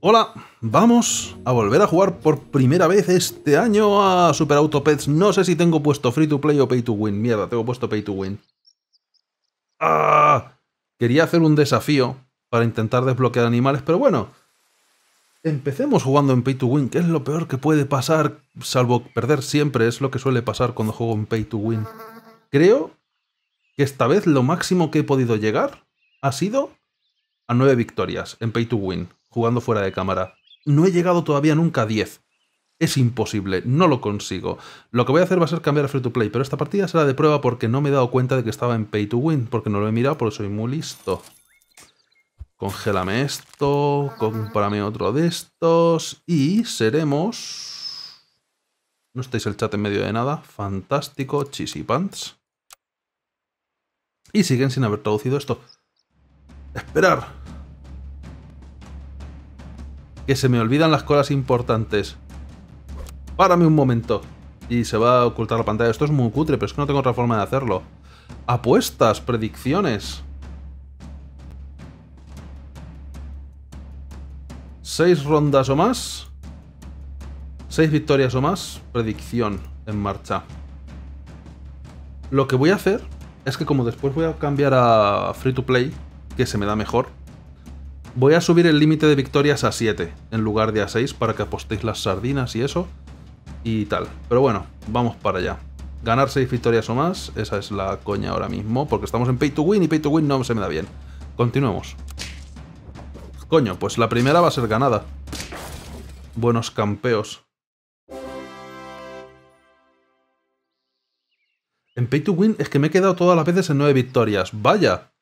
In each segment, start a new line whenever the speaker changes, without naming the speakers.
Hola, vamos a volver a jugar por primera vez este año a Super Auto Pets. No sé si tengo puesto free to play o pay to win. Mierda, tengo puesto pay to win. Ah, quería hacer un desafío para intentar desbloquear animales, pero bueno. Empecemos jugando en pay to win, que es lo peor que puede pasar, salvo perder siempre, es lo que suele pasar cuando juego en pay to win. Creo que esta vez lo máximo que he podido llegar ha sido a nueve victorias en pay to win jugando fuera de cámara. No he llegado todavía nunca a 10. Es imposible, no lo consigo. Lo que voy a hacer va a ser cambiar a free to play, pero esta partida será de prueba porque no me he dado cuenta de que estaba en pay to win, porque no lo he mirado porque soy muy listo. Congélame esto, cómprame otro de estos y seremos... No estáis el chat en medio de nada. Fantástico, chisipants. pants. Y siguen sin haber traducido esto. Esperar que se me olvidan las cosas importantes. Párame un momento. Y se va a ocultar la pantalla. Esto es muy cutre, pero es que no tengo otra forma de hacerlo. Apuestas, predicciones. Seis rondas o más. Seis victorias o más. Predicción en marcha. Lo que voy a hacer es que como después voy a cambiar a Free to Play, que se me da mejor, Voy a subir el límite de victorias a 7 en lugar de a 6 para que apostéis las sardinas y eso y tal. Pero bueno, vamos para allá. Ganar 6 victorias o más, esa es la coña ahora mismo, porque estamos en pay to win y pay to win no se me da bien. Continuemos. Coño, pues la primera va a ser ganada. Buenos campeos. En pay to win es que me he quedado todas las veces en 9 victorias. ¡Vaya!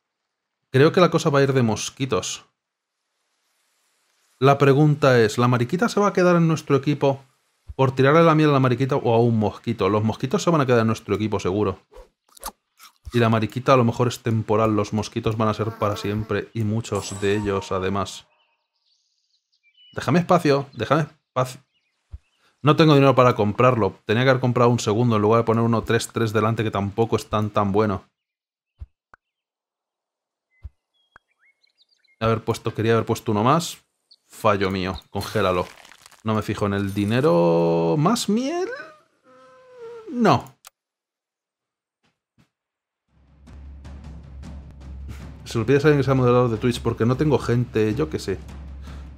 Creo que la cosa va a ir de mosquitos. La pregunta es, ¿la mariquita se va a quedar en nuestro equipo por tirarle la miel a la mariquita o a un mosquito? Los mosquitos se van a quedar en nuestro equipo seguro. Y la mariquita a lo mejor es temporal, los mosquitos van a ser para siempre y muchos de ellos además. Déjame espacio, déjame espacio. No tengo dinero para comprarlo. Tenía que haber comprado un segundo en lugar de poner uno 3-3 delante que tampoco es tan tan bueno. Haber puesto, quería haber puesto uno más. Fallo mío, congélalo. No me fijo en el dinero... ¿Más miel? No. Se lo pide a alguien que sea moderador de Twitch porque no tengo gente, yo qué sé.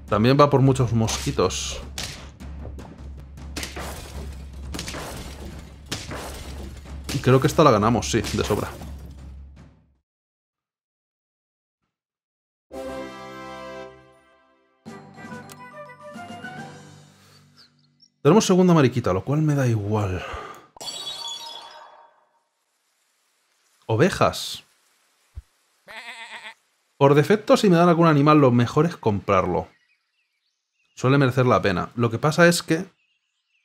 También va por muchos mosquitos. Y creo que esta la ganamos, sí, de sobra. Tenemos segunda mariquita, lo cual me da igual. Ovejas. Por defecto, si me dan algún animal, lo mejor es comprarlo. Suele merecer la pena. Lo que pasa es que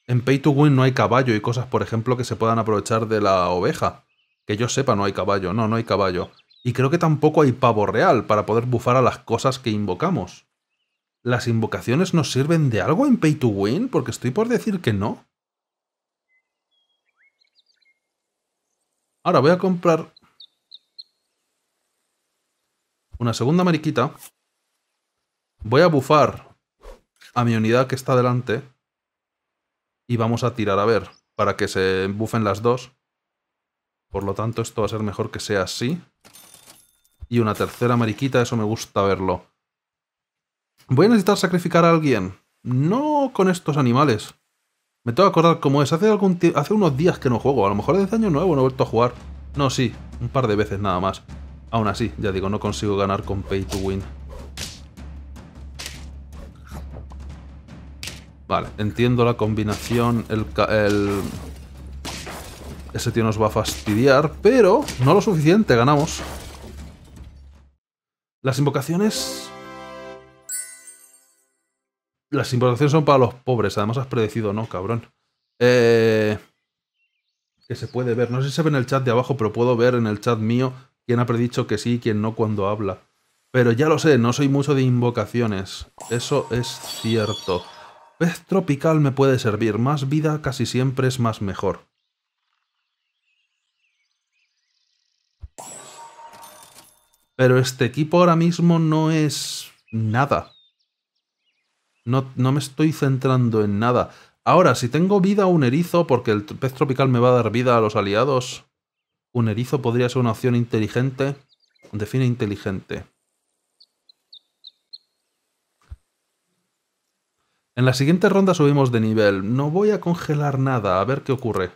en Pay to Win no hay caballo y cosas, por ejemplo, que se puedan aprovechar de la oveja. Que yo sepa, no hay caballo. No, no hay caballo. Y creo que tampoco hay pavo real para poder bufar a las cosas que invocamos. ¿Las invocaciones nos sirven de algo en Pay to Win? Porque estoy por decir que no. Ahora voy a comprar una segunda mariquita. Voy a bufar a mi unidad que está delante. Y vamos a tirar a ver, para que se bufen las dos. Por lo tanto, esto va a ser mejor que sea así. Y una tercera mariquita, eso me gusta verlo. Voy a necesitar sacrificar a alguien. No con estos animales. Me tengo que acordar cómo es. Hace, unos días que no juego. A lo mejor desde año nuevo no he vuelto a jugar. No, sí. Un par de veces nada más. Aún así, ya digo, no consigo ganar con Pay to Win. Vale, entiendo la combinación. el... Ese tío nos va a fastidiar, pero no lo suficiente, ganamos. Las invocaciones las invocaciones son para los pobres. Además has predecido, ¿no, cabrón? Eh, que se puede ver. No sé si se ve en el chat de abajo, pero puedo ver en el chat mío quién ha predicho que sí y quién no cuando habla. Pero ya lo sé, no soy mucho de invocaciones. Eso es cierto. Pez tropical me puede servir. Más vida casi siempre es más mejor. Pero este equipo ahora mismo no es nada. No, me estoy centrando en nada. Ahora, si tengo vida un erizo, porque el pez tropical me va a dar vida a los aliados, un erizo podría ser una opción inteligente. Define inteligente. En la siguiente ronda subimos de nivel. No voy a congelar nada, a ver qué ocurre.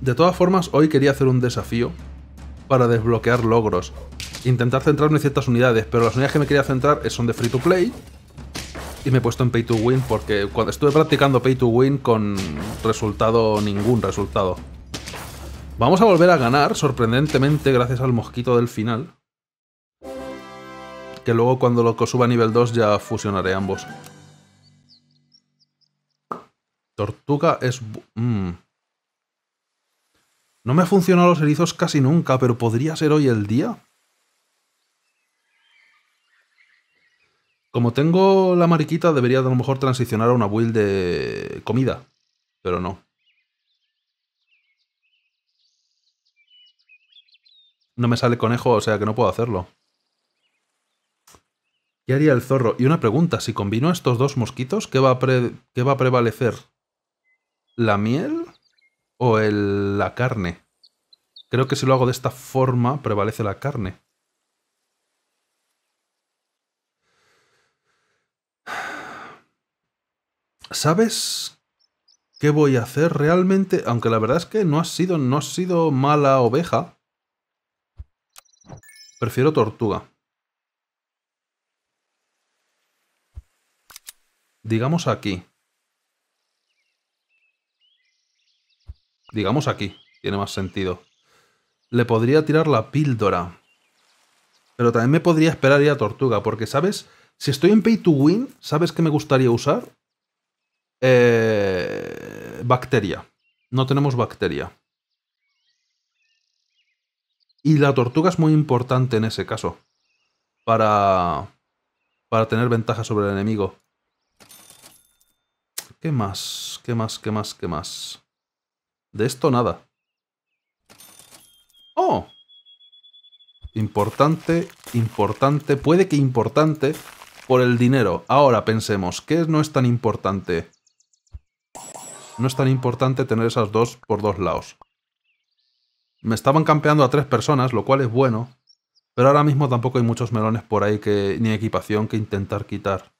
De todas formas, hoy quería hacer un desafío para desbloquear logros. Intentar centrarme en ciertas unidades, pero las unidades que me quería centrar son de free to play. Y me he puesto en pay to win porque cuando estuve practicando pay to win con resultado, ningún resultado. Vamos a volver a ganar, sorprendentemente, gracias al mosquito del final. Que luego cuando lo suba a nivel 2 ya fusionaré ambos. Tortuga es... mmm... No me ha funcionado los erizos casi nunca, pero podría ser hoy el día. Como tengo la mariquita, debería a lo mejor transicionar a una build de comida. Pero no. No me sale conejo, o sea que no puedo hacerlo. ¿Qué haría el zorro? Y una pregunta, si combino estos dos mosquitos, ¿qué va ¿qué va a prevalecer? ¿La miel? o la carne. Creo que si lo hago de esta forma, prevalece la carne. ¿Sabes qué voy a hacer realmente? Aunque la verdad es que no ha sido, no ha sido mala oveja. Prefiero tortuga. Digamos aquí. Digamos aquí, tiene más sentido. Le podría tirar la píldora. Pero también me podría esperar ir a Tortuga, porque, ¿sabes? Si estoy en Pay to Win, ¿sabes qué me gustaría usar? Eh, bacteria. No tenemos bacteria. Y la tortuga es muy importante en ese caso. Para... Para tener ventaja sobre el enemigo. ¿Qué más? ¿Qué más? ¿Qué más? ¿Qué más? De esto nada. ¡Oh! Importante, importante, puede que importante por el dinero. Ahora pensemos, ¿qué no es tan importante? No es tan importante tener esas dos por dos lados. Me estaban campeando a tres personas, lo cual es bueno, pero ahora mismo tampoco hay muchos melones por ahí que ni equipación que intentar quitar.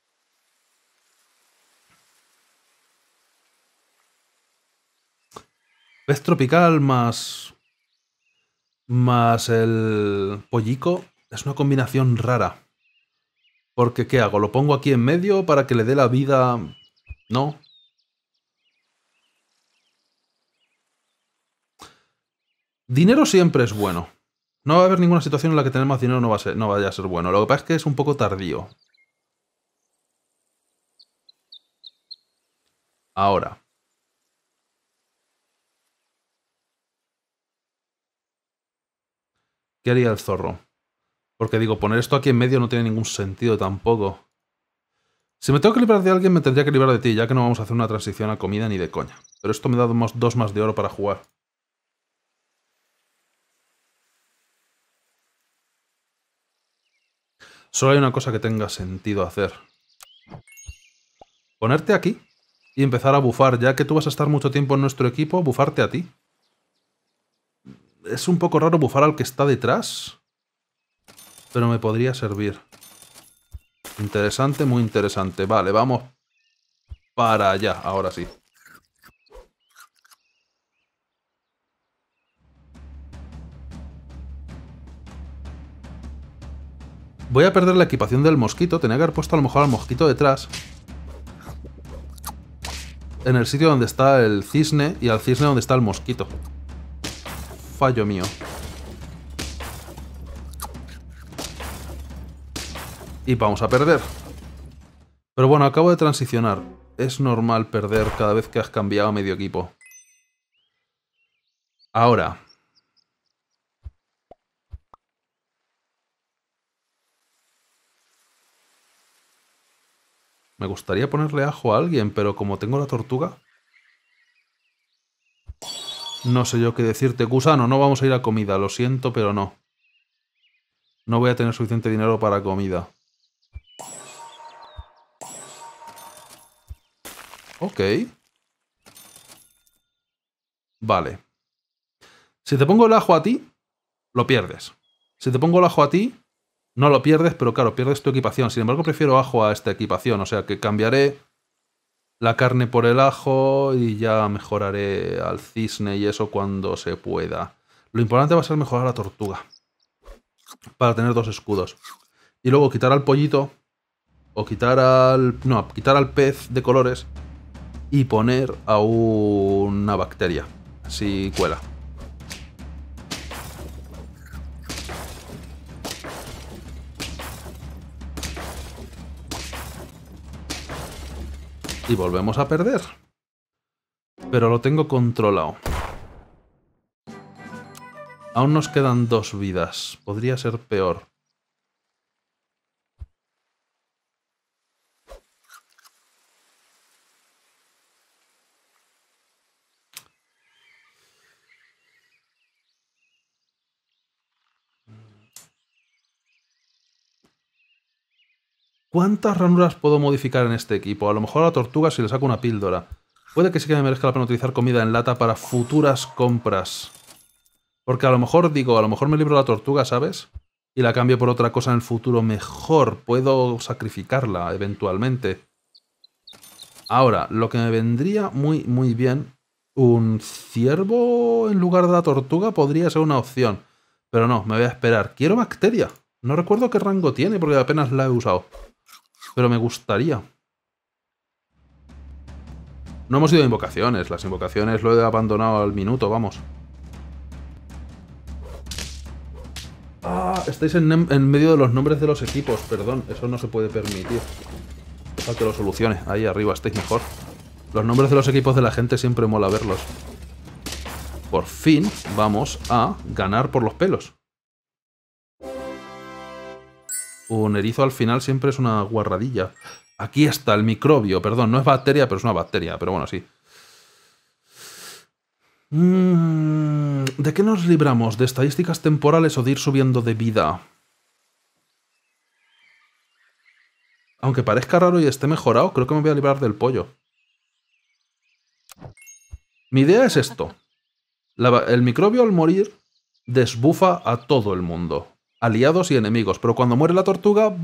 Pez tropical más. más el pollico es una combinación rara. Porque, ¿qué hago? ¿Lo pongo aquí en medio para que le dé la vida? No. Dinero siempre es bueno. No va a haber ninguna situación en la que tener más dinero no, va a ser, no vaya a ser bueno. Lo que pasa es que es un poco tardío. Ahora. Y el zorro? Porque digo, poner esto aquí en medio no tiene ningún sentido tampoco. Si me tengo que librar de alguien, me tendría que librar de ti, ya que no vamos a hacer una transición a comida ni de coña. Pero esto me da dos más de oro para jugar. Solo hay una cosa que tenga sentido hacer. Ponerte aquí y empezar a bufar, ya que tú vas a estar mucho tiempo en nuestro equipo, bufarte a ti. Es un poco raro bufar al que está detrás. Pero me podría servir. Interesante, muy interesante. Vale, vamos para allá, ahora sí. Voy a perder la equipación del mosquito. Tenía que haber puesto a lo mejor al mosquito detrás. En el sitio donde está el cisne y al cisne donde está el mosquito fallo mío. Y vamos a perder. Pero bueno, acabo de transicionar. Es normal perder cada vez que has cambiado medio equipo. Ahora. Me gustaría ponerle ajo a alguien, pero como tengo la tortuga... No sé yo qué decirte. Gusano, no vamos a ir a comida. Lo siento, pero no. No voy a tener suficiente dinero para comida. Ok. Vale. Si te pongo el ajo a ti, lo pierdes. Si te pongo el ajo a ti, no lo pierdes, pero claro, pierdes tu equipación. Sin embargo, prefiero ajo a esta equipación. O sea que cambiaré la carne por el ajo y ya mejoraré al cisne y eso cuando se pueda. Lo importante va a ser mejorar la tortuga. Para tener dos escudos. Y luego quitar al pollito. O quitar al... No, quitar al pez de colores. Y poner a una bacteria. Así cuela. Y volvemos a perder. Pero lo tengo controlado. Aún nos quedan dos vidas. Podría ser peor. ¿Cuántas ranuras puedo modificar en este equipo? A lo mejor a la tortuga si le saco una píldora. Puede que sí que me merezca la pena utilizar comida en lata para futuras compras. Porque a lo mejor, digo, a lo mejor me libro la tortuga, ¿sabes? Y la cambio por otra cosa en el futuro mejor. Puedo sacrificarla eventualmente. Ahora, lo que me vendría muy, muy bien... Un ciervo en lugar de la tortuga podría ser una opción. Pero no, me voy a esperar. Quiero bacteria. No recuerdo qué rango tiene porque apenas la he usado. Pero me gustaría. No hemos ido a invocaciones. Las invocaciones lo he abandonado al minuto, vamos. Ah, estáis en, medio de los nombres de los equipos, perdón. Eso no se puede permitir. Para que lo solucione. Ahí arriba estáis mejor. Los nombres de los equipos de la gente siempre mola verlos. Por fin vamos a ganar por los pelos. un erizo al final siempre es una guarradilla. Aquí está el microbio, perdón, no es bacteria, pero es una bacteria, pero bueno, sí. Mm, ¿De qué nos libramos? ¿De estadísticas temporales o de ir subiendo de vida? Aunque parezca raro y esté mejorado, creo que me voy a librar del pollo. Mi idea es esto. el microbio al morir desbufa a todo el mundo aliados y enemigos. Pero cuando muere la tortuga,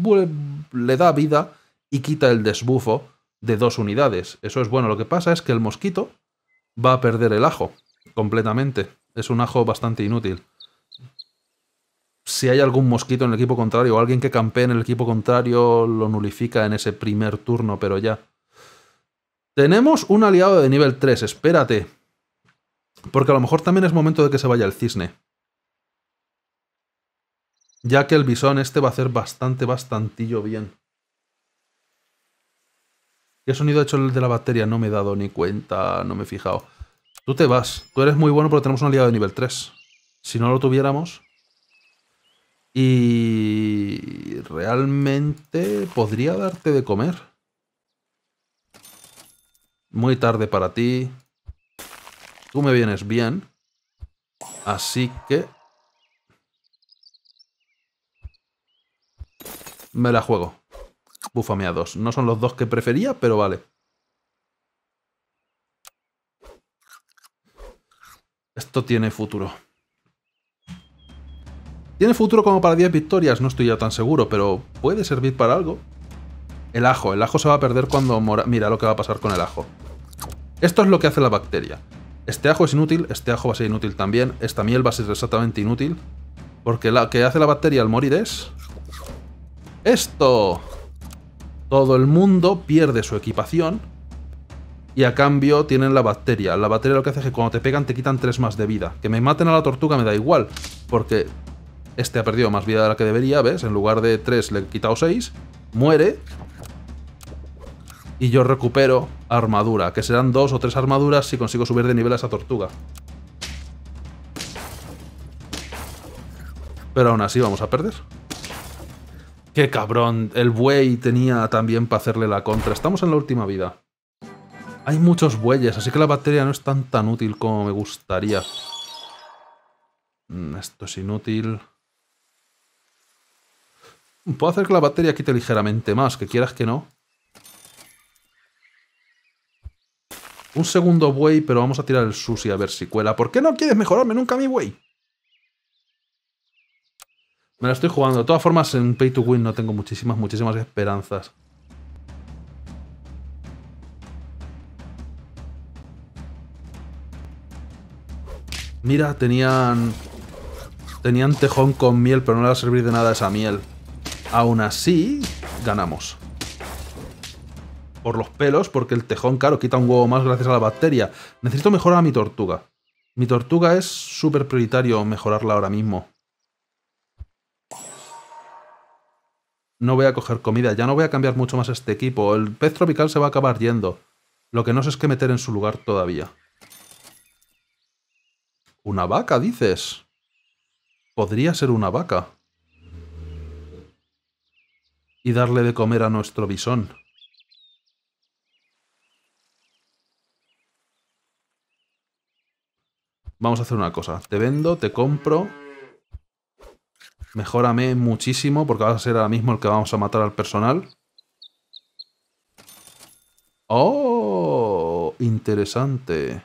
le da vida y quita el desbufo de dos unidades. Eso es bueno. Lo que pasa es que el mosquito va a perder el ajo completamente. Es un ajo bastante inútil. Si hay algún mosquito en el equipo contrario o alguien que campee en el equipo contrario, lo nulifica en ese primer turno, pero ya. Tenemos un aliado de nivel 3, espérate. Porque a lo mejor también es momento de que se vaya el cisne. Ya que el bisón este va a hacer bastante, bastantillo bien. ¿Qué sonido ha hecho el de la batería? No me he dado ni cuenta, no me he fijado. Tú te vas. Tú eres muy bueno porque tenemos un aliado de nivel 3. Si no lo tuviéramos... Y... Realmente podría darte de comer. Muy tarde para ti. Tú me vienes bien. Así que Me la juego. Búfame a dos. No son los dos que prefería, pero vale. Esto tiene futuro. Tiene futuro como para 10 victorias, no estoy ya tan seguro, pero puede servir para algo. El ajo. El ajo se va a perder cuando mora... Mira lo que va a pasar con el ajo. Esto es lo que hace la bacteria. Este ajo es inútil, este ajo va a ser inútil también, esta miel va a ser exactamente inútil, porque la que hace la bacteria al morir es esto. Todo el mundo pierde su equipación y a cambio tienen la bacteria. La batería lo que hace es que cuando te pegan te quitan 3 más de vida. Que me maten a la tortuga me da igual, porque este ha perdido más vida de la que debería, ¿ves? En lugar de 3 le he quitado 6, muere y yo recupero armadura, que serán 2 o 3 armaduras si consigo subir de nivel a esa tortuga. Pero aún así vamos a perder. Qué cabrón, el buey tenía también para hacerle la contra. Estamos en la última vida. Hay muchos bueyes, así que la batería no es tan tan útil como me gustaría. Mm, esto es inútil. Puedo hacer que la batería quite ligeramente más, que quieras que no. Un segundo buey, pero vamos a tirar el sushi a ver si cuela. ¿Por qué no quieres mejorarme nunca mi buey? Me la estoy jugando. De todas formas, en Pay to Win no tengo muchísimas, muchísimas esperanzas. Mira, tenían... Tenían tejón con miel, pero no le va a servir de nada esa miel. Aún así, ganamos. Por los pelos, porque el tejón, claro, quita un huevo más gracias a la bacteria. Necesito mejorar a mi tortuga. Mi tortuga es súper prioritario mejorarla ahora mismo. no voy a coger comida, ya no voy a cambiar mucho más este equipo, el pez tropical se va a acabar yendo. Lo que no sé es qué meter en su lugar todavía. ¿Una vaca, dices? Podría ser una vaca. Y darle de comer a nuestro bisón. Vamos a hacer una cosa. Te vendo, te compro... Mejórame muchísimo porque vas a ser ahora mismo el que vamos a matar al personal. ¡Oh! Interesante.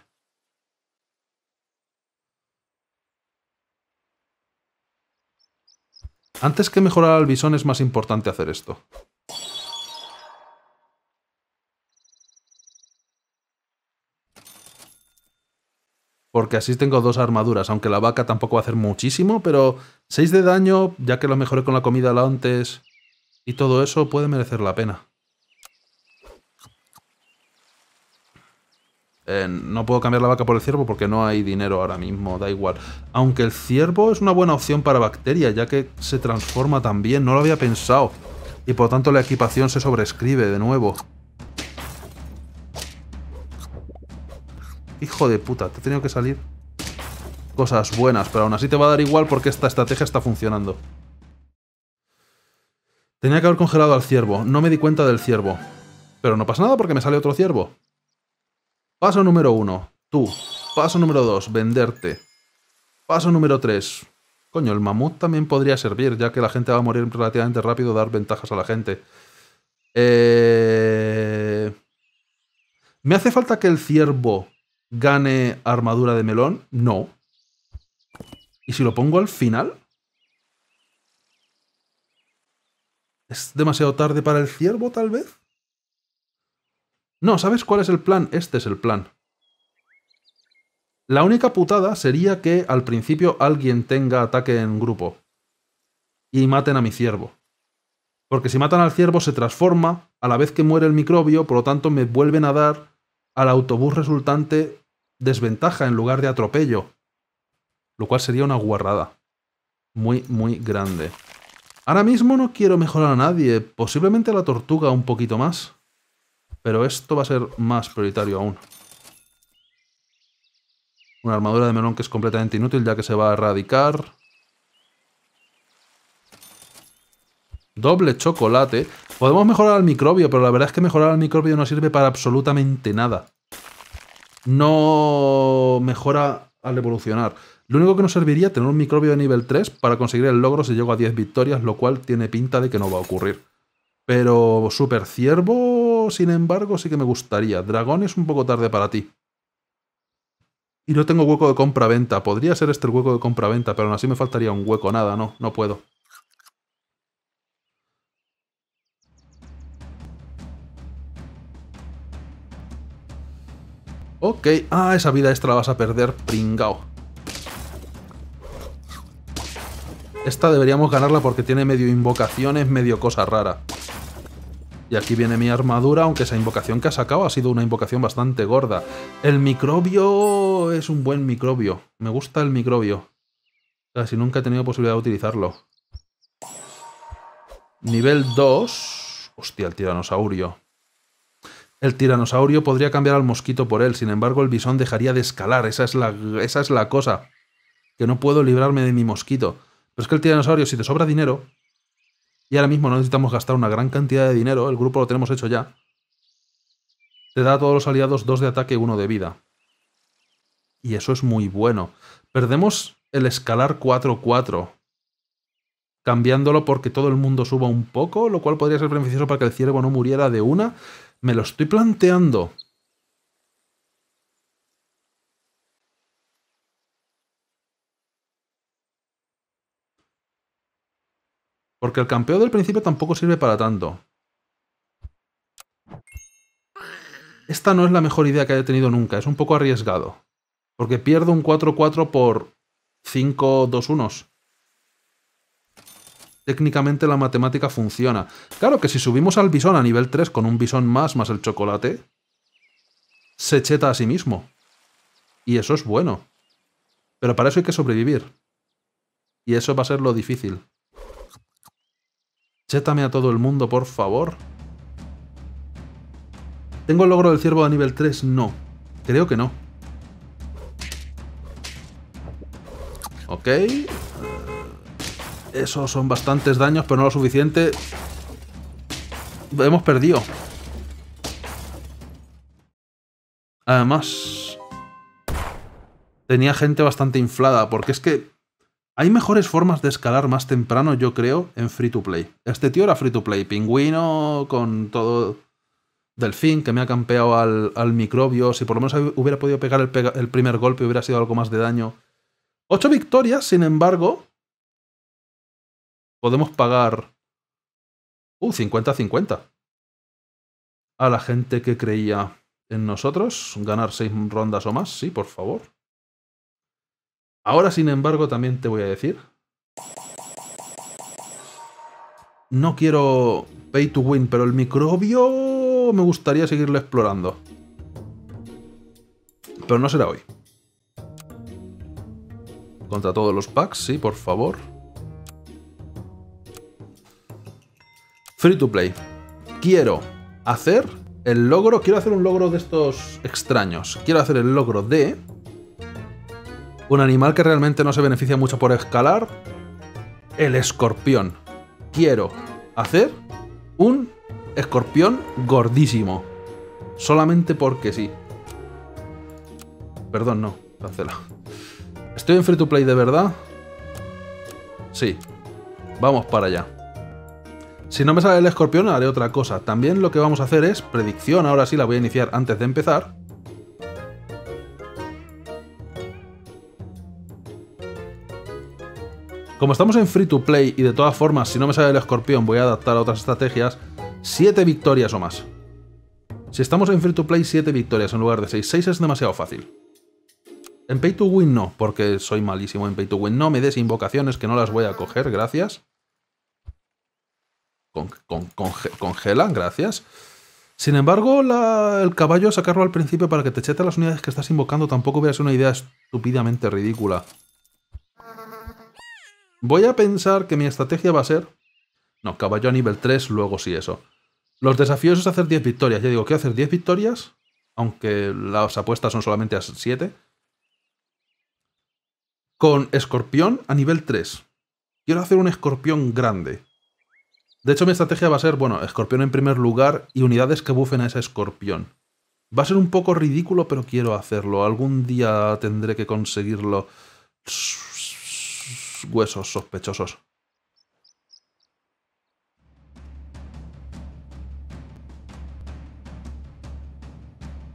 Antes que mejorar al bisón es más importante hacer esto. porque así tengo dos armaduras, aunque la vaca tampoco va a hacer muchísimo, pero 6 de daño, ya que lo mejoré con la comida la antes y todo eso, puede merecer la pena. Eh, no puedo cambiar la vaca por el ciervo porque no hay dinero ahora mismo, da igual. Aunque el ciervo es una buena opción para bacteria, ya que se transforma también, no lo había pensado. Y por tanto la equipación se sobrescribe de nuevo. Hijo de puta, te he tenido que salir cosas buenas, pero aún así te va a dar igual porque esta estrategia está funcionando. Tenía que haber congelado al ciervo, no me di cuenta del ciervo. Pero no pasa nada porque me sale otro ciervo. Paso número uno, tú. Paso número dos, venderte. Paso número tres. Coño, el mamut también podría servir, ya que la gente va a morir relativamente rápido, dar ventajas a la gente. Eh... Me hace falta que el ciervo gane armadura de melón? No. ¿Y si lo pongo al final? ¿Es demasiado tarde para el ciervo, tal vez? No, ¿sabes cuál es el plan? Este es el plan. La única putada sería que al principio alguien tenga ataque en grupo. Y maten a mi ciervo. Porque si matan al ciervo se transforma, a la vez que muere el microbio, por lo tanto me vuelven a dar al autobús resultante desventaja en lugar de atropello. Lo cual sería una guarrada. Muy, muy grande. Ahora mismo no quiero mejorar a nadie. Posiblemente a la tortuga un poquito más. Pero esto va a ser más prioritario aún. Una armadura de melón que es completamente inútil ya que se va a erradicar. Doble chocolate. Podemos mejorar al microbio, pero la verdad es que mejorar al microbio no sirve para absolutamente nada no mejora al evolucionar. Lo único que nos serviría tener un microbio de nivel 3 para conseguir el logro si llego a 10 victorias, lo cual tiene pinta de que no va a ocurrir. Pero Super Ciervo, sin embargo, sí que me gustaría. Dragón es un poco tarde para ti. Y no tengo hueco de compra-venta. Podría ser este el hueco de compra-venta, pero aún así me faltaría un hueco. Nada, no, no puedo. Ok, ah, esa vida extra la vas a perder, pringao. Esta deberíamos ganarla porque tiene medio invocaciones, medio cosa rara. Y aquí viene mi armadura, aunque esa invocación que ha sacado ha sido una invocación bastante gorda. El microbio es un buen microbio. Me gusta el microbio. Casi nunca he tenido posibilidad de utilizarlo. Nivel 2. Hostia, el tiranosaurio. El tiranosaurio podría cambiar al mosquito por él, sin embargo el bisón dejaría de escalar, esa es la, esa es la cosa. Que no puedo librarme de mi mosquito. Pero es que el tiranosaurio, si te sobra dinero, y ahora mismo no necesitamos gastar una gran cantidad de dinero, el grupo lo tenemos hecho ya, te da a todos los aliados dos de ataque y uno de vida. Y eso es muy bueno. Perdemos el escalar 4-4, cambiándolo porque todo el mundo suba un poco, lo cual podría ser beneficioso para que el ciervo no muriera de una me lo estoy planteando. Porque el campeón del principio tampoco sirve para tanto. Esta no es la mejor idea que haya tenido nunca, es un poco arriesgado. Porque pierdo un 4-4 por 5 2 1 técnicamente la matemática funciona. Claro que si subimos al bisón a nivel 3 con un bisón más más el chocolate, se cheta a sí mismo. Y eso es bueno. Pero para eso hay que sobrevivir. Y eso va a ser lo difícil. Chétame a todo el mundo, por favor. ¿Tengo el logro del ciervo a nivel 3? No. Creo que no. Ok. Esos son bastantes daños, pero no lo suficiente. Hemos perdido. Además, tenía gente bastante inflada, porque es que hay mejores formas de escalar más temprano, yo creo, en free to play. Este tío era free to play, pingüino con todo Delfín, que me ha campeado al, microbio. Si por lo menos hubiera podido pegar el primer golpe, hubiera sido algo más de daño. Ocho victorias, sin embargo, podemos pagar... Uh, 50-50. A la gente que creía en nosotros, ganar seis rondas o más, sí, por favor. Ahora, sin embargo, también te voy a decir... No quiero pay to win, pero el microbio me gustaría seguirlo explorando. Pero no será hoy. Contra todos los packs, sí, por favor. Free to play. Quiero hacer el logro. Quiero hacer un logro de estos extraños. Quiero hacer el logro de. Un animal que realmente no se beneficia mucho por escalar. El escorpión. Quiero hacer un escorpión gordísimo. Solamente porque sí. Perdón, no. Cancela. ¿Estoy en free to play de verdad? Sí. Vamos para allá. Si no me sale el escorpión, haré otra cosa. También lo que vamos a hacer es predicción. Ahora sí la voy a iniciar antes de empezar. Como estamos en free to play y de todas formas, si no me sale el escorpión, voy a adaptar a otras estrategias. 7 victorias o más. Si estamos en free to play, 7 victorias en lugar de 6. 6 es demasiado fácil. En pay to win no, porque soy malísimo en pay to win. No me des invocaciones que no las voy a coger, gracias. Con, con, congelan, gracias. Sin embargo, el caballo sacarlo al principio para que te chete las unidades que estás invocando tampoco veas una idea estúpidamente ridícula. Voy a pensar que mi estrategia va a ser... No, caballo a nivel 3, luego sí eso. Los desafíos es hacer 10 victorias. Ya digo, quiero hacer 10 victorias, aunque las apuestas son solamente a 7. Con escorpión a nivel 3. Quiero hacer un escorpión grande. De hecho, mi estrategia va a ser, bueno, escorpión en primer lugar y unidades que bufen a ese escorpión. Va a ser un poco ridículo, pero quiero hacerlo. Algún día tendré que conseguirlo. Huesos sospechosos.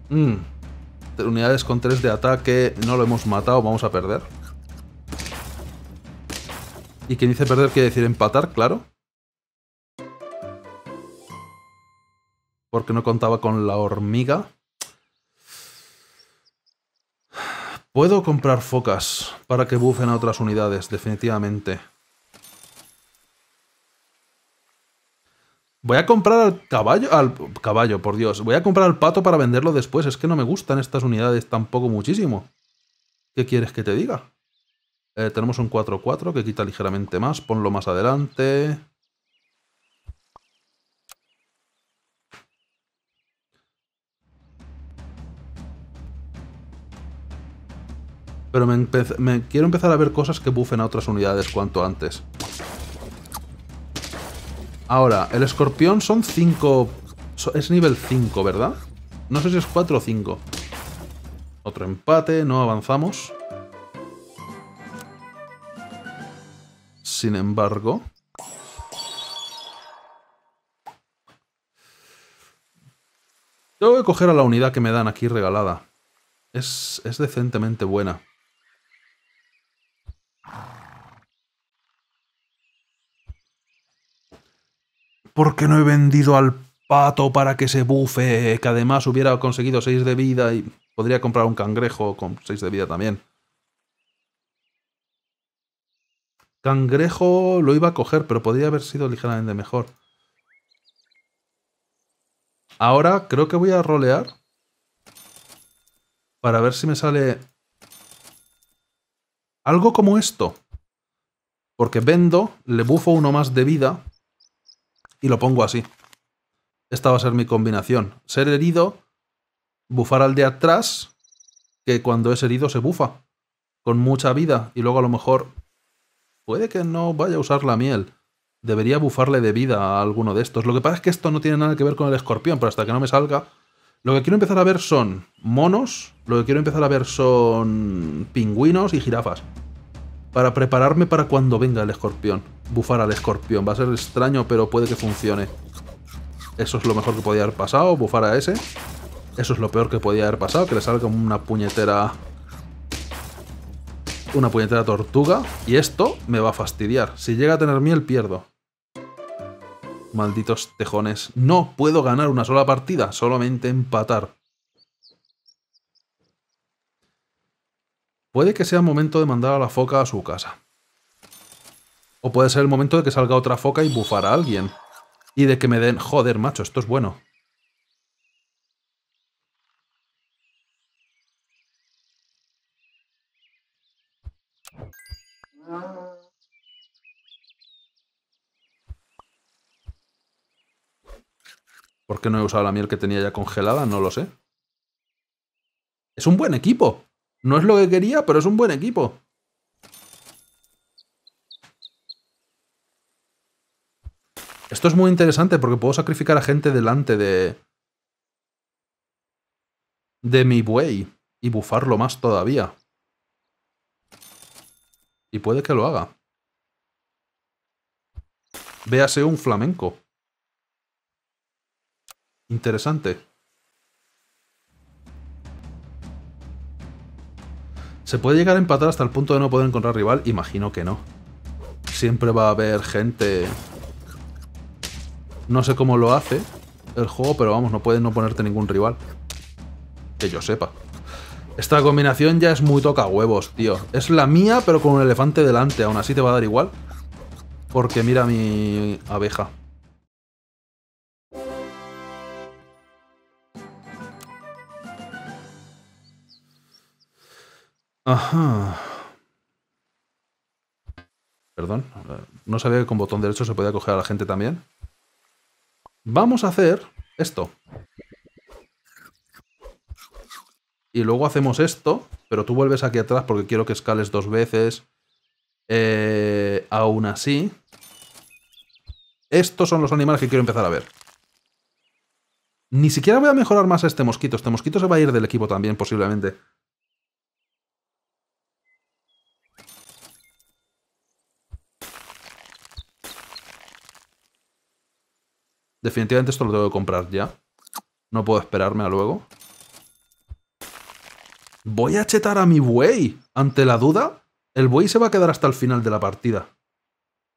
Mm. Unidades con 3 de ataque. No lo hemos matado, vamos a perder. Y quien dice perder quiere decir empatar, claro. porque no contaba con la hormiga. Puedo comprar focas para que bufen a otras unidades, definitivamente. Voy a comprar al caballo, al caballo, por Dios. Voy a comprar al pato para venderlo después. Es que no me gustan estas unidades tampoco muchísimo. ¿Qué quieres que te diga? Eh, tenemos un 4-4 que quita ligeramente más. Ponlo más adelante. Pero me, quiero empezar a ver cosas que bufen a otras unidades cuanto antes. Ahora, el escorpión son 5... Es nivel 5, ¿verdad? No sé si es 4 o 5. Otro empate, no avanzamos. Sin embargo... Tengo que coger a la unidad que me dan aquí regalada. Es, es decentemente buena. porque no he vendido al pato para que se bufe, que además hubiera conseguido 6 de vida y podría comprar un cangrejo con 6 de vida también. Cangrejo lo iba a coger, pero podría haber sido ligeramente mejor. Ahora creo que voy a rolear para ver si me sale algo como esto. Porque vendo, le bufo uno más de vida y lo pongo así. Esta va a ser mi combinación. Ser herido, bufar al de atrás, que cuando es herido se bufa. Con mucha vida. Y luego a lo mejor... Puede que no vaya a usar la miel. Debería bufarle de vida a alguno de estos. Lo que pasa es que esto no tiene nada que ver con el escorpión, pero hasta que no me salga... Lo que quiero empezar a ver son monos, lo que quiero empezar a ver son pingüinos y jirafas para prepararme para cuando venga el escorpión. Bufar al escorpión, va a ser extraño, pero puede que funcione. Eso es lo mejor que podía haber pasado, bufar a ese. Eso es lo peor que podía haber pasado, que le salga una puñetera... Una puñetera tortuga. Y esto me va a fastidiar. Si llega a tener miel, pierdo. Malditos tejones. No puedo ganar una sola partida, solamente empatar. Puede que sea momento de mandar a la foca a su casa. O puede ser el momento de que salga otra foca y bufar a alguien. Y de que me den... Joder, macho, esto es bueno. ¿Por qué no he usado la miel que tenía ya congelada? No lo sé. Es un buen equipo. No es lo que quería, pero es un buen equipo. Esto es muy interesante porque puedo sacrificar a gente delante de... De mi buey. Y bufarlo más todavía. Y puede que lo haga. Véase un flamenco. Interesante. ¿Se puede llegar a empatar hasta el punto de no poder encontrar rival? Imagino que no. Siempre va a haber gente... No sé cómo lo hace el juego, pero vamos, no puedes no ponerte ningún rival. Que yo sepa. Esta combinación ya es muy toca huevos, tío. Es la mía, pero con un elefante delante. Aún así te va a dar igual. Porque mira mi abeja. Ajá. Perdón, no sabía que con botón derecho se podía coger a la gente también. Vamos a hacer esto. Y luego hacemos esto, pero tú vuelves aquí atrás porque quiero que escales dos veces. Eh, aún así, estos son los animales que quiero empezar a ver. Ni siquiera voy a mejorar más a este mosquito. Este mosquito se va a ir del equipo también, posiblemente. Definitivamente esto lo tengo que comprar ya. No puedo esperarme a luego. Voy a chetar a mi buey. Ante la duda, el buey se va a quedar hasta el final de la partida.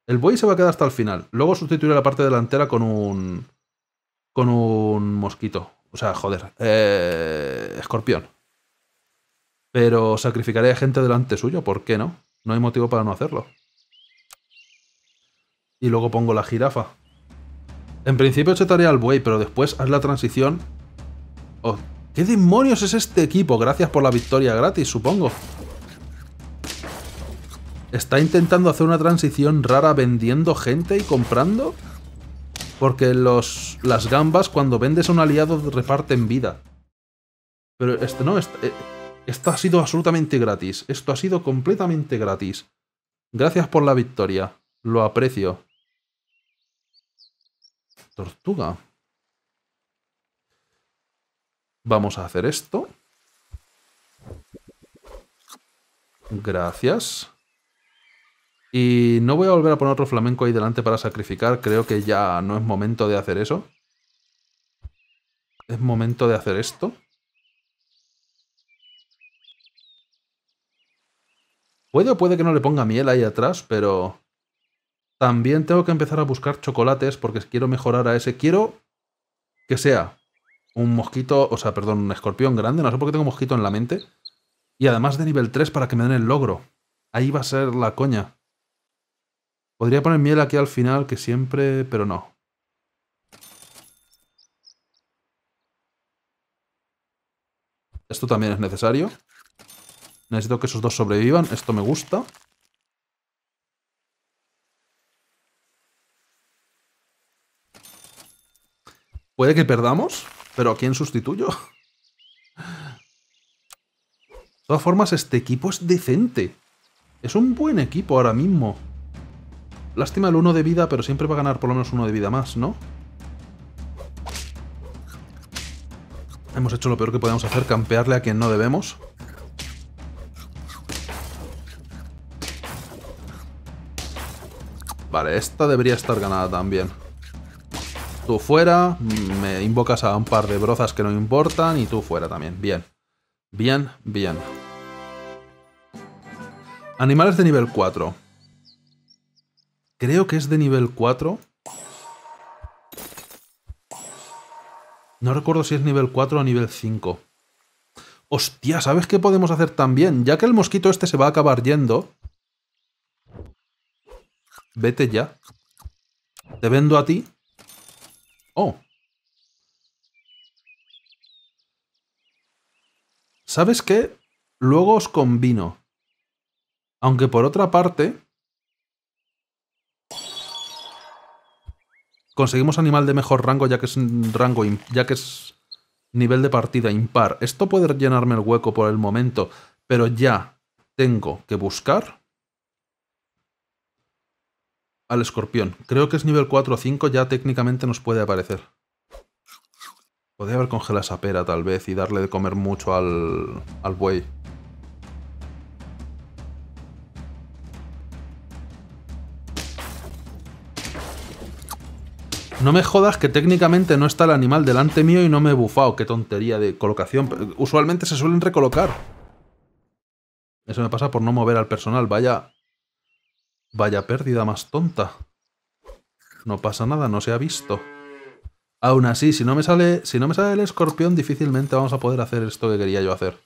El buey se va a quedar hasta el final. Luego sustituiré la parte delantera con un... Con un mosquito. O sea, joder. Eh, escorpión. Pero sacrificaré a gente delante suyo. ¿Por qué no? No hay motivo para no hacerlo. Y luego pongo la jirafa. En principio se al buey, pero después haz la transición... Oh, ¿Qué demonios es este equipo? Gracias por la victoria gratis, supongo. ¿Está intentando hacer una transición rara vendiendo gente y comprando? Porque los, las gambas cuando vendes a un aliado reparten vida. Pero este no, este, eh, esto ha sido absolutamente gratis. Esto ha sido completamente gratis. Gracias por la victoria. Lo aprecio tortuga. Vamos a hacer esto. Gracias. Y no voy a volver a poner otro flamenco ahí delante para sacrificar. Creo que ya no es momento de hacer eso. Es momento de hacer esto. Puede o puede que no le ponga miel ahí atrás, pero... También tengo que empezar a buscar chocolates porque quiero mejorar a ese. Quiero que sea un mosquito, o sea, perdón, un escorpión grande. No sé por qué tengo mosquito en la mente. Y además de nivel 3 para que me den el logro. Ahí va a ser la coña. Podría poner miel aquí al final, que siempre... pero no. Esto también es necesario. Necesito que esos dos sobrevivan. Esto me gusta. Puede que perdamos, pero ¿a quién sustituyo? De todas formas, este equipo es decente. Es un buen equipo ahora mismo. Lástima el uno de vida, pero siempre va a ganar por lo menos uno de vida más, ¿no? Hemos hecho lo peor que podemos hacer, campearle a quien no debemos. Vale, esta debería estar ganada también tú fuera. Me invocas a un par de brozas que no importan y tú fuera también. Bien. Bien, bien. Animales de nivel 4. Creo que es de nivel 4. No recuerdo si es nivel 4 o nivel 5. Hostia, ¿sabes qué podemos hacer también? Ya que el mosquito este se va a acabar yendo... Vete ya. Te vendo a ti Oh. ¿Sabes qué? Luego os combino. Aunque por otra parte... Conseguimos animal de mejor rango ya que es rango ya que es nivel de partida impar. Esto puede llenarme el hueco por el momento, pero ya tengo que buscar al escorpión. Creo que es nivel 4 o 5, ya técnicamente nos puede aparecer. Podría haber congelado esa pera, tal vez, y darle de comer mucho al, al buey. No me jodas que técnicamente no está el animal delante mío y no me he bufado. Qué tontería de colocación. Usualmente se suelen recolocar. Eso me pasa por no mover al personal. Vaya Vaya pérdida más tonta. No pasa nada, no se ha visto. Aún así, si no me sale, si no me sale el escorpión, difícilmente vamos a poder hacer esto que quería yo hacer.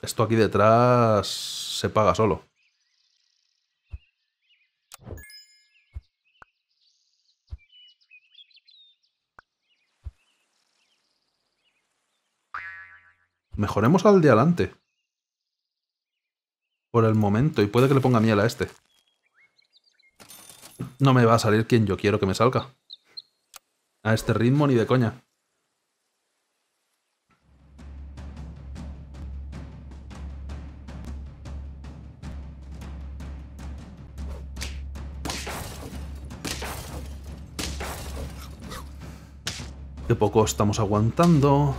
Esto aquí detrás se paga solo. Mejoremos al de adelante. Por el momento. Y puede que le ponga miel a este. No me va a salir quien yo quiero que me salga. A este ritmo ni de coña. Qué poco estamos aguantando.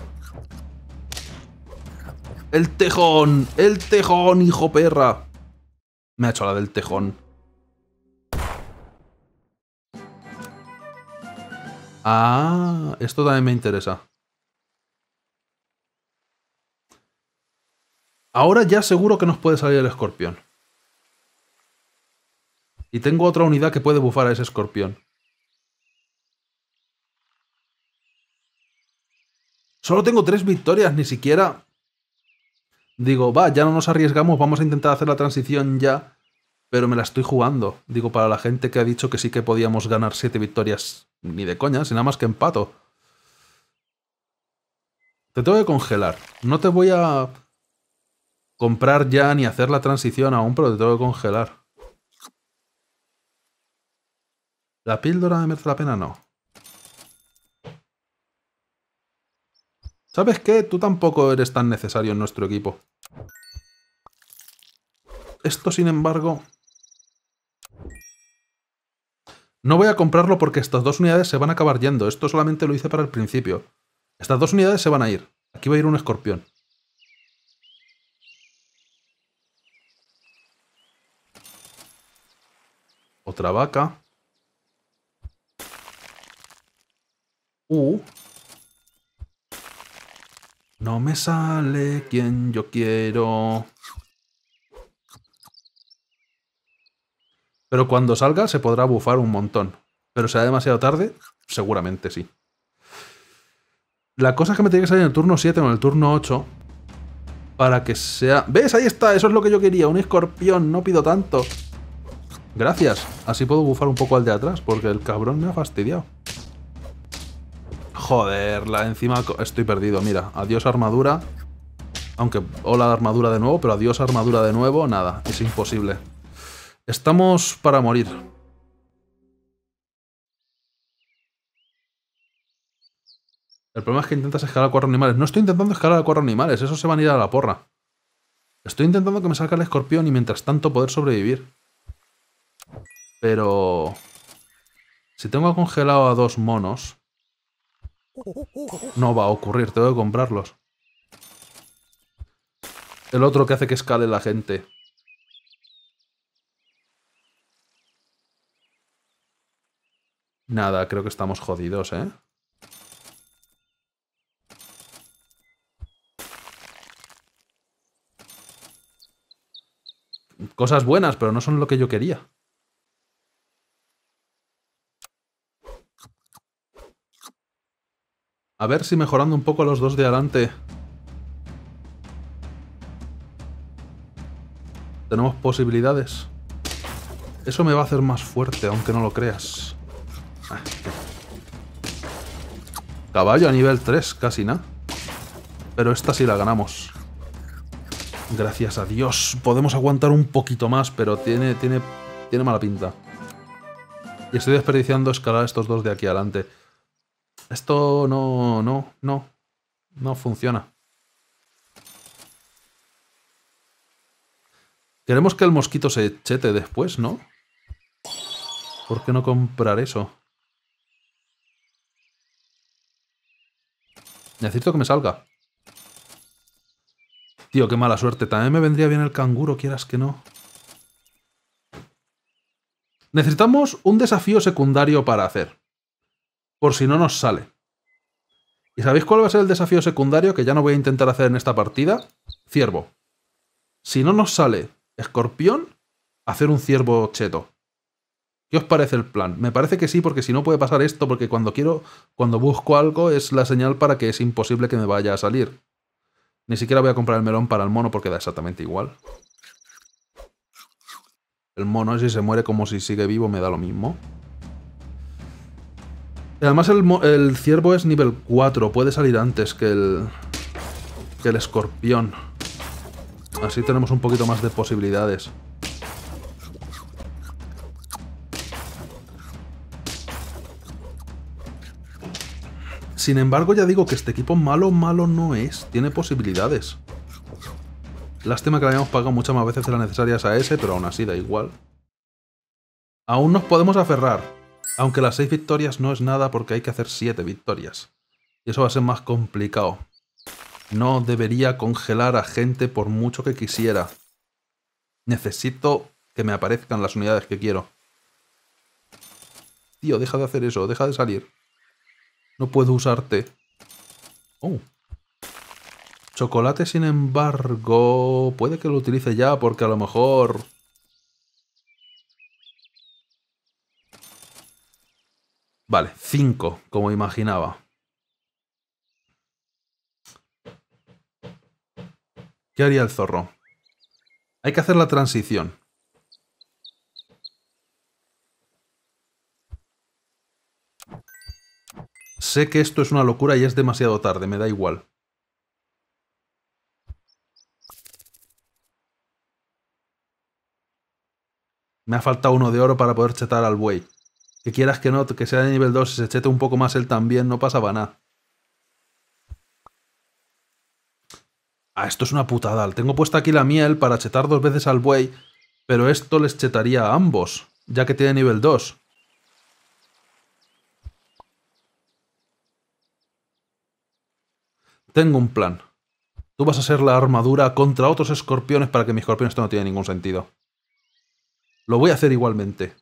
¡El tejón! ¡El tejón, hijo perra! Me ha hecho la del tejón. Ah, esto también me interesa. Ahora ya seguro que nos puede salir el escorpión. Y tengo otra unidad que puede bufar a ese escorpión. Solo tengo tres victorias, ni siquiera digo, va, ya no nos arriesgamos, vamos a intentar hacer la transición ya, pero me la estoy jugando. Digo, para la gente que ha dicho que sí que podíamos ganar siete victorias, ni de coña, si nada más que empato. Te tengo que congelar. No te voy a comprar ya ni hacer la transición aún, pero te tengo que congelar. ¿La píldora merece la pena? No. ¿Sabes qué? Tú tampoco eres tan necesario en nuestro equipo. Esto, sin embargo... No voy a comprarlo porque estas dos unidades se van a acabar yendo. Esto solamente lo hice para el principio. Estas dos unidades se van a ir. Aquí va a ir un escorpión. Otra vaca. Uh, no me sale quien yo quiero. Pero cuando salga se podrá bufar un montón. Pero será demasiado tarde, seguramente sí. La cosa es que me tiene que salir en el turno 7 o en el turno 8 para que sea... ¿Ves? Ahí está, eso es lo que yo quería, un escorpión, no pido tanto. Gracias, así puedo bufar un poco al de atrás porque el cabrón me ha fastidiado. Joder, la encima estoy perdido. Mira, adiós armadura. Aunque, hola armadura de nuevo, pero adiós armadura de nuevo, nada, es imposible. Estamos para morir. El problema es que intentas escalar a cuatro animales. No estoy intentando escalar a cuatro animales, esos se van a ir a la porra. Estoy intentando que me salga el escorpión y mientras tanto poder sobrevivir. Pero... Si tengo congelado a dos monos... No va a ocurrir, tengo que comprarlos. El otro que hace que escale la gente. Nada, creo que estamos jodidos, ¿eh? Cosas buenas, pero no son lo que yo quería. A ver si mejorando un poco los dos de adelante. Tenemos posibilidades. Eso me va a hacer más fuerte, aunque no lo creas. Ah, Caballo a nivel 3, casi nada. Pero esta sí la ganamos. Gracias a Dios. Podemos aguantar un poquito más, pero tiene, tiene, tiene mala pinta. Y estoy desperdiciando escalar estos dos de aquí adelante. Esto no, no, no, no funciona. Queremos que el mosquito se chete después, ¿no? ¿Por qué no comprar eso? Necesito que me salga. Tío, qué mala suerte. También me vendría bien el canguro, quieras que no. Necesitamos un desafío secundario para hacer por si no nos sale. ¿Y sabéis cuál va a ser el desafío secundario que ya no voy a intentar hacer en esta partida? Ciervo. Si no nos sale escorpión, hacer un ciervo cheto. ¿Qué os parece el plan? Me parece que sí, porque si no puede pasar esto, porque cuando quiero, cuando busco algo, es la señal para que es imposible que me vaya a salir. Ni siquiera voy a comprar el melón para el mono porque da exactamente igual. El mono si se muere como si sigue vivo me da lo mismo. Además el, ciervo es nivel 4, puede salir antes que el, escorpión. Así tenemos un poquito más de posibilidades. Sin embargo, ya digo que este equipo malo, malo no es. Tiene posibilidades. Lástima que le hayamos pagado muchas más veces de las necesarias a ese, pero aún así da igual. Aún nos podemos aferrar. Aunque las seis victorias no es nada porque hay que hacer siete victorias. Y eso va a ser más complicado. No debería congelar a gente por mucho que quisiera. Necesito que me aparezcan las unidades que quiero. Tío, deja de hacer eso, deja de salir. No puedo usarte. Oh. Chocolate, sin embargo, puede que lo utilice ya porque a lo mejor Vale, 5, como imaginaba. ¿Qué haría el zorro? Hay que hacer la transición. Sé que esto es una locura y es demasiado tarde, me da igual. Me ha faltado uno de oro para poder chetar al buey que quieras que no, que sea de nivel 2, y se chete un poco más él también, no pasaba nada. Ah, esto es una putada. Tengo puesta aquí la miel para chetar dos veces al buey, pero esto les chetaría a ambos, ya que tiene nivel 2. Tengo un plan. Tú vas a ser la armadura contra otros escorpiones para que mi escorpiones... esto no tiene ningún sentido. Lo voy a hacer igualmente.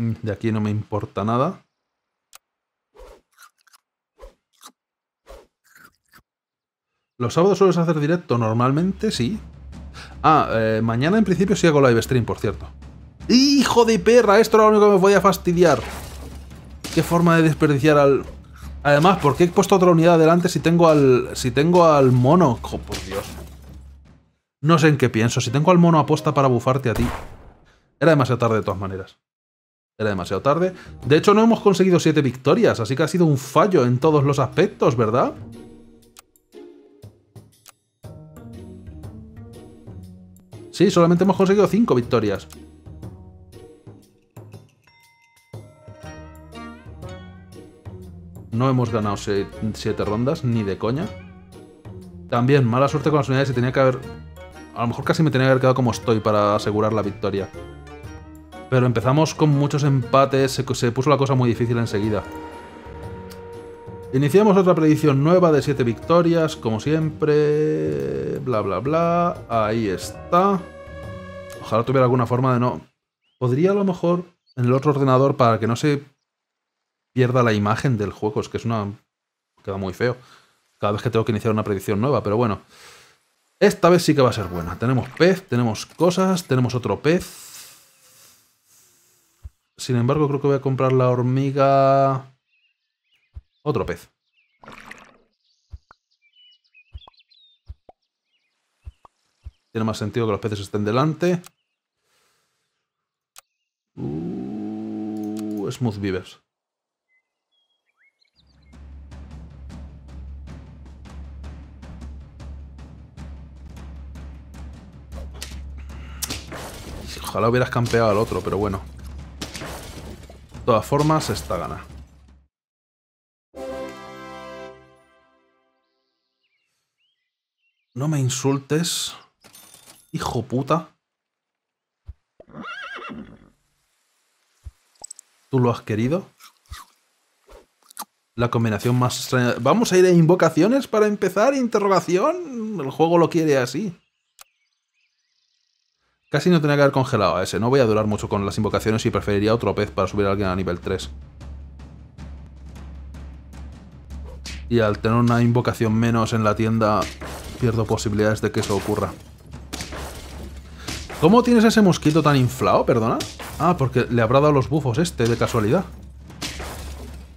Mm, de aquí no me importa nada. ¿Los sábados sueles hacer directo normalmente? Sí. Ah, eh, mañana en principio sí hago live stream, por cierto. ¡Hijo de perra! Esto era lo único que me podía fastidiar. Qué forma de desperdiciar al... Además, ¿por qué he puesto otra unidad adelante si tengo al... Si tengo al mono... por Dios. No sé en qué pienso. Si tengo al mono aposta para bufarte a ti. Era demasiado tarde de todas maneras. Era demasiado tarde. De hecho, no hemos conseguido 7 victorias, así que ha sido un fallo en todos los aspectos, ¿verdad? Sí, solamente hemos conseguido 5 victorias. No hemos ganado 7 rondas, ni de coña. También, mala suerte con las unidades Se tenía que haber... A lo mejor casi me tenía que haber quedado como estoy para asegurar la victoria. Pero empezamos con muchos empates, se, puso la cosa muy difícil enseguida. Iniciamos otra predicción nueva de 7 victorias, como siempre. Bla, bla, bla. Ahí está. Ojalá tuviera alguna forma de no... Podría a lo mejor en el otro ordenador para que no se pierda la imagen del juego. Es que es una... Queda muy feo. Cada vez que tengo que iniciar una predicción nueva, pero bueno. Esta vez sí que va a ser buena. Tenemos pez, tenemos cosas, tenemos otro pez. Sin embargo, creo que voy a comprar la hormiga... Otro pez. Tiene más sentido que los peces estén delante. Uh, smooth Beavers. Ojalá hubieras campeado al otro, pero bueno. De todas formas, está gana. No me insultes. Hijo puta. ¿Tú lo has querido? La combinación más extraña... ¿Vamos a ir a invocaciones para empezar? ¿Interrogación? El juego lo quiere así. Casi no tenía que haber congelado a ese, no voy a durar mucho con las invocaciones y preferiría otro pez para subir a alguien a nivel 3. Y al tener una invocación menos en la tienda, pierdo posibilidades de que eso ocurra. ¿Cómo tienes ese mosquito tan inflado, perdona? Ah, porque le habrá dado los bufos este, de casualidad.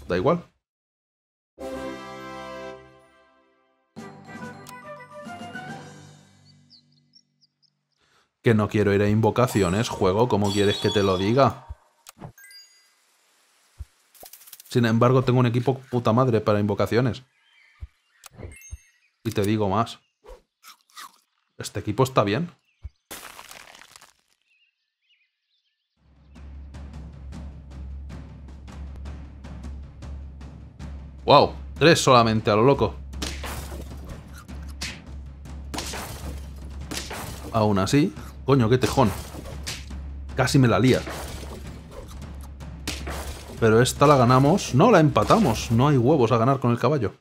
Da igual. Que no quiero ir a invocaciones, juego, como quieres que te lo diga? Sin embargo, tengo un equipo puta madre para invocaciones. Y te digo más. Este equipo está bien. ¡Wow! Tres solamente, a lo loco. Aún así, Coño, qué tejón. Casi me la lía. Pero esta la ganamos. No, la empatamos. No hay huevos a ganar con el caballo.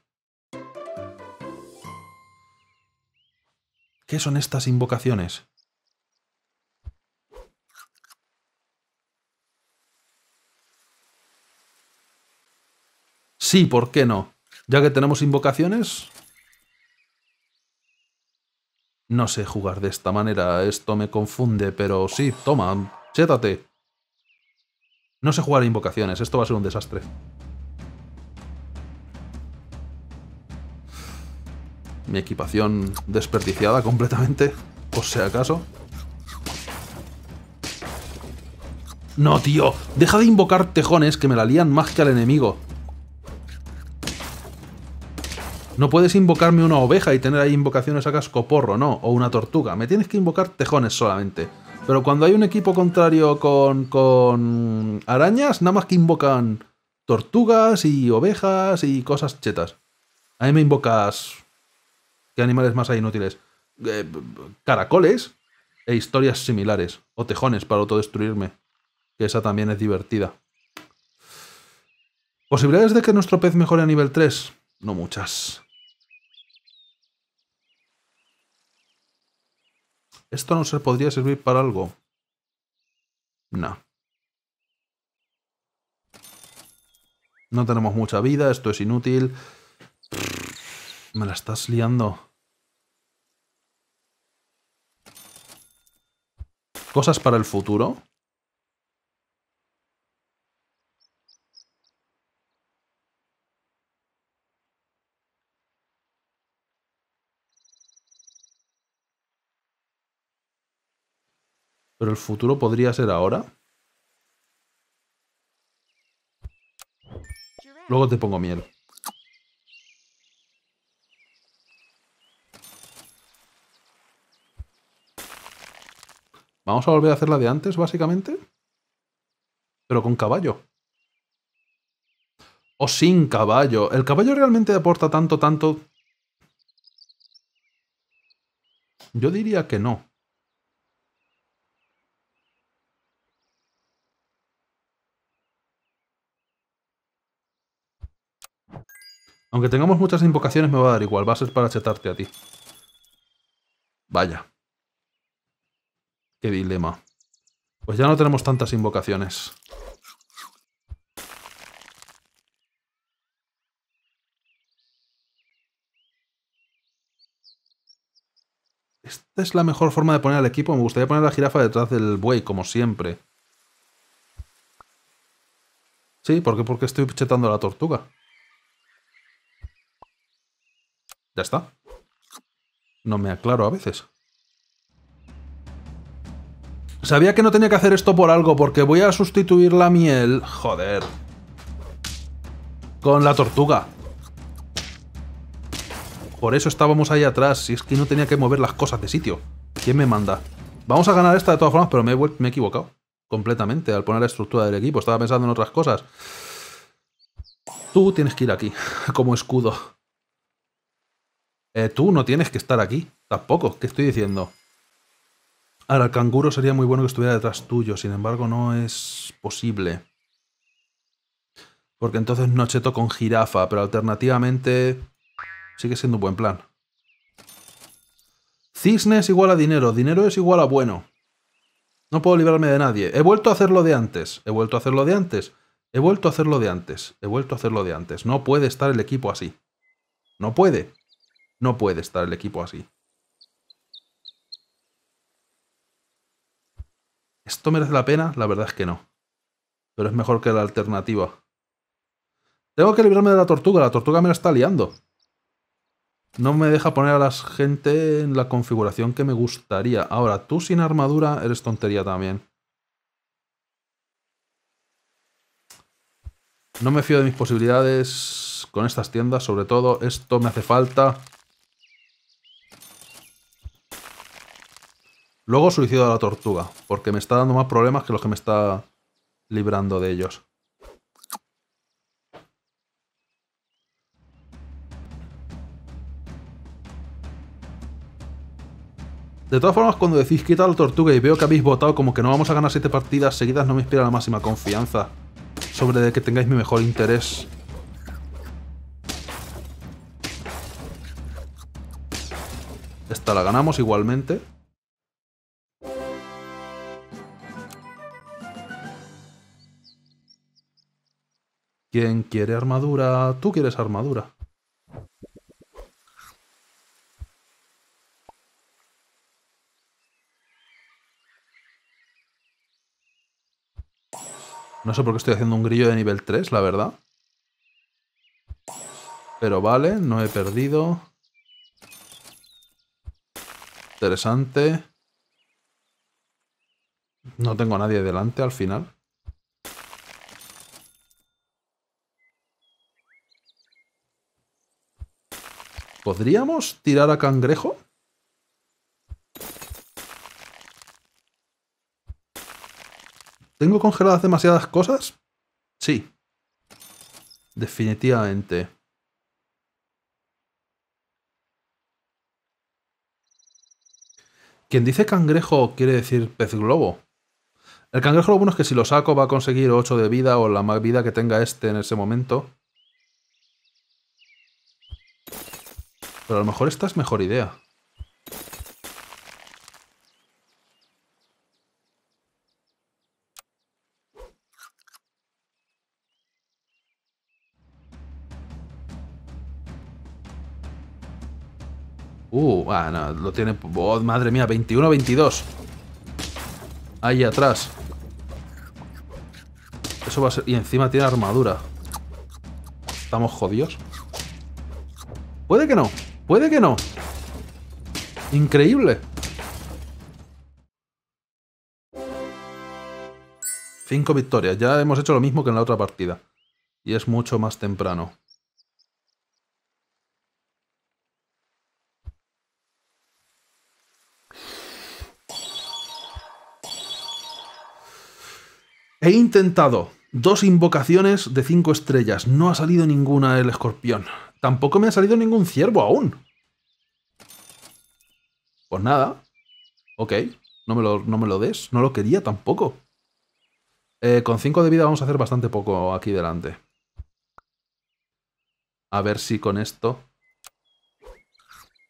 ¿Qué son estas invocaciones? Sí, ¿por qué no? Ya que tenemos invocaciones, no sé jugar de esta manera, esto me confunde, pero sí, toma, sétate. No sé jugar a invocaciones, esto va a ser un desastre. Mi equipación desperdiciada completamente, por si acaso. No, tío, deja de invocar tejones que me la lían más que al enemigo. No puedes invocarme una oveja y tener ahí invocaciones a cascoporro, no, o una tortuga. Me tienes que invocar tejones solamente. Pero cuando hay un equipo contrario con, con arañas, nada más que invocan tortugas y ovejas y cosas chetas. A mí me invocas... ¿Qué animales más hay inútiles? Eh, caracoles e historias similares. O tejones para autodestruirme. Que esa también es divertida. Posibilidades de que nuestro pez mejore a nivel 3. No muchas. ¿Esto no se podría servir para algo? No. No tenemos mucha vida, esto es inútil. Me la estás liando. Cosas para el futuro. Pero el futuro podría ser ahora. Luego te pongo miel. Vamos a volver a hacer la de antes, básicamente. Pero con caballo. O sin caballo. ¿El caballo realmente aporta tanto, tanto? Yo diría que no. Aunque tengamos muchas invocaciones me va a dar igual. Va a ser para chetarte a ti. Vaya. Qué dilema. Pues ya no tenemos tantas invocaciones. Esta es la mejor forma de poner al equipo. Me gustaría poner la jirafa detrás del buey, como siempre. Sí, ¿por qué? Porque estoy chetando a la tortuga. Ya está. No me aclaro a veces. Sabía que no tenía que hacer esto por algo, porque voy a sustituir la miel... Joder. Con la tortuga. Por eso estábamos ahí atrás, si es que no tenía que mover las cosas de sitio. ¿Quién me manda? Vamos a ganar esta de todas formas, pero me he, equivocado. Completamente, al poner la estructura del equipo. Estaba pensando en otras cosas. Tú tienes que ir aquí, como escudo. Eh, tú no tienes que estar aquí, tampoco, ¿qué estoy diciendo? Ahora, el canguro sería muy bueno que estuviera detrás tuyo, sin embargo no es posible. Porque entonces no cheto con jirafa, pero alternativamente sigue siendo un buen plan. Cisne es igual a dinero, dinero es igual a bueno. No puedo librarme de nadie. He vuelto a hacerlo de antes, he vuelto a hacerlo de antes, he vuelto a hacerlo de antes, he vuelto a hacerlo de antes. No puede estar el equipo así. No puede. No puede estar el equipo así. ¿Esto merece la pena? La verdad es que no. Pero es mejor que la alternativa. Tengo que librarme de la tortuga. La tortuga me la está liando. No me deja poner a la gente en la configuración que me gustaría. Ahora, tú sin armadura eres tontería también. No me fío de mis posibilidades con estas tiendas. Sobre todo, esto me hace falta. Luego suicido a la tortuga, porque me está dando más problemas que los que me está librando de ellos. De todas formas, cuando decís quita la tortuga y veo que habéis votado como que no vamos a ganar 7 partidas seguidas, no me inspira la máxima confianza sobre de que tengáis mi mejor interés. Esta la ganamos igualmente. ¿Quién quiere armadura? Tú quieres armadura. No sé por qué estoy haciendo un grillo de nivel 3, la verdad. Pero vale, no he perdido. Interesante. No tengo a nadie delante al final. ¿Podríamos tirar a cangrejo? ¿Tengo congeladas demasiadas cosas? Sí. Definitivamente. Quien dice cangrejo quiere decir pez globo. El cangrejo lo bueno es que si lo saco va a conseguir 8 de vida o la más vida que tenga este en ese momento. Pero a lo mejor esta es mejor idea. Uh, ah, no, lo tiene... Oh, madre mía, 21-22. Ahí atrás. Eso va a ser... Y encima tiene armadura. Estamos jodidos. Puede que no. Puede que no. Increíble. Cinco victorias. Ya hemos hecho lo mismo que en la otra partida. Y es mucho más temprano. He intentado dos invocaciones de cinco estrellas. No ha salido ninguna el escorpión. Tampoco me ha salido ningún ciervo aún. Pues nada. Ok. No me lo, no me lo des. No lo quería tampoco. Eh, con 5 de vida vamos a hacer bastante poco aquí delante. A ver si con esto...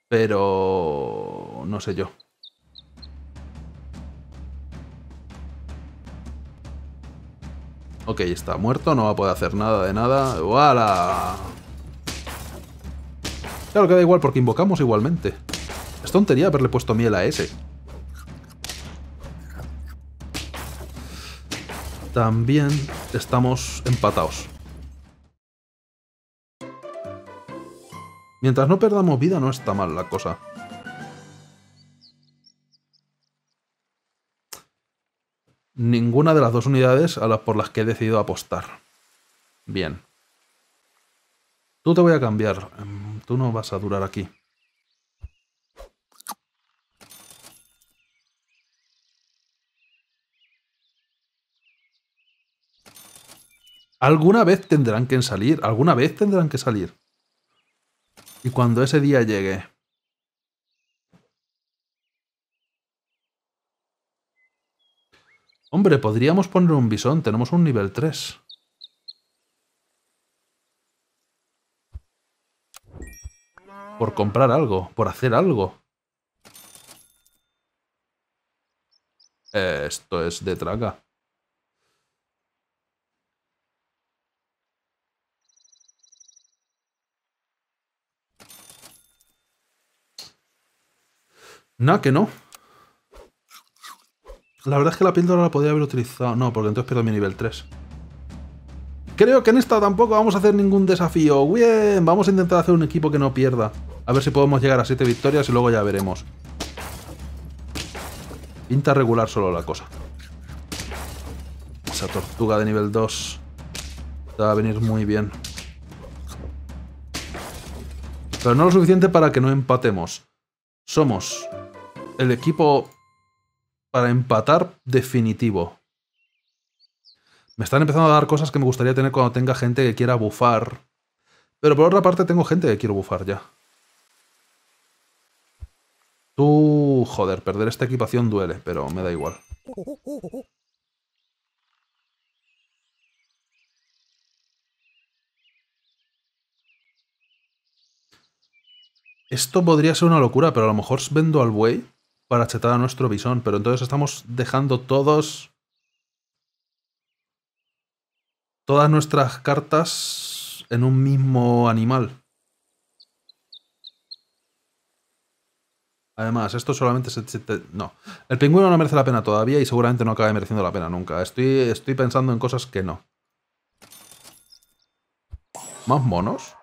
Pero... No sé yo. Ok, está muerto, no va a poder hacer nada de nada. ¡Wala! Claro que da igual porque invocamos igualmente. Es tontería haberle puesto miel a ese. También estamos empatados. Mientras no perdamos vida no está mal la cosa. Ninguna de las dos unidades a las por las que he decidido apostar. Bien. Tú te voy a cambiar no vas a durar aquí. Alguna vez tendrán que salir, alguna vez tendrán que salir. Y cuando ese día llegue... Hombre, podríamos poner un bisón, tenemos un nivel 3. por comprar algo, por hacer algo. Eh, esto es de traga. Nada que no. La verdad es que la píldora la podría haber utilizado. No, porque entonces pierdo mi nivel 3. Creo que en esta tampoco vamos a hacer ningún desafío. Bien, vamos a intentar hacer un equipo que no pierda. A ver si podemos llegar a 7 victorias y luego ya veremos. Pinta regular solo la cosa. Esa tortuga de nivel 2 va a venir muy bien. Pero no lo suficiente para que no empatemos. Somos el equipo para empatar definitivo. Me están empezando a dar cosas que me gustaría tener cuando tenga gente que quiera bufar. Pero por otra parte tengo gente que quiero bufar ya. Tú, joder, perder esta equipación duele, pero me da igual. Esto podría ser una locura, pero a lo mejor vendo al buey para chetar a nuestro visón, Pero entonces estamos dejando todos... Todas nuestras cartas en un mismo animal. Además, esto solamente se, No. El pingüino no merece la pena todavía y seguramente no acabe mereciendo la pena nunca. Estoy, estoy pensando en cosas que no. ¿Más monos?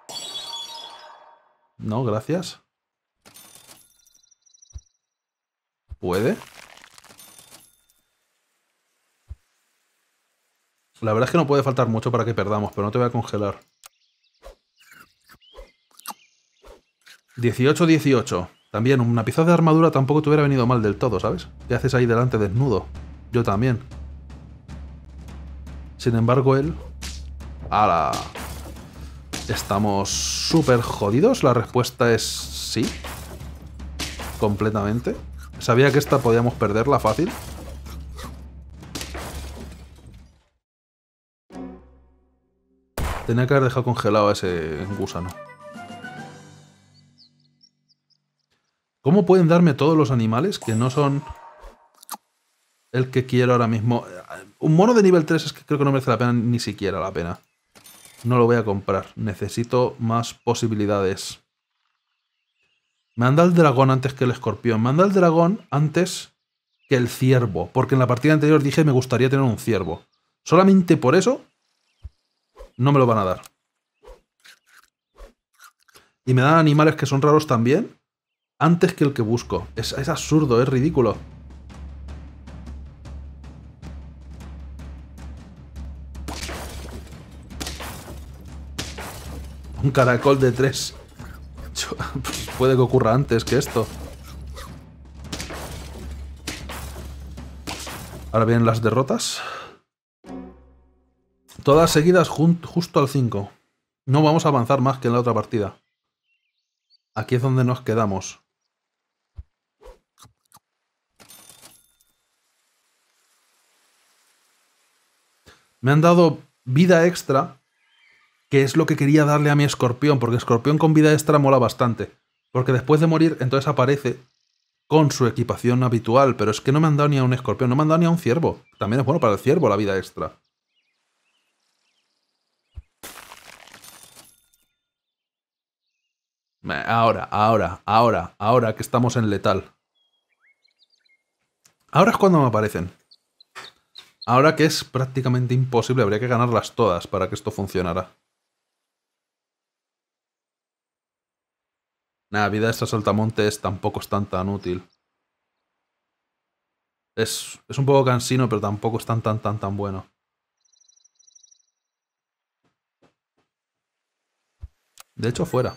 No, gracias. ¿Puede? La verdad es que no puede faltar mucho para que perdamos, pero no te voy a congelar. 18-18. También una pieza de armadura tampoco te hubiera venido mal del todo, ¿sabes? ¿Qué haces ahí delante desnudo? Yo también. Sin embargo, él... ¡Hala! ¿Estamos súper jodidos? La respuesta es sí. Completamente. Sabía que esta podíamos perderla fácil. Tenía que haber dejado congelado a ese gusano. ¿Cómo pueden darme todos los animales que no son el que quiero ahora mismo? Un mono de nivel 3 es que creo que no merece la pena ni siquiera la pena. No lo voy a comprar. Necesito más posibilidades. Me el dragón antes que el escorpión. Me el dragón antes que el ciervo. Porque en la partida anterior dije me gustaría tener un ciervo. Solamente por eso no me lo van a dar. Y me dan animales que son raros también antes que el que busco. Es, absurdo, es ridículo. Un caracol de tres. puede que ocurra antes que esto. Ahora vienen las derrotas. Todas seguidas justo al 5. No vamos a avanzar más que en la otra partida. Aquí es donde nos quedamos. me han dado vida extra, que es lo que quería darle a mi escorpión, porque escorpión con vida extra mola bastante. Porque después de morir, entonces aparece con su equipación habitual, pero es que no me han dado ni a un escorpión, no me han dado ni a un ciervo. También es bueno para el ciervo la vida extra. Ahora, ahora, ahora, ahora que estamos en letal. Ahora es cuando me aparecen. Ahora que es prácticamente imposible, habría que ganarlas todas para que esto funcionara. La vida de esta saltamontes tampoco es tan tan útil. Es, es un poco cansino, pero tampoco es tan tan tan tan bueno. De hecho, fuera.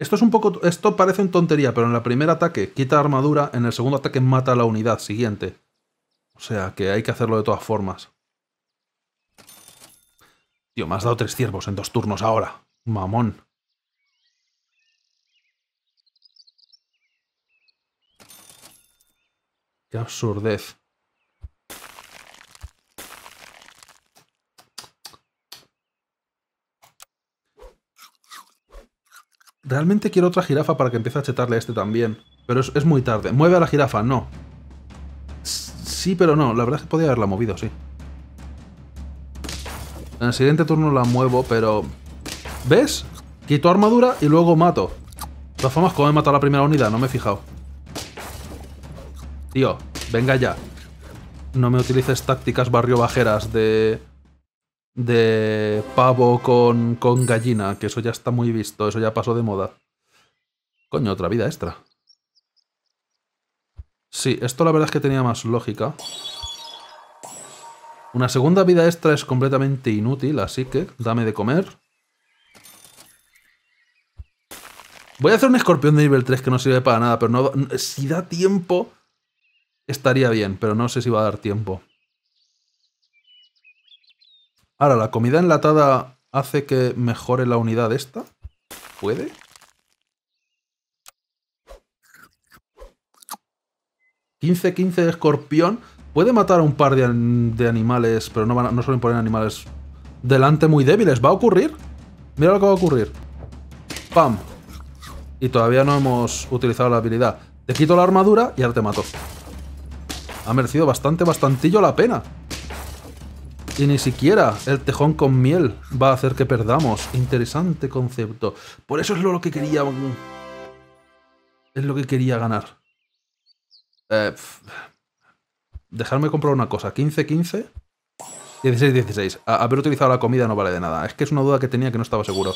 Esto es un poco. Esto parece un tontería, pero en el primer ataque quita armadura, en el segundo ataque mata a la unidad siguiente. O sea que hay que hacerlo de todas formas. Tío, me has dado tres ciervos en dos turnos ahora. Mamón. Qué absurdez. Realmente quiero otra jirafa para que empiece a chetarle a este también. Pero es, muy tarde. Mueve a la jirafa, no. sí, pero no. La verdad es que podía haberla movido, sí. En el siguiente turno la muevo, pero... ¿Ves? Quito armadura y luego mato. De todas formas, ¿cómo he matado a la primera unidad? No me he fijado. Tío, venga ya. No me utilices tácticas barrio bajeras de de pavo con, con gallina, que eso ya está muy visto, eso ya pasó de moda. Coño, otra vida extra. Sí, esto la verdad es que tenía más lógica. Una segunda vida extra es completamente inútil, así que dame de comer. Voy a hacer un escorpión de nivel 3 que no sirve para nada, pero si da tiempo estaría bien, pero no sé si va a dar tiempo. Ahora, ¿la comida enlatada hace que mejore la unidad esta? ¿Puede? ¿15-15 de escorpión? Puede matar a un par de, animales, pero no, van no suelen poner animales delante muy débiles. ¿Va a ocurrir? Mira lo que va a ocurrir. ¡Pam! Y todavía no hemos utilizado la habilidad. Te quito la armadura y ahora te mato. Ha merecido bastante, bastantillo la pena. Y ni siquiera el tejón con miel va a hacer que perdamos. Interesante concepto. Por eso es lo que quería... Mm, es lo que quería ganar. Eh, dejarme comprar una cosa. 15, 15. 16, 16. haber utilizado la comida no vale de nada. Es que es una duda que tenía que no estaba seguro.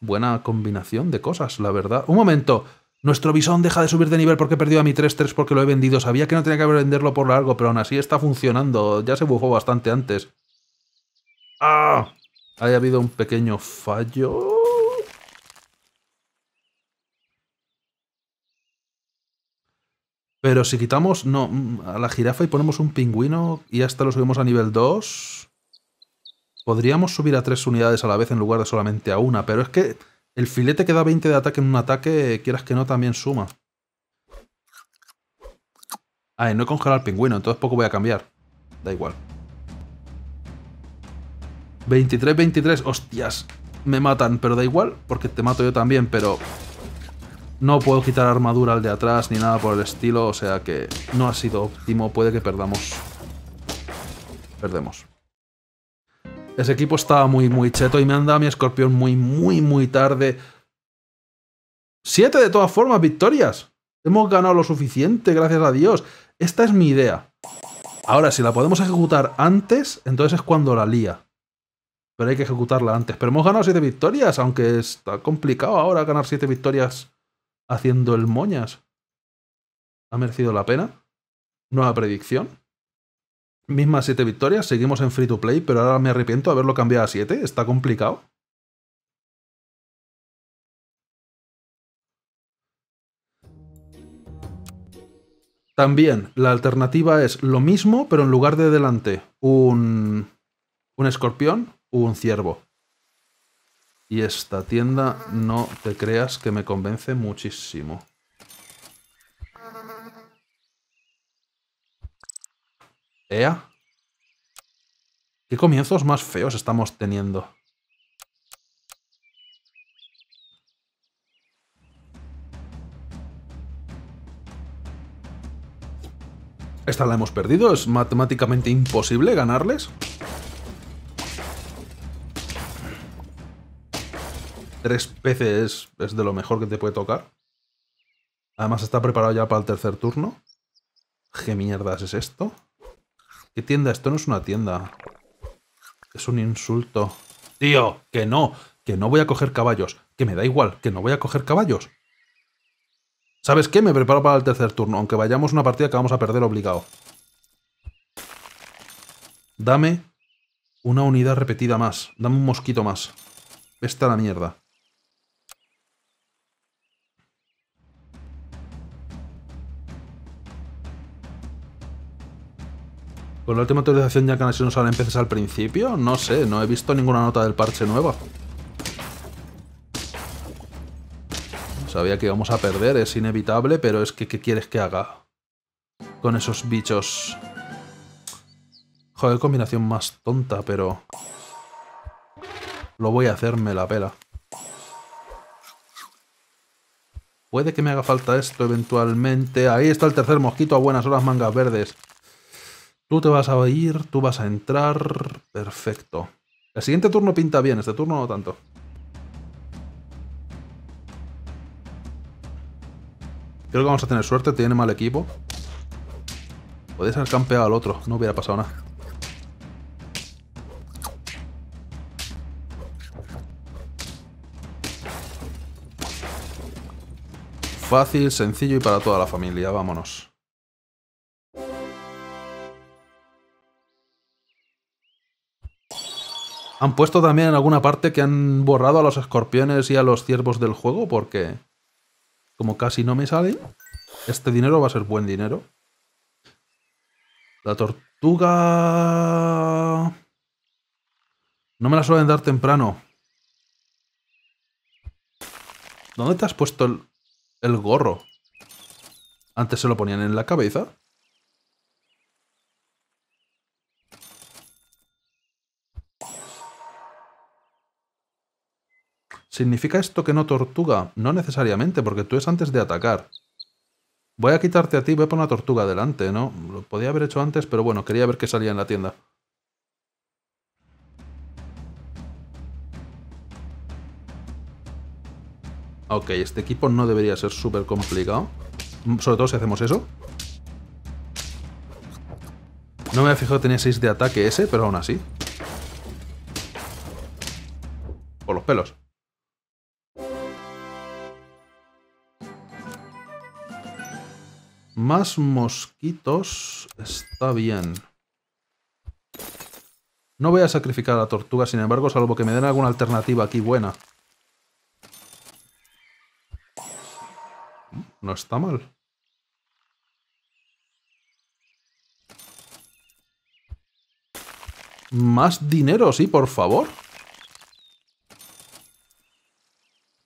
Buena combinación de cosas, la verdad. Un momento. Nuestro bisón deja de subir de nivel porque perdió a mi 3-3 porque lo he vendido. Sabía que no tenía que venderlo por largo, pero aún así está funcionando. Ya se bufó bastante antes. ¡Ah! Ha habido un pequeño fallo. Pero si quitamos no, mm, a la jirafa y ponemos un pingüino y hasta lo subimos a nivel 2, podríamos subir a tres unidades a la vez en lugar de solamente a una, pero es que el filete que da 20 de ataque en un ataque, quieras que no, también suma. Ah, no he congelado al pingüino, entonces poco voy a cambiar. Da igual. 23, 23. Hostias, me matan, pero da igual, porque te mato yo también, pero... No puedo quitar armadura al de atrás ni nada por el estilo, o sea que no ha sido óptimo. Puede que perdamos. Perdemos. Ese equipo estaba muy, muy cheto y me han dado a mi escorpión muy, muy, muy tarde. Siete de todas formas, victorias. Hemos ganado lo suficiente, gracias a Dios. Esta es mi idea. Ahora, si la podemos ejecutar antes, entonces es cuando la lía. Pero hay que ejecutarla antes. Pero hemos ganado siete victorias, aunque está complicado ahora ganar siete victorias haciendo el moñas. ¿Ha merecido la pena? Nueva predicción. Mismas 7 victorias, seguimos en free to play, pero ahora me arrepiento de haberlo cambiado a 7, está complicado. También la alternativa es lo mismo, pero en lugar de delante un, un escorpión, un ciervo. Y esta tienda no te creas que me convence muchísimo. Ea. ¿Qué comienzos más feos estamos teniendo? Esta la hemos perdido, es matemáticamente imposible ganarles. Tres peces es de lo mejor que te puede tocar. Además está preparado ya para el tercer turno. ¿Qué mierdas es esto? ¿Qué tienda? Esto no es una tienda. Es un insulto. Tío, que no, que no voy a coger caballos. Que me da igual, que no voy a coger caballos. ¿Sabes qué? Me preparo para el tercer turno, aunque vayamos una partida que vamos a perder obligado. Dame una unidad repetida más. Dame un mosquito más. Esta la mierda. Con pues la última autorización ya que no salen peces al principio. No sé, no he visto ninguna nota del parche nueva. Sabía que íbamos a perder, es inevitable, pero es que ¿qué quieres que haga? Con esos bichos. Joder, combinación más tonta, pero... Lo voy a hacerme la pela. Puede que me haga falta esto eventualmente. Ahí está el tercer mosquito a buenas horas, mangas verdes. Tú te vas a ir, tú vas a entrar. Perfecto. El siguiente turno pinta bien, este turno no tanto. Creo que vamos a tener suerte, tiene mal equipo. Podéis haber campeado al otro, no hubiera pasado nada. Fácil, sencillo y para toda la familia, vámonos. Han puesto también en alguna parte que han borrado a los escorpiones y a los ciervos del juego porque como casi no me salen, este dinero va a ser buen dinero. La tortuga... No me la suelen dar temprano. ¿Dónde te has puesto el, el gorro? Antes se lo ponían en la cabeza. ¿Significa esto que no tortuga? No necesariamente, porque tú es antes de atacar. Voy a quitarte a ti, voy a poner una tortuga delante, ¿no? Lo podía haber hecho antes, pero bueno, quería ver qué salía en la tienda. Ok, este equipo no debería ser súper complicado. Mm, sobre todo si hacemos eso. No me había fijado que tenía 6 de ataque ese, pero aún así. Por los pelos. Más mosquitos está bien. No voy a sacrificar a la tortuga, sin embargo, salvo que me den alguna alternativa aquí buena. No está mal. Más dinero, sí, por favor.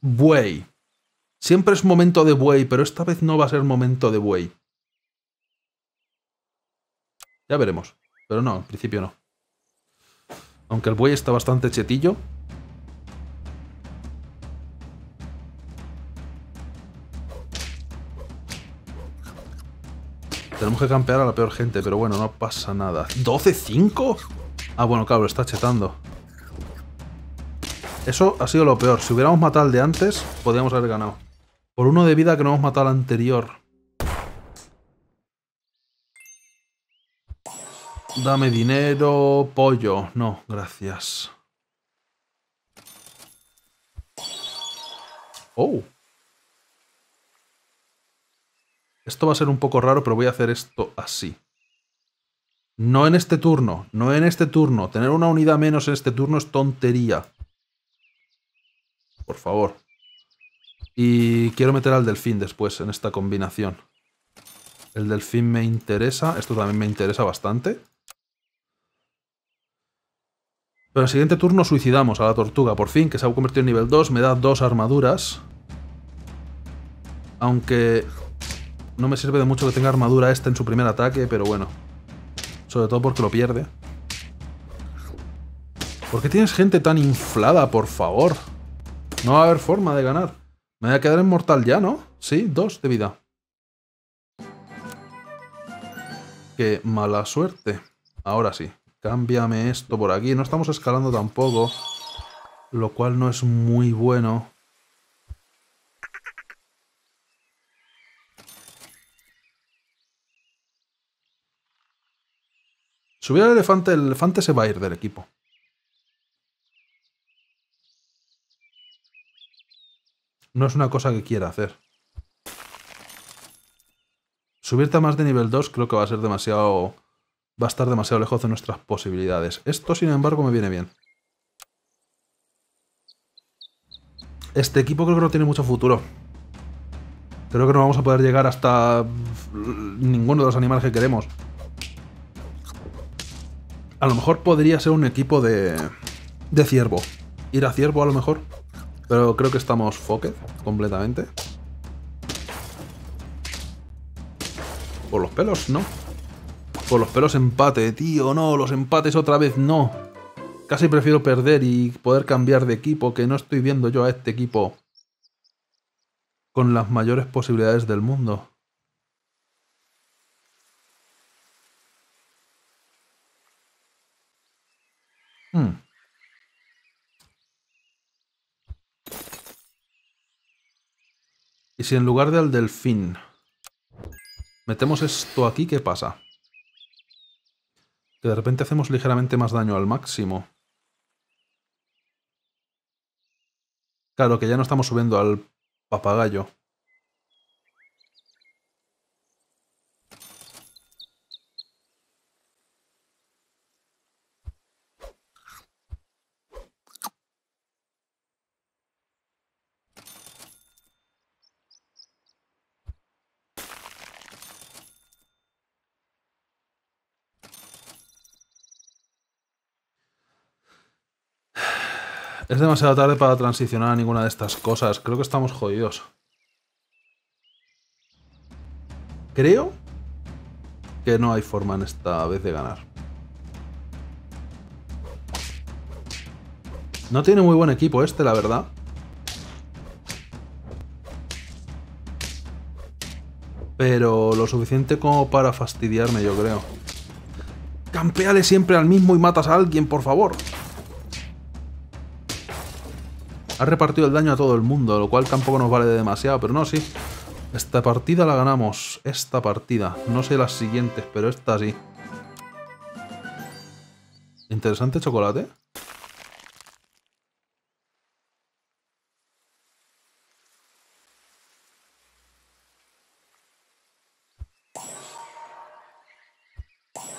Buey. Siempre es momento de buey, pero esta vez no va a ser momento de buey. Ya veremos. Pero no, en principio no. Aunque el buey está bastante chetillo. Tenemos que campear a la peor gente, pero bueno, no pasa nada. ¿12-5? Ah, bueno, claro, está chetando. Eso ha sido lo peor. Si hubiéramos matado al de antes, podríamos haber ganado. Por uno de vida que no hemos matado al anterior. Dame dinero, pollo. No, gracias. Oh. Esto va a ser un poco raro, pero voy a hacer esto así. No en este turno, no en este turno. Tener una unidad menos en este turno es tontería. Por favor. Y quiero meter al delfín después en esta combinación. El delfín me interesa, esto también me interesa bastante. Pero en el siguiente turno suicidamos a la tortuga, por fin, que se ha convertido en nivel 2, me da dos armaduras. Aunque no me sirve de mucho que tenga armadura esta en su primer ataque, pero bueno. Sobre todo porque lo pierde. ¿Por qué tienes gente tan inflada, por favor? No va a haber forma de ganar. Me voy a quedar en mortal ya, ¿no? Sí, dos de vida. Qué mala suerte. Ahora sí. Cámbiame esto por aquí. No estamos escalando tampoco. Lo cual no es muy bueno. Subir al elefante, el elefante se va a ir del equipo. No es una cosa que quiera hacer. Subirte a más de nivel 2 creo que va a ser demasiado va a estar demasiado lejos de nuestras posibilidades. Esto, sin embargo, me viene bien. Este equipo creo que no tiene mucho futuro. Creo que no vamos a poder llegar hasta mm, ninguno de los animales que queremos. A lo mejor podría ser un equipo de, de ciervo. Ir a ciervo a lo mejor. Pero creo que estamos foque completamente. Por los pelos, ¿no? Por los pelos empate, tío, no, los empates otra vez no. Casi prefiero perder y poder cambiar de equipo, que no estoy viendo yo a este equipo con las mayores posibilidades del mundo. Hmm. Y si en lugar del delfín metemos esto aquí, ¿qué pasa? Que de repente hacemos ligeramente más daño al máximo. Claro, que ya no estamos subiendo al papagayo. Es demasiado tarde para transicionar a ninguna de estas cosas. Creo que estamos jodidos. Creo que no hay forma en esta vez de ganar. No tiene muy buen equipo este, la verdad. Pero lo suficiente como para fastidiarme, yo creo. Campeale siempre al mismo y matas a alguien, por favor. Ha repartido el daño a todo el mundo, lo cual tampoco nos vale demasiado, pero no, sí. Esta partida la ganamos. Esta partida. No sé las siguientes, pero esta sí. Interesante chocolate.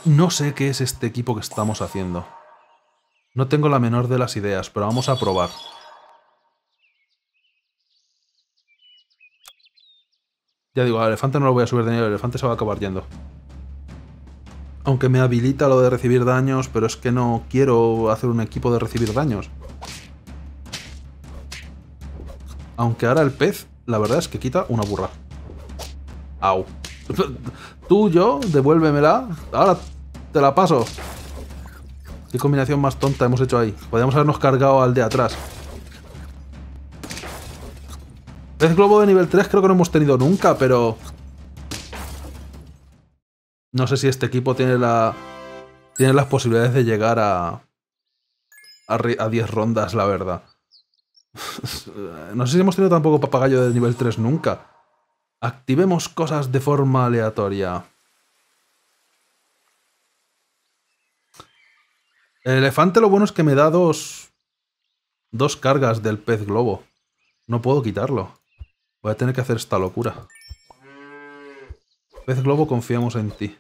No sé qué es este equipo que estamos haciendo. No tengo la menor de las ideas, pero vamos a probar. Ya digo, al elefante no lo voy a subir de nivel, el elefante se va a acabar yendo. Aunque me habilita lo de recibir daños, pero es que no quiero hacer un equipo de recibir daños. Aunque ahora el pez, la verdad es que quita una burra. Au. Tú, yo, devuélvemela. Ahora te la paso. Qué combinación más tonta hemos hecho ahí. Podríamos habernos cargado al de atrás. Pez globo de nivel 3 creo que no hemos tenido nunca, pero... No sé si este equipo tiene la... Tiene las posibilidades de llegar a... A 10 rondas, la verdad. no sé si hemos tenido tampoco papagayo de nivel 3 nunca. Activemos cosas de forma aleatoria. El elefante lo bueno es que me da dos... Dos cargas del pez globo. No puedo quitarlo. Voy a tener que hacer esta locura. Pez Globo, confiamos en ti.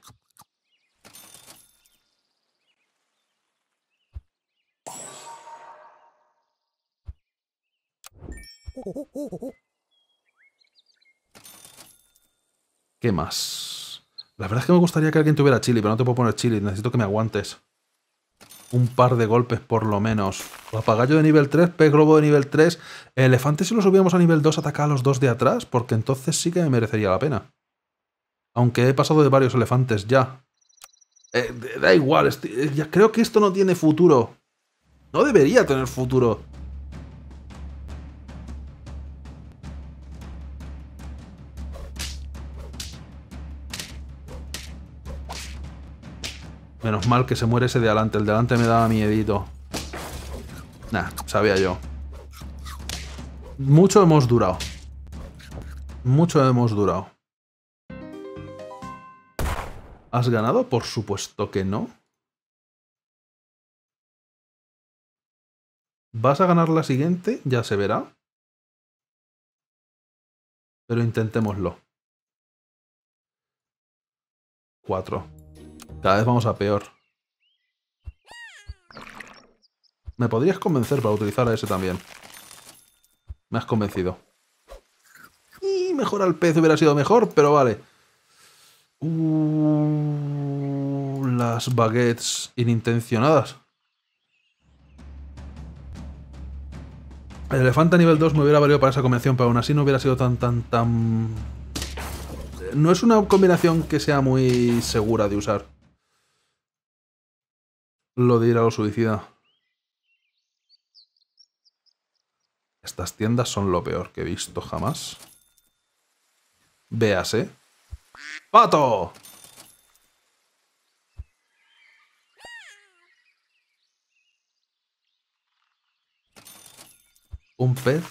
¿Qué más? La verdad es que me gustaría que alguien tuviera chili, pero no te puedo poner chili. Necesito que me aguantes un par de golpes por lo menos. Papagayo de nivel 3, pez globo de nivel 3. Elefante si lo subíamos a nivel 2 ataca a los dos de atrás, porque entonces sí que me merecería la pena. Aunque he pasado de varios elefantes ya. Eh, da igual, este, eh, creo que esto no tiene futuro. No debería tener futuro. Menos mal que se muere ese de adelante. El delante me daba miedito. Nah, sabía yo. Mucho hemos durado. Mucho hemos durado. ¿Has ganado? Por supuesto que no. ¿Vas a ganar la siguiente? Ya se verá. Pero intentémoslo. Cuatro. Cada vez vamos a peor. Me podrías convencer para utilizar a ese también. Me has convencido. Y mejor al pez hubiera sido mejor, pero vale. Uh, las baguettes inintencionadas. El elefante a nivel 2 me hubiera valido para esa combinación, pero aún así no hubiera sido tan, tan, tan... No es una combinación que sea muy segura de usar lo de ir a lo suicida. Estas tiendas son lo peor que he visto jamás. Véase. ¡Pato! Un pez.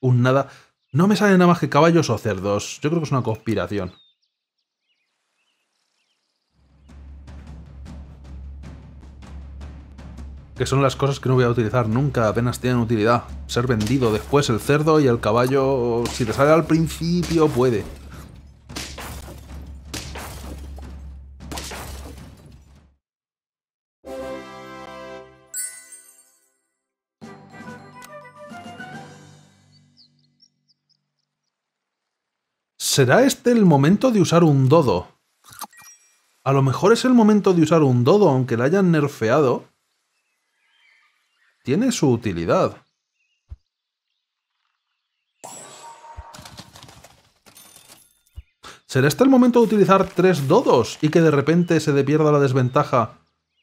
Un nada. No me sale nada más que caballos o cerdos. Yo creo que es una conspiración. que son las cosas que no voy a utilizar nunca, apenas tienen utilidad. Ser vendido después el cerdo y el caballo, si te sale al principio, puede. ¿Será este el momento de usar un dodo? A lo mejor es el momento de usar un dodo, aunque la hayan nerfeado tiene su utilidad. ¿Será este el momento de utilizar tres dodos y que de repente se pierda la desventaja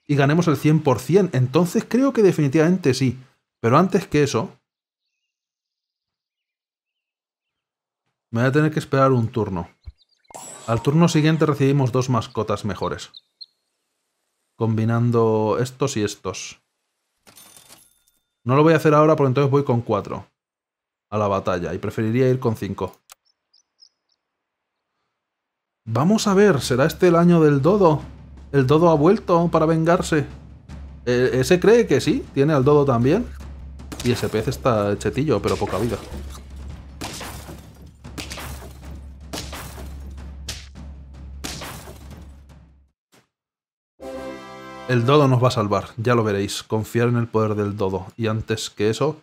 y ganemos el 100%? Entonces creo que definitivamente sí. Pero antes que eso... Me voy a tener que esperar un turno. Al turno siguiente recibimos dos mascotas mejores. Combinando estos y estos. No lo voy a hacer ahora porque entonces voy con 4 a la batalla y preferiría ir con 5. Vamos a ver, ¿será este el año del dodo? ¿El dodo ha vuelto para vengarse? E, ese cree que sí, tiene al dodo también. Y ese pez está chetillo, pero poca vida. El dodo nos va a salvar, ya lo veréis. Confiar en el poder del dodo. Y antes que eso,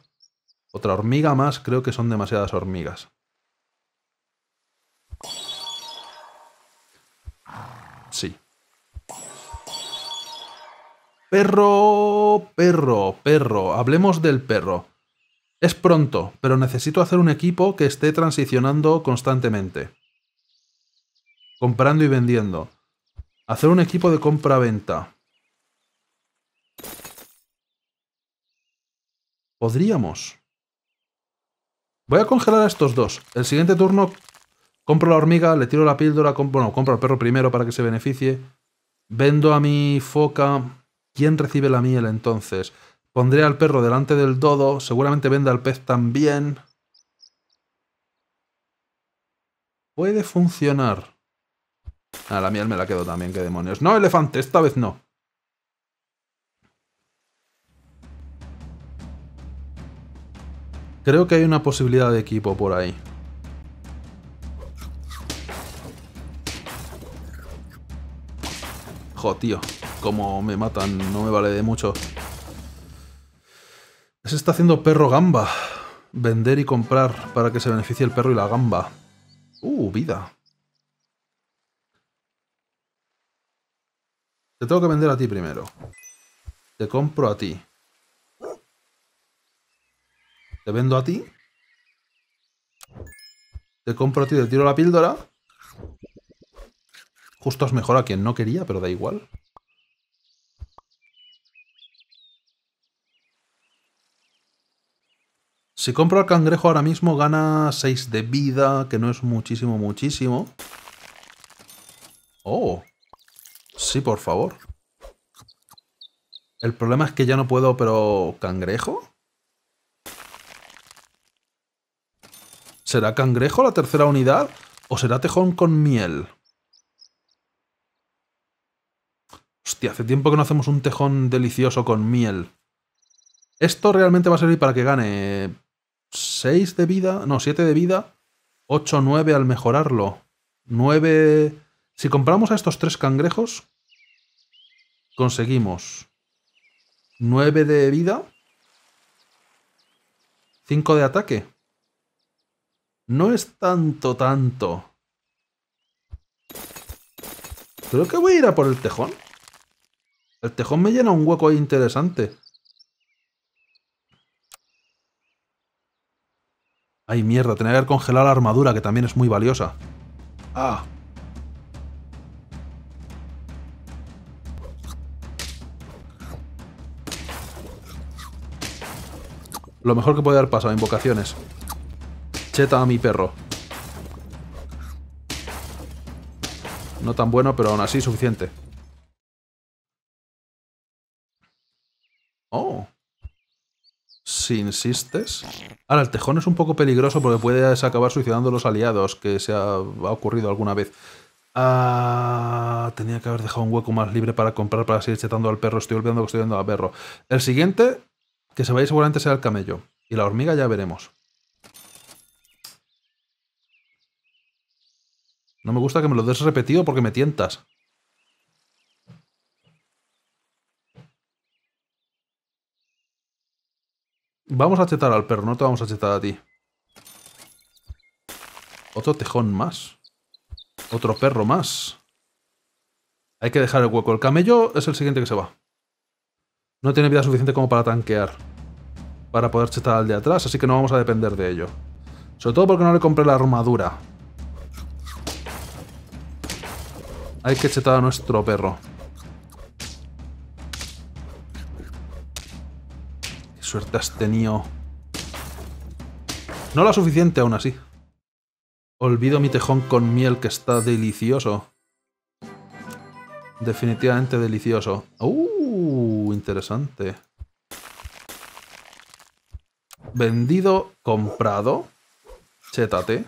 otra hormiga más. Creo que son demasiadas hormigas. Sí. Perro, perro, perro. Hablemos del perro. Es pronto, pero necesito hacer un equipo que esté transicionando constantemente. Comprando y vendiendo. Hacer un equipo de compra-venta. Podríamos. Voy a congelar a estos dos. El siguiente turno compro la hormiga, le tiro la píldora, bueno, compro al perro primero para que se beneficie. Vendo a mi foca. ¿Quién recibe la miel entonces? Pondré al perro delante del dodo, seguramente venda al pez también. Puede funcionar. Ah, la miel me la quedo también, qué demonios. No, elefante, esta vez no. Creo que hay una posibilidad de equipo por ahí. Jo, tío. Como me matan, no me vale de mucho. Se está haciendo perro gamba. Vender y comprar para que se beneficie el perro y la gamba. Uh, vida. Te tengo que vender a ti primero. Te compro a ti. Te vendo a ti. Te compro a ti, te tiro la píldora. Justo es mejor a quien no quería, pero da igual. Si compro al cangrejo ahora mismo gana 6 de vida, que no es muchísimo, muchísimo. Oh. Sí, por favor. El problema es que ya no puedo, pero... ¿Cangrejo? ¿Será cangrejo la tercera unidad? ¿O será tejón con miel? Hostia, hace tiempo que no hacemos un tejón delicioso con miel. Esto realmente va a servir para que gane 6 de vida, no, 7 de vida, 8, 9 al mejorarlo. 9... Si compramos a estos tres cangrejos, conseguimos 9 de vida, 5 de ataque. No es tanto, tanto. Creo que voy a ir a por el tejón. El tejón me llena un hueco interesante. Ay, mierda, tenía que haber congelado la armadura, que también es muy valiosa. Ah. Lo mejor que puede haber pasado, invocaciones cheta a mi perro. No tan bueno, pero aún así suficiente. Oh. Si insistes. Ahora, el tejón es un poco peligroso porque puede acabar suicidando a los aliados, que se ha, ocurrido alguna vez. Ah, tenía que haber dejado un hueco más libre para comprar para seguir chetando al perro. Estoy olvidando que estoy viendo al perro. El siguiente que se vaya seguramente será el camello. Y la hormiga ya veremos. No me gusta que me lo des repetido porque me tientas. Vamos a chetar al perro, no te vamos a chetar a ti. Otro tejón más. Otro perro más. Hay que dejar el hueco. El camello es el siguiente que se va. No tiene vida suficiente como para tanquear. Para poder chetar al de atrás, así que no vamos a depender de ello. Sobre todo porque no le compré la armadura. Hay que chetar a nuestro perro. Qué suerte has tenido. No la suficiente aún así. Olvido mi tejón con miel que está delicioso. Definitivamente delicioso. ¡Uh! Interesante. Vendido, comprado. Chétate.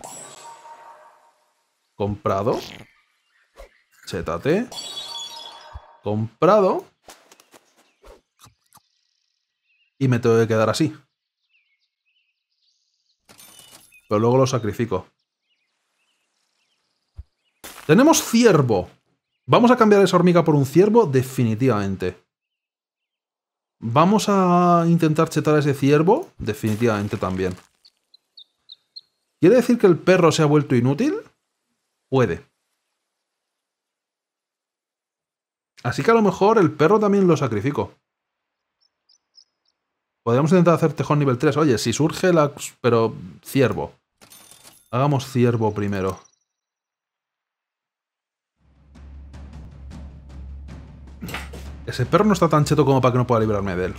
Comprado. ZT. Comprado. Y me tengo que quedar así. Pero luego lo sacrifico. Tenemos ciervo. Vamos a cambiar esa hormiga por un ciervo definitivamente. Vamos a intentar chetar ese ciervo definitivamente también. ¿Quiere decir que el perro se ha vuelto inútil? Puede. Así que a lo mejor el perro también lo sacrifico. Podríamos intentar hacer tejón nivel 3. Oye, si surge la... Pero ciervo. Hagamos ciervo primero. Ese perro no está tan cheto como para que no pueda librarme de él.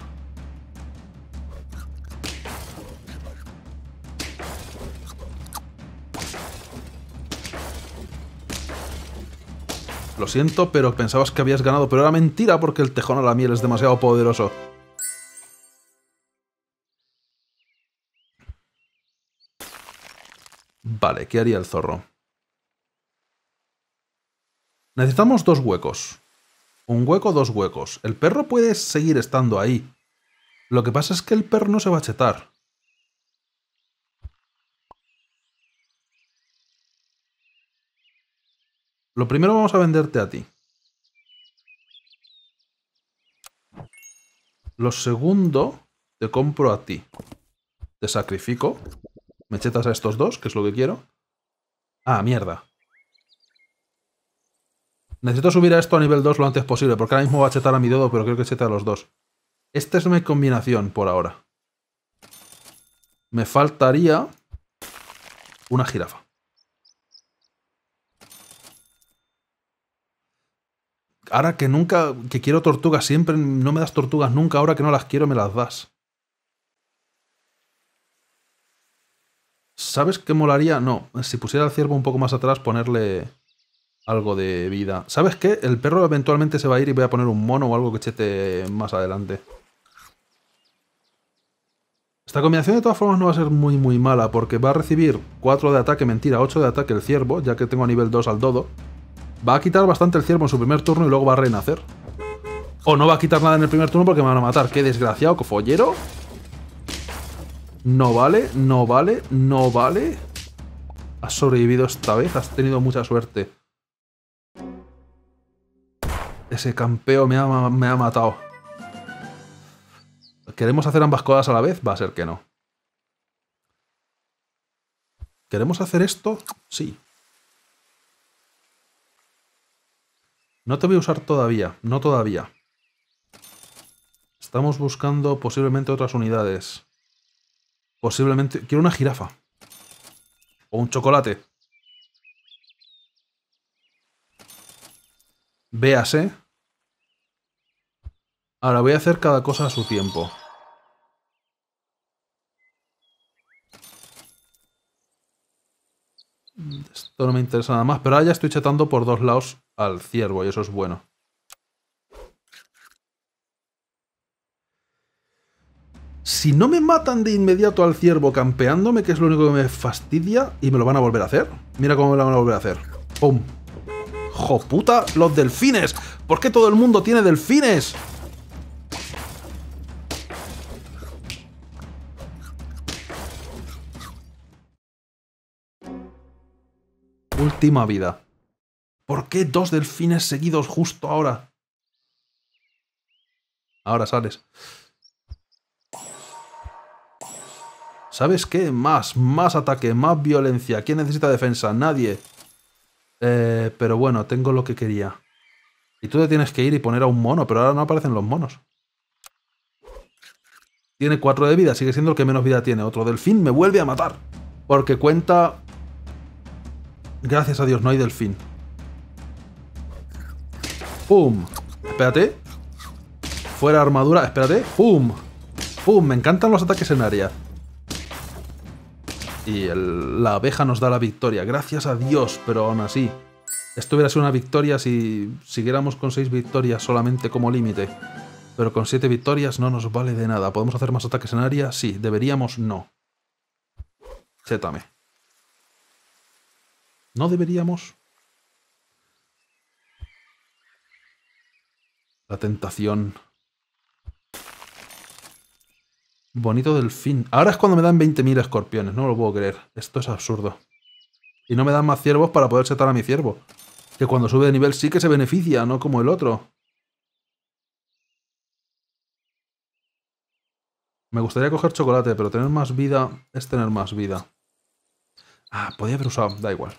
siento, pero pensabas que habías ganado, pero era mentira porque el tejón a la miel es demasiado poderoso. Vale, ¿qué haría el zorro? Necesitamos dos huecos. Un hueco, dos huecos. El perro puede seguir estando ahí. Lo que pasa es que el perro no se va a chetar. Lo primero vamos a venderte a ti. Lo segundo, te compro a ti. Te sacrifico. Me chetas a estos dos, que es lo que quiero. Ah, mierda. Necesito subir a esto a nivel 2 lo antes posible, porque ahora mismo va a chetar a mi dedo, pero creo que cheta a los dos. Esta es mi combinación por ahora. Me faltaría una jirafa. ahora que nunca, que quiero tortugas siempre, no me das tortugas nunca, ahora que no las quiero me las das. ¿Sabes qué molaría? No, si pusiera el ciervo un poco más atrás, ponerle algo de vida. ¿Sabes qué? El perro eventualmente se va a ir y voy a poner un mono o algo que chete más adelante. Esta combinación de todas formas no va a ser muy muy mala, porque va a recibir 4 de ataque, mentira, 8 de ataque el ciervo, ya que tengo a nivel 2 al dodo. Va a quitar bastante el ciervo en su primer turno y luego va a renacer. O no va a quitar nada en el primer turno porque me van a matar. Qué desgraciado, follero. No vale, no vale, no vale. Has sobrevivido esta vez, has tenido mucha suerte. Ese campeo me ha, me ha matado. ¿Queremos hacer ambas cosas a la vez? Va a ser que no. ¿Queremos hacer esto? Sí. No te voy a usar todavía, no todavía. Estamos buscando posiblemente otras unidades. Posiblemente... Quiero una jirafa. O un chocolate. Véase. Ahora voy a hacer cada cosa a su tiempo. Esto no me interesa nada más, pero ahora ya estoy chetando por dos lados al ciervo y eso es bueno. Si no me matan de inmediato al ciervo campeándome, que es lo único que me fastidia, y me lo van a volver a hacer. Mira cómo me lo van a volver a hacer. ¡Pum! ¡Joputa! ¡Los delfines! ¿Por qué todo el mundo tiene delfines? vida. ¿Por qué dos delfines seguidos justo ahora? Ahora sales. ¿Sabes qué? Más, más ataque, más violencia. ¿Quién necesita defensa? Nadie. Eh, pero bueno, tengo lo que quería. Y tú te tienes que ir y poner a un mono, pero ahora no aparecen los monos. Tiene cuatro de vida, sigue siendo el que menos vida tiene. Otro delfín me vuelve a matar. Porque cuenta Gracias a Dios, no hay delfín. ¡Pum! Espérate. Fuera armadura, espérate. ¡Pum! ¡Pum! Me encantan los ataques en área. Y la abeja nos da la victoria. Gracias a Dios, pero aún así. Esto hubiera sido una victoria si siguiéramos con seis victorias solamente como límite. Pero con siete victorias no nos vale de nada. ¿Podemos hacer más ataques en área? Sí. ¿Deberíamos? No. Sétame. ¿No deberíamos? La tentación. Bonito delfín. Ahora es cuando me dan 20.000 escorpiones, no lo puedo creer. Esto es absurdo. Y no me dan más ciervos para poder setar a mi ciervo. Que cuando sube de nivel sí que se beneficia, no como el otro. Me gustaría coger chocolate, pero tener más vida es tener más vida. Ah, podía haber usado, da igual.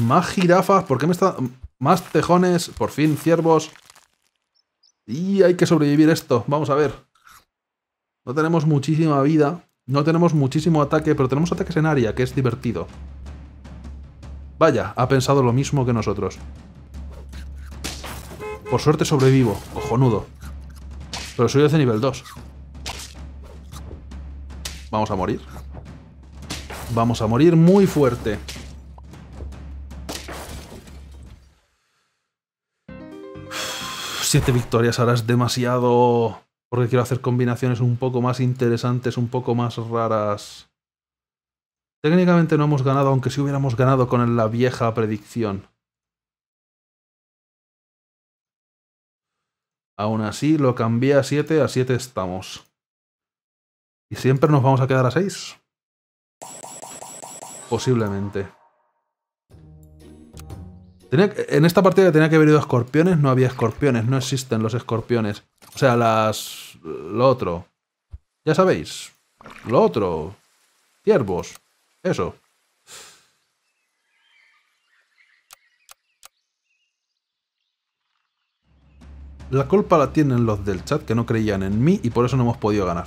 Más jirafas, ¿por qué me está...? Más tejones, por fin, ciervos. Y hay que sobrevivir esto, vamos a ver. No tenemos muchísima vida, no tenemos muchísimo ataque, pero tenemos ataques en área, que es divertido. Vaya, ha pensado lo mismo que nosotros. Por suerte sobrevivo, cojonudo. Pero soy de nivel 2. Vamos a morir. Vamos a morir muy fuerte. siete victorias ahora es demasiado. Porque quiero hacer combinaciones un poco más interesantes, un poco más raras. Técnicamente no hemos ganado, aunque sí hubiéramos ganado con la vieja predicción. Aún así, lo cambié a 7, a 7 estamos. ¿Y siempre nos vamos a quedar a 6? Posiblemente en esta partida tenía que haber ido escorpiones, no había escorpiones, no existen los escorpiones. O sea, las... lo otro. Ya sabéis. Lo otro. Ciervos. Eso. La culpa la tienen los del chat que no creían en mí y por eso no hemos podido ganar.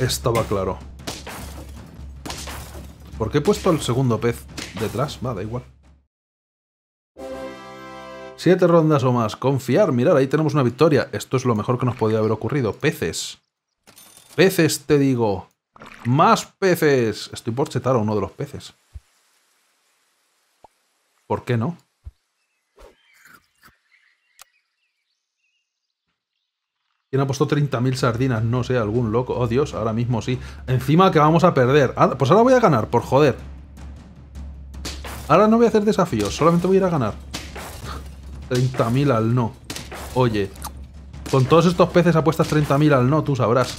Estaba claro. ¿Por qué he puesto el segundo pez detrás, va, da igual. Siete rondas o más. Confiar, mirar, ahí tenemos una victoria. Esto es lo mejor que nos podía haber ocurrido. Peces. Peces, te digo. ¡Más peces! Estoy por chetar a uno de los peces. ¿Por qué no? ¿Quién ha puesto 30.000 sardinas? No sé, algún loco. Oh, Dios, ahora mismo sí. Encima que vamos a perder. pues ahora voy a ganar, por joder. Ahora no voy a hacer desafíos, solamente voy a ir a ganar. 30.000 al no. Oye, con todos estos peces apuestas 30.000 al no, tú sabrás.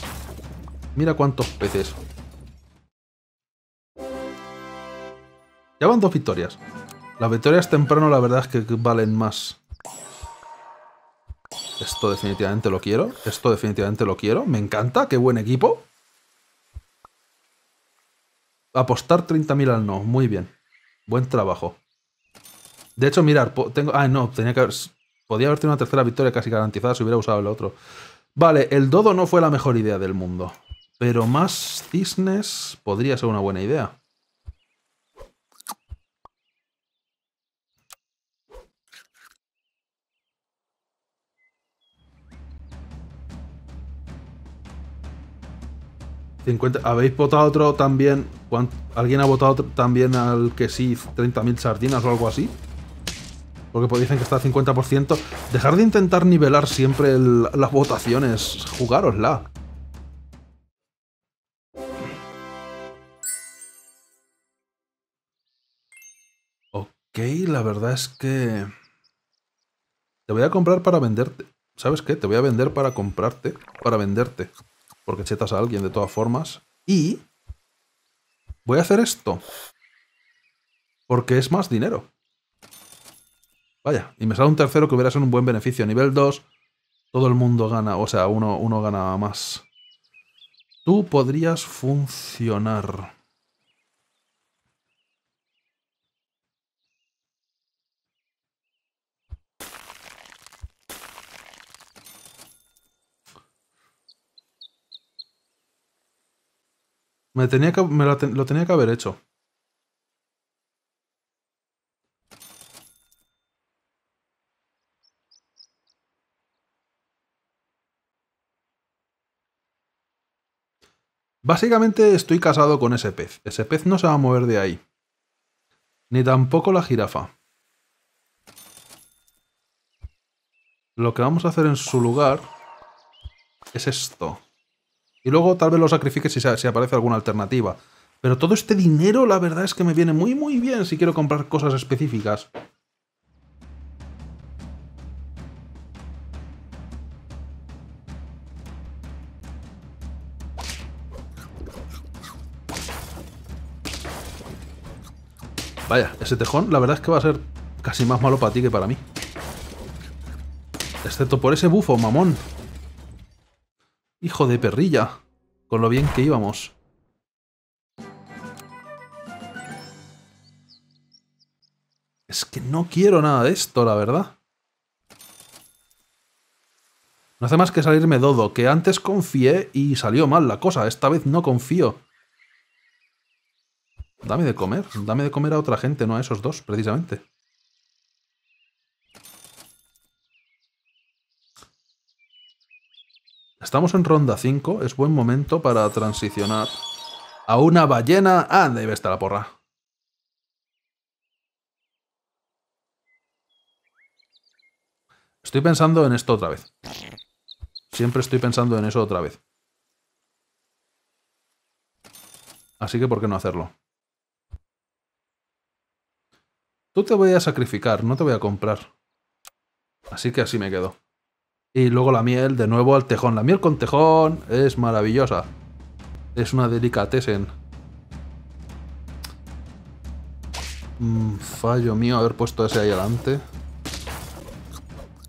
Mira cuántos peces. Ya van dos victorias. Las victorias temprano la verdad es que valen más. Esto definitivamente lo quiero. Esto definitivamente lo quiero. Me encanta. Qué buen equipo. Apostar 30.000 al no. Muy bien. Buen trabajo. De hecho, mirar, tengo... Ah, no, tenía que haber... Podía haber tenido una tercera victoria casi garantizada si hubiera usado el otro. Vale, el dodo no fue la mejor idea del mundo. Pero más cisnes podría ser una buena idea. ¿Habéis votado otro también ¿Alguien ha votado también al que sí 30.000 sardinas o algo así? Porque pues dicen que está al 50%. Dejar de intentar nivelar siempre las votaciones. Jugárosla. Ok, la verdad es que... Te voy a comprar para venderte. ¿Sabes qué? Te voy a vender para comprarte. Para venderte. Porque chetas a alguien de todas formas. Y Voy a hacer esto. Porque es más dinero. Vaya, y me sale un tercero que hubiera sido un buen beneficio. Nivel 2, todo el mundo gana, o sea, uno, uno gana más. Tú podrías funcionar. Me, tenía que, lo tenía que haber hecho. Básicamente estoy casado con ese pez. Ese pez no se va a mover de ahí. Ni tampoco la jirafa. Lo que vamos a hacer en su lugar es esto. Y luego tal vez lo sacrifique si, si aparece alguna alternativa. Pero todo este dinero, la verdad es que me viene muy muy bien si quiero comprar cosas específicas. Vaya, ese tejón la verdad es que va a ser casi más malo para ti que para mí. Excepto por ese bufo, mamón. Hijo de perrilla. Con lo bien que íbamos. Es que no quiero nada de esto, la verdad. No hace más que salirme dodo, que antes confié y salió mal la cosa. Esta vez no confío. Dame de comer, dame de comer a otra gente, no a esos dos, precisamente. Estamos en ronda 5, es buen momento para transicionar a una ballena... ¡Ah! Debe estar la porra. Estoy pensando en esto otra vez. Siempre estoy pensando en eso otra vez. Así que ¿por qué no hacerlo? Tú te voy a sacrificar, no te voy a comprar. Así que así me quedo. Y luego la miel, de nuevo al tejón. La miel con tejón es maravillosa. Es una delicatessen. Mm, fallo mío haber puesto ese ahí adelante.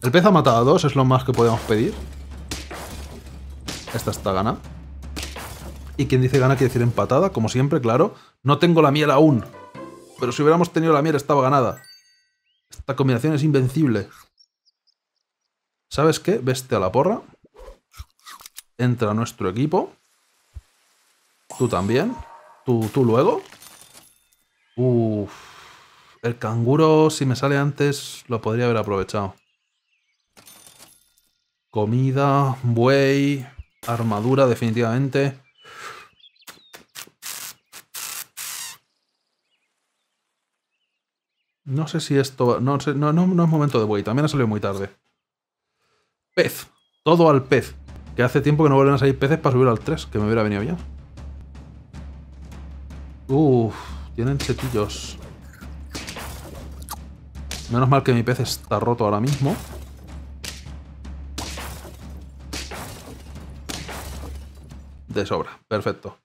El pez ha matado a dos, es lo más que podemos pedir. Esta está gana. Y quien dice gana quiere decir empatada, como siempre, claro. No tengo la miel aún. Pero si hubiéramos tenido la miel estaba ganada. Esta combinación es invencible. ¿Sabes qué? Veste a la porra. Entra nuestro equipo. Tú también. Tú, tú luego. El canguro, si me sale antes, lo podría haber aprovechado. Comida, buey, armadura, definitivamente. No sé si esto... No, no es momento de buey, también ha salido muy tarde. Pez. Todo al pez. Que hace tiempo que no vuelven a salir peces para subir al 3, que me hubiera venido bien. Uff, tienen chetillos. Menos mal que mi pez está roto ahora mismo. De sobra, perfecto.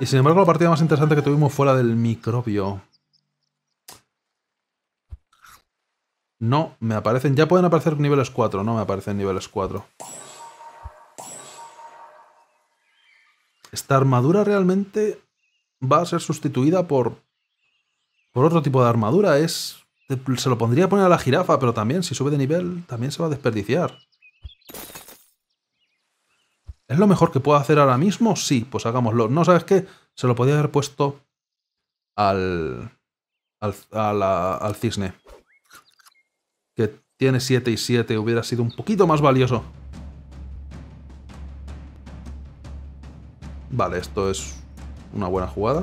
Y sin embargo la partida más interesante que tuvimos fue la del microbio. No, me aparecen. Ya pueden aparecer niveles 4. No me aparecen niveles 4. Esta armadura realmente va a ser sustituida por... Por otro tipo de armadura. Es... Se lo pondría a poner a la jirafa, pero también si sube de nivel, también se va a desperdiciar. ¿Es lo mejor que puedo hacer ahora mismo? Sí, pues hagámoslo. No, ¿sabes qué? Se lo podía haber puesto al... al, al cisne que tiene 7 y 7 hubiera sido un poquito más valioso. Vale, esto es una buena jugada.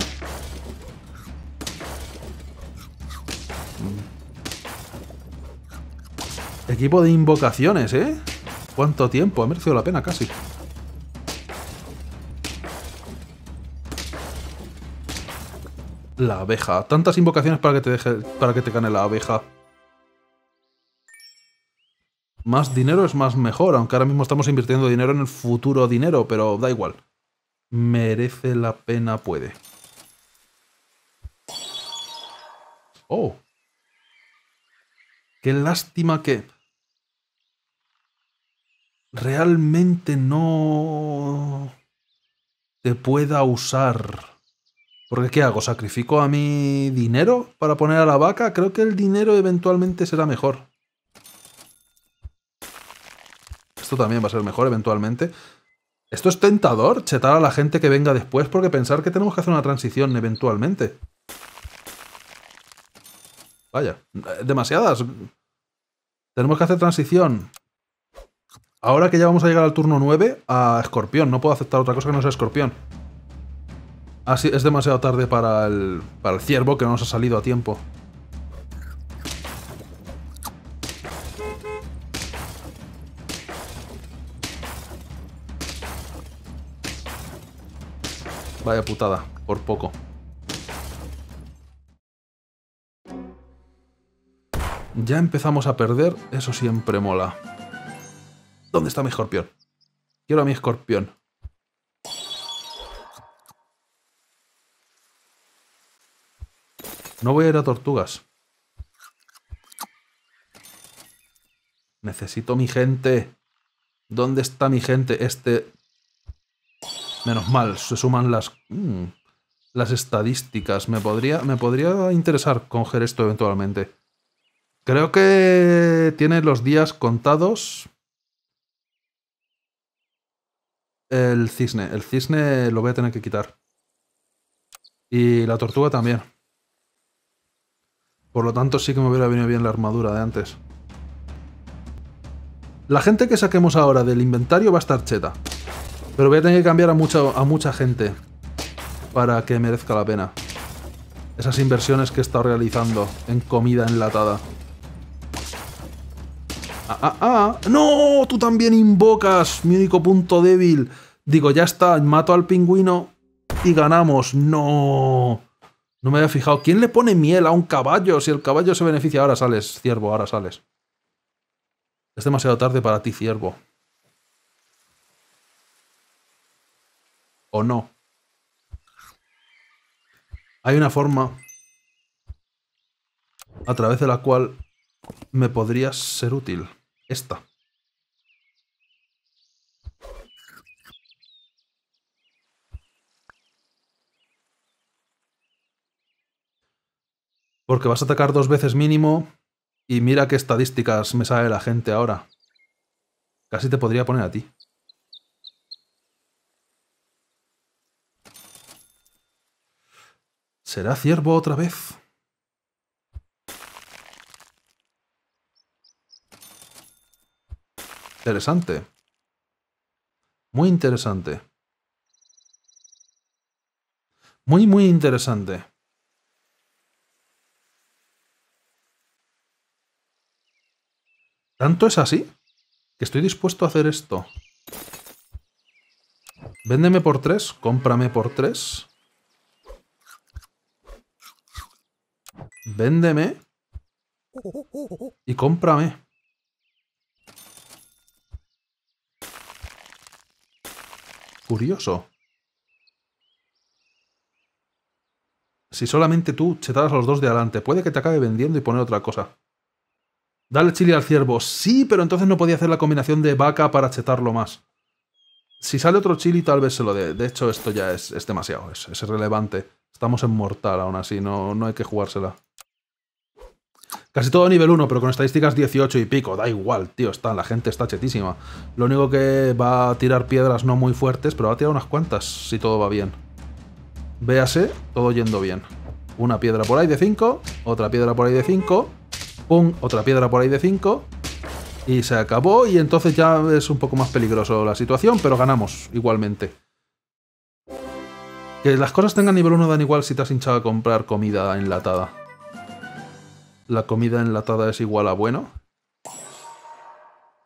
Mm. Equipo de invocaciones, ¿eh? ¿Cuánto tiempo? Ha merecido la pena casi. La abeja. Tantas invocaciones para que te deje, para que te gane la abeja más dinero es más mejor, aunque ahora mismo estamos invirtiendo dinero en el futuro dinero, pero da igual. Merece la pena, puede. Oh. Qué lástima que... Realmente no... Te pueda usar. Porque ¿qué hago? ¿Sacrifico a mi dinero para poner a la vaca? Creo que el dinero eventualmente será mejor. esto también va a ser mejor eventualmente. Esto es tentador, chetar a la gente que venga después porque pensar que tenemos que hacer una transición eventualmente. Vaya, eh, demasiadas. Tenemos que hacer transición. Ahora que ya vamos a llegar al turno 9, a escorpión. No puedo aceptar otra cosa que no sea escorpión. Así ah, es demasiado tarde para el, para el ciervo que no nos ha salido a tiempo. Vaya putada, por poco. Ya empezamos a perder, eso siempre mola. ¿Dónde está mi escorpión? Quiero a mi escorpión. No voy a ir a tortugas. Necesito mi gente. ¿Dónde está mi gente? Este Menos mal, se suman las... Mm, las estadísticas. Me podría, me podría interesar coger esto eventualmente. Creo que tiene los días contados. El cisne. El cisne lo voy a tener que quitar. Y la tortuga también. Por lo tanto, sí que me hubiera venido bien la armadura de antes. La gente que saquemos ahora del inventario va a estar cheta. Pero voy a tener que cambiar a mucha, a mucha gente para que merezca la pena. Esas inversiones que he estado realizando en comida enlatada. ¡Ah, ah, ah! ¡No! ¡Tú también invocas! Mi único punto débil. Digo, ya está, mato al pingüino y ganamos. ¡No! No me había fijado. ¿Quién le pone miel a un caballo? Si el caballo se beneficia, ahora sales, ciervo, ahora sales. Es demasiado tarde para ti, ciervo. ¿O no? Hay una forma a través de la cual me podría ser útil. Esta. Porque vas a atacar dos veces mínimo y mira qué estadísticas me sale la gente ahora. Casi te podría poner a ti. ¿Será ciervo otra vez? Interesante. Muy interesante. Muy, muy interesante. ¿Tanto es así? Que estoy dispuesto a hacer esto. Véndeme por tres, cómprame por tres. Véndeme. Y cómprame. Curioso. Si solamente tú chetaras a los dos de adelante, puede que te acabe vendiendo y poner otra cosa. Dale chile al ciervo. Sí, pero entonces no podía hacer la combinación de vaca para chetarlo más. Si sale otro chili, tal vez se lo dé. De. hecho, esto ya es, demasiado. Es, es, relevante. Estamos en mortal aún así. No, no hay que jugársela. Casi todo nivel 1, pero con estadísticas 18 y pico. Da igual, tío, está, la gente está chetísima. Lo único que va a tirar piedras no muy fuertes, pero va a tirar unas cuantas si todo va bien. Véase, todo yendo bien. Una piedra por ahí de 5, otra piedra por ahí de 5, pum, otra piedra por ahí de 5, y se acabó, y entonces ya es un poco más peligroso la situación, pero ganamos igualmente. Que las cosas tengan nivel 1 dan igual si te has hinchado a comprar comida enlatada la comida enlatada es igual a bueno.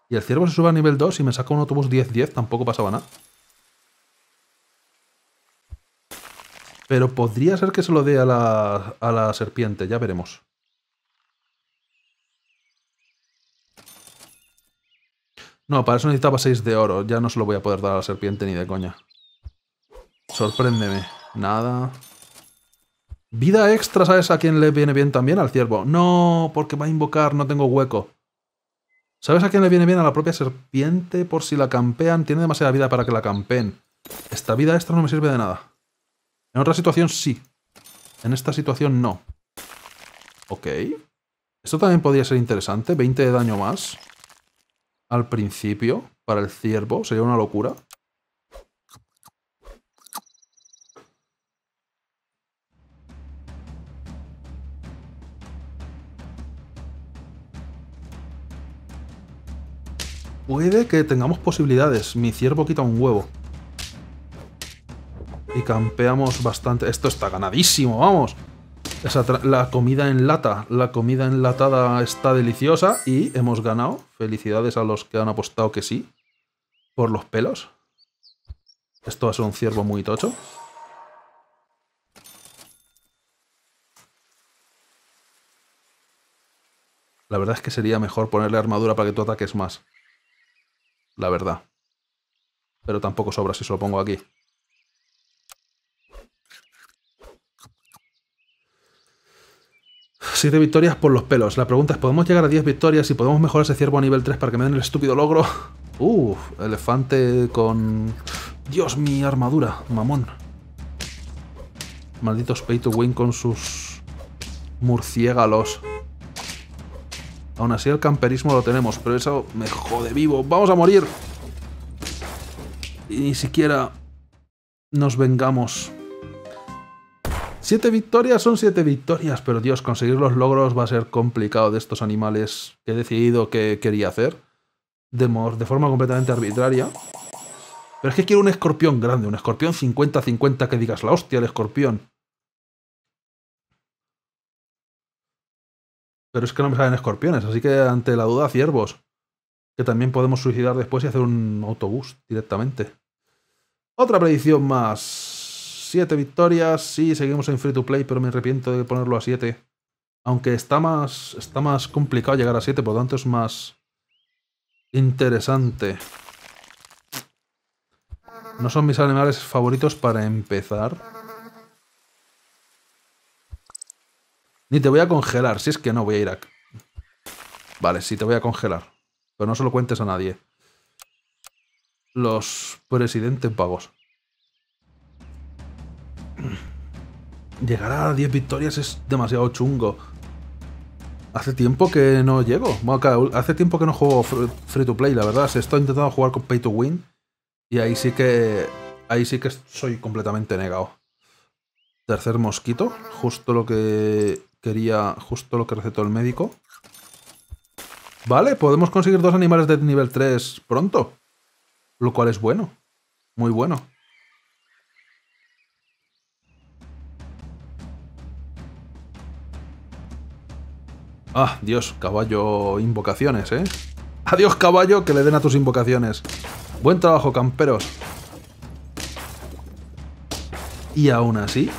Y el ciervo se sube a nivel 2 y me saca un autobús 10-10, tampoco pasaba nada. Pero podría ser que se lo dé a la, serpiente, ya veremos. No, para eso necesitaba 6 de oro. Ya no se lo voy a poder dar a la serpiente ni de coña. Sorpréndeme. Nada. Vida extra, ¿sabes a quién le viene bien también? Al ciervo. No, porque va a invocar, no tengo hueco. ¿Sabes a quién le viene bien? A la propia serpiente, por si la campean. Tiene demasiada vida para que la campeen. Esta vida extra no me sirve de nada. En otra situación sí. En esta situación no. Ok. Esto también podría ser interesante. 20 de daño más. Al principio, para el ciervo. Sería una locura. Puede que tengamos posibilidades. Mi ciervo quita un huevo. Y campeamos bastante. Esto está ganadísimo, vamos. la comida en lata. La comida enlatada está deliciosa y hemos ganado. Felicidades a los que han apostado que sí. Por los pelos. Esto va a ser un ciervo muy tocho. La verdad es que sería mejor ponerle armadura para que tú ataques más la verdad. Pero tampoco sobra si se lo pongo aquí. Siete victorias por los pelos. La pregunta es, ¿podemos llegar a 10 victorias y podemos mejorar ese ciervo a nivel 3 para que me den el estúpido logro? Uf, elefante con... Dios, mi armadura, mamón. Malditos pay to win con sus murciégalos. Aún así el camperismo lo tenemos, pero eso me jode vivo. ¡Vamos a morir! Y ni siquiera nos vengamos. Siete victorias son siete victorias, pero Dios, conseguir los logros va a ser complicado de estos animales he decidido que quería hacer. De, de forma completamente arbitraria. Pero es que quiero un escorpión grande, un escorpión 50-50 que digas la hostia el escorpión. Pero es que no me salen escorpiones, así que ante la duda, ciervos. Que también podemos suicidar después y hacer un autobús directamente. Otra predicción más. Siete victorias. Sí, seguimos en free to play, pero me arrepiento de ponerlo a 7. Aunque está más, está más complicado llegar a siete por lo tanto es más interesante. No son mis animales favoritos para empezar. Ni te voy a congelar, si es que no voy a Irak. Vale, sí, te voy a congelar. Pero no se lo cuentes a nadie. Los presidentes pagos Llegar a 10 victorias es demasiado chungo. Hace tiempo que no llego. hace tiempo que no juego free to play, la verdad. Se está intentando jugar con pay to win. Y ahí sí que. Ahí sí que soy completamente negado. Tercer mosquito. Justo lo que Quería justo lo que recetó el médico. Vale, podemos conseguir dos animales de nivel 3 pronto. Lo cual es bueno. Muy bueno. Ah, Dios, caballo invocaciones, ¿eh? Adiós, caballo, que le den a tus invocaciones. Buen trabajo, camperos. Y aún así,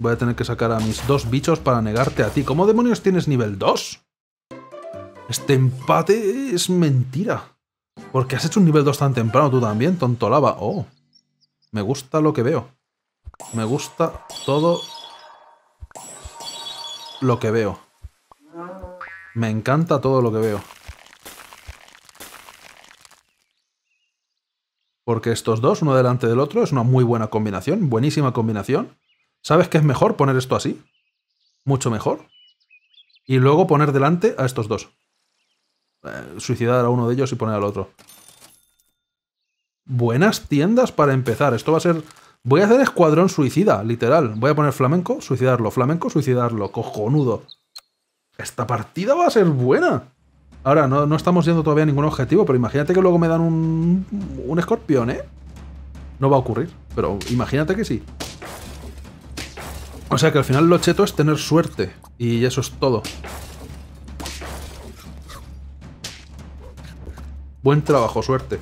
Voy a tener que sacar a mis dos bichos para negarte a ti. ¿Cómo demonios tienes nivel 2? Este empate es mentira. Porque has hecho un nivel 2 tan temprano tú también, tontolaba. Oh, me gusta lo que veo. Me gusta todo lo que veo. Me encanta todo lo que veo. Porque estos dos, uno delante del otro, es una muy buena combinación, buenísima combinación. ¿Sabes que es mejor poner esto así? Mucho mejor. Y luego poner delante a estos dos. Eh, suicidar a uno de ellos y poner al otro. Buenas tiendas para empezar. Esto va a ser... Voy a hacer escuadrón suicida, literal. Voy a poner flamenco, suicidarlo. Flamenco, suicidarlo. Cojonudo. Esta partida va a ser buena. Ahora, no, no estamos yendo todavía a ningún objetivo, pero imagínate que luego me dan un, un escorpión, ¿eh? No va a ocurrir, pero imagínate que sí. O sea que al final lo cheto es tener suerte. Y eso es todo. Buen trabajo, suerte.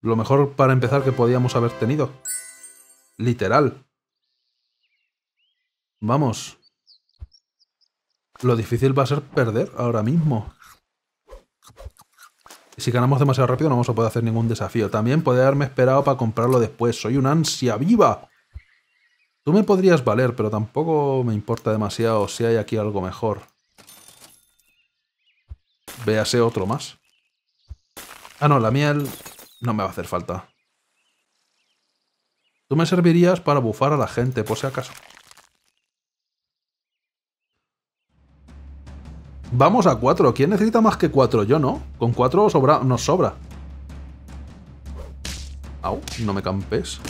Lo mejor para empezar que podíamos haber tenido. Literal. Vamos. Lo difícil va a ser perder ahora mismo. Si ganamos demasiado rápido no vamos a poder hacer ningún desafío. También puede haberme esperado para comprarlo después. ¡Soy una ansia viva! Tú me podrías valer, pero tampoco me importa demasiado si hay aquí algo mejor. Véase otro más. Ah, no, la miel no me va a hacer falta. Tú me servirías para bufar a la gente, por si acaso. Vamos a cuatro. ¿Quién necesita más que cuatro? Yo no. Con cuatro nos sobra. Au, no me campes.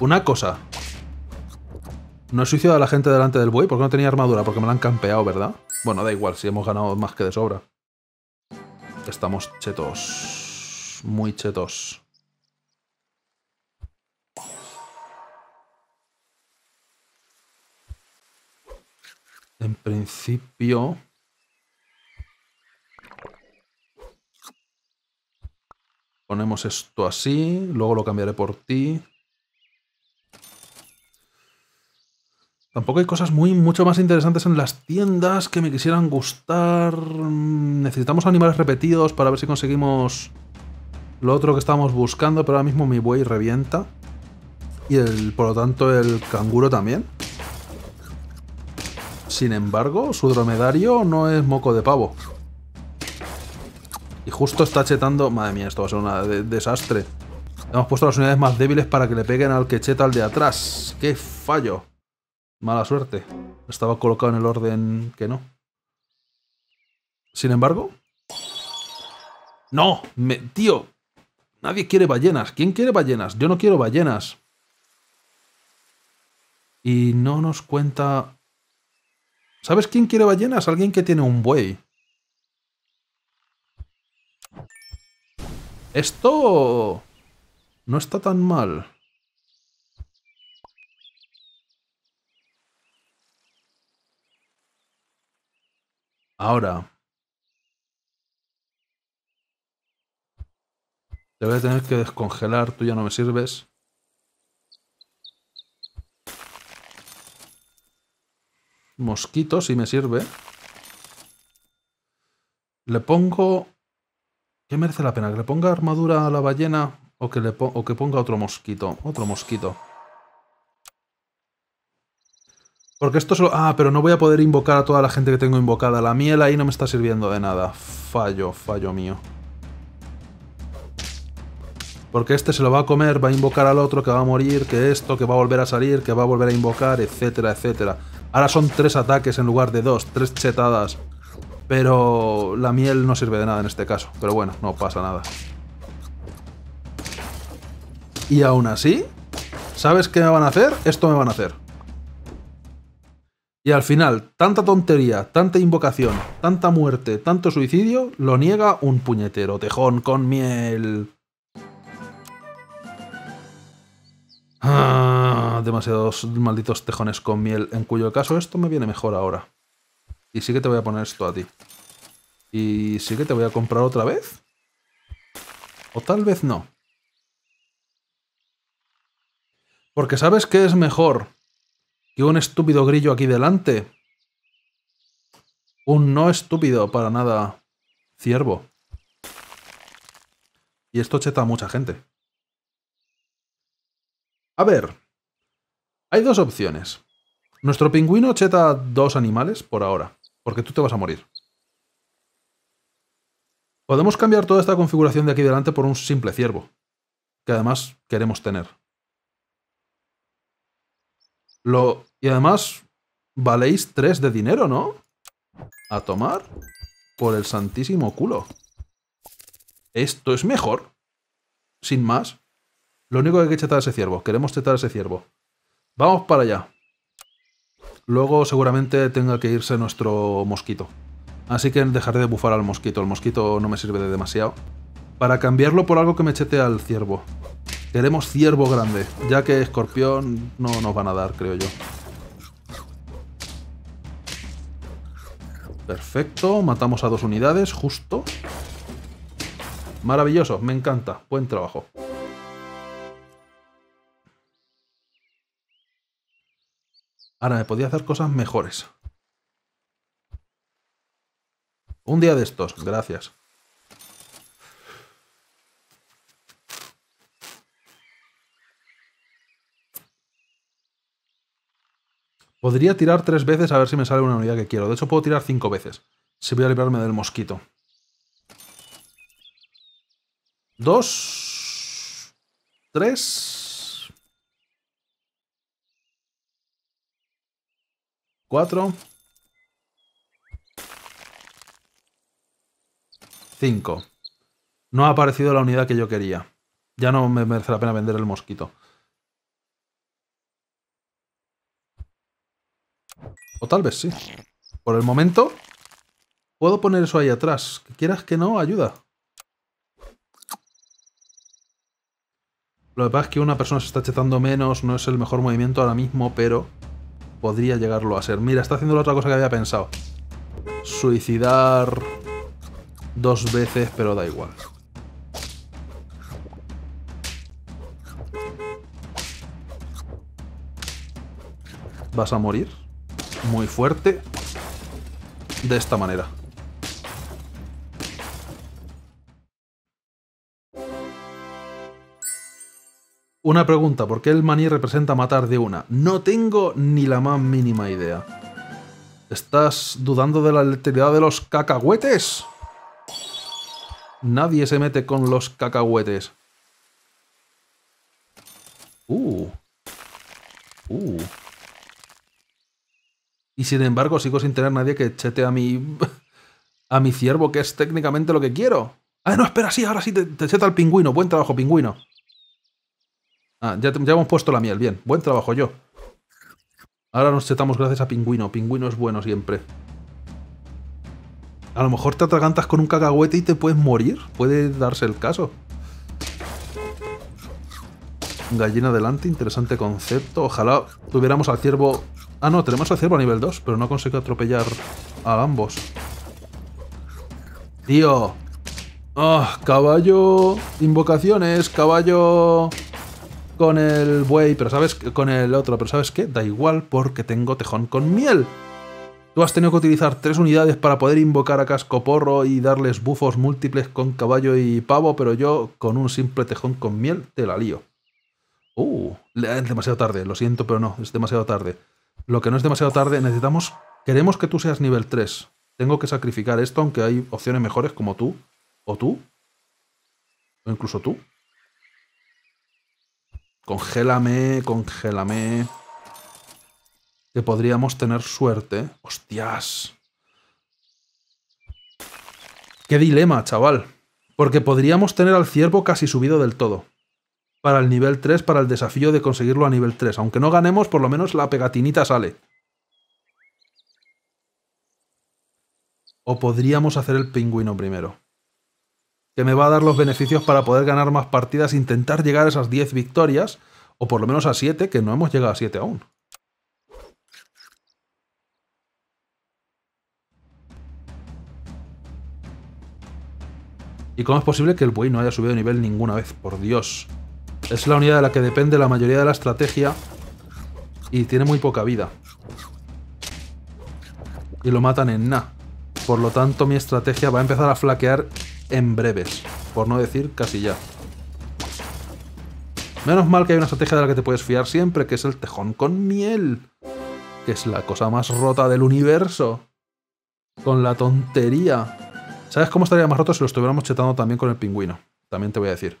Una cosa. No he suicidado a la gente delante del buey porque no tenía armadura, porque me la han campeado, ¿verdad? Bueno, da igual, si hemos ganado más que de sobra. Estamos chetos. Muy chetos. En principio... Ponemos esto así, luego lo cambiaré por ti. Tampoco hay cosas muy mucho más interesantes en las tiendas que me quisieran gustar. Mm, necesitamos animales repetidos para ver si conseguimos lo otro que estábamos buscando, pero ahora mismo mi buey revienta. Y el, por lo tanto el canguro también. Sin embargo, su dromedario no es moco de pavo. Y justo está chetando... Madre mía, esto va a ser un desastre. Hemos puesto las unidades más débiles para que le peguen al que cheta al de atrás. ¡Qué fallo! Mala suerte. Estaba colocado en el orden que no. Sin embargo... ¡No! Me... ¡Tío! Nadie quiere ballenas. ¿Quién quiere ballenas? Yo no quiero ballenas. Y no nos cuenta... ¿Sabes quién quiere ballenas? Alguien que tiene un buey. Esto... No está tan mal. Ahora. Te voy a tener que descongelar, tú ya no me sirves. Mosquito, si me sirve. Le pongo... ¿Qué merece la pena? ¿Que le ponga armadura a la ballena o que, le o que ponga otro mosquito? Otro mosquito. Porque esto solo... Ah, pero no voy a poder invocar a toda la gente que tengo invocada. La miel ahí no me está sirviendo de nada. Fallo, fallo mío. Porque este se lo va a comer, va a invocar al otro, que va a morir, que esto, que va a volver a salir, que va a volver a invocar, etcétera, etcétera. Ahora son tres ataques en lugar de dos, tres chetadas. Pero la miel no sirve de nada en este caso. Pero bueno, no pasa nada. Y aún así, ¿sabes qué me van a hacer? Esto me van a hacer. Y al final, tanta tontería, tanta invocación, tanta muerte, tanto suicidio, lo niega un puñetero tejón con miel. Ah, demasiados malditos tejones con miel, en cuyo caso esto me viene mejor ahora. Y sí que te voy a poner esto a ti. Y sí que te voy a comprar otra vez. O tal vez no. Porque sabes que es mejor que un estúpido grillo aquí delante. Un no estúpido para nada ciervo. Y esto cheta a mucha gente. A ver, hay dos opciones. Nuestro pingüino cheta dos animales por ahora, porque tú te vas a morir. Podemos cambiar toda esta configuración de aquí delante por un simple ciervo, que además queremos tener. Lo... Y además, valéis 3 de dinero, ¿no? A tomar por el santísimo culo. Esto es mejor. Sin más. Lo único que hay que chetar a ese ciervo. Queremos chetar a ese ciervo. Vamos para allá. Luego seguramente tenga que irse nuestro mosquito. Así que dejaré de bufar al mosquito. El mosquito no me sirve de demasiado. Para cambiarlo por algo que me chete al ciervo. Queremos ciervo grande, ya que escorpión no nos van a dar, creo yo. Perfecto, matamos a dos unidades, justo. Maravilloso, me encanta. Buen trabajo. Ahora me podía hacer cosas mejores. Un día de estos, gracias. Podría tirar tres veces a ver si me sale una unidad que quiero. De hecho, puedo tirar cinco veces. Si voy a librarme del mosquito. Dos. Tres. Cuatro. Cinco. No ha aparecido la unidad que yo quería. Ya no me merece la pena vender el mosquito. O tal vez sí. Por el momento, puedo poner eso ahí atrás. Que quieras que no, ayuda. Lo que pasa es que una persona se está chetando menos, no es el mejor movimiento ahora mismo, pero podría llegarlo a ser. Mira, está haciendo la otra cosa que había pensado. Suicidar dos veces, pero da igual. ¿Vas a morir? muy fuerte de esta manera. Una pregunta, ¿por qué el maní representa matar de una? No tengo ni la más mínima idea. ¿Estás dudando de la letalidad de los cacahuetes? Nadie se mete con los cacahuetes. Uh. Uh. Y sin embargo, sigo sin tener nadie que chete a mi. a mi ciervo, que es técnicamente lo que quiero. Ah, no, espera, sí, ahora sí te, cheta al pingüino. Buen trabajo, pingüino. Ah, ya, hemos puesto la miel, bien. Buen trabajo, yo. Ahora nos chetamos gracias a pingüino. Pingüino es bueno siempre. A lo mejor te atragantas con un cacahuete y te puedes morir. Puede darse el caso. Gallina adelante, interesante concepto. Ojalá tuviéramos al ciervo Ah, no, tenemos a Ciervo a nivel 2, pero no consigo atropellar a ambos. Tío. ¡Ah, caballo... Invocaciones, caballo... Con el buey, pero sabes... Con el otro, pero ¿sabes qué? Da igual porque tengo tejón con miel. Tú has tenido que utilizar tres unidades para poder invocar a Cascoporro y darles bufos múltiples con caballo y pavo, pero yo con un simple tejón con miel te la lío. Uh, es demasiado tarde, lo siento, pero no, es demasiado tarde lo que no es demasiado tarde, necesitamos, queremos que tú seas nivel 3. Tengo que sacrificar esto, aunque hay opciones mejores como tú, o tú, o incluso tú. Congélame, congélame. Que podríamos tener suerte. ¡Hostias! ¡Qué dilema, chaval! Porque podríamos tener al ciervo casi subido del todo para el nivel 3, para el desafío de conseguirlo a nivel 3. Aunque no ganemos, por lo menos la pegatinita sale. O podríamos hacer el pingüino primero. Que me va a dar los beneficios para poder ganar más partidas, intentar llegar a esas 10 victorias, o por lo menos a 7, que no hemos llegado a 7 aún. ¿Y cómo es posible que el buey no haya subido de nivel ninguna vez? Por Dios. Es la unidad de la que depende la mayoría de la estrategia y tiene muy poca vida. Y lo matan en nada. Por lo tanto, mi estrategia va a empezar a flaquear en breves. Por no decir casi ya. Menos mal que hay una estrategia de la que te puedes fiar siempre, que es el tejón con miel. Que es la cosa más rota del universo. Con la tontería. ¿Sabes cómo estaría más roto si lo estuviéramos chetando también con el pingüino? También te voy a decir.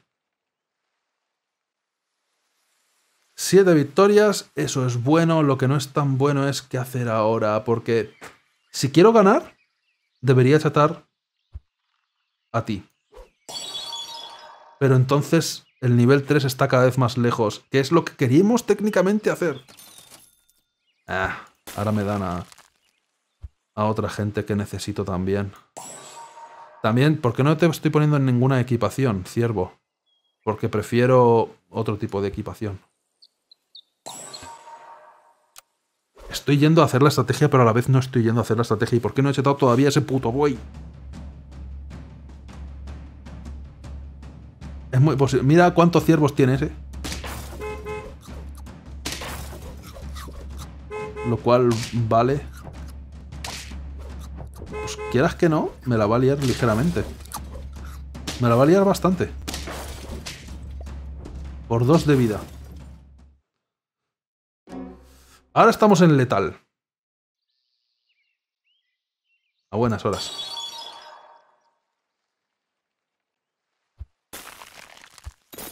Siete victorias, eso es bueno. Lo que no es tan bueno es qué hacer ahora, porque si quiero ganar, debería chatar a ti. Pero entonces el nivel 3 está cada vez más lejos, que es lo que queríamos técnicamente hacer. Ah, ahora me dan a, a otra gente que necesito también. También, ¿por qué no te estoy poniendo en ninguna equipación, ciervo? Porque prefiero otro tipo de equipación. Estoy yendo a hacer la estrategia, pero a la vez no estoy yendo a hacer la estrategia. ¿Y por qué no he chetado todavía ese puto buey? Es muy Mira cuántos ciervos tiene ese. Lo cual vale. Pues quieras que no, me la va a liar ligeramente. Me la va a liar bastante. Por dos de vida. Ahora estamos en letal. A buenas horas.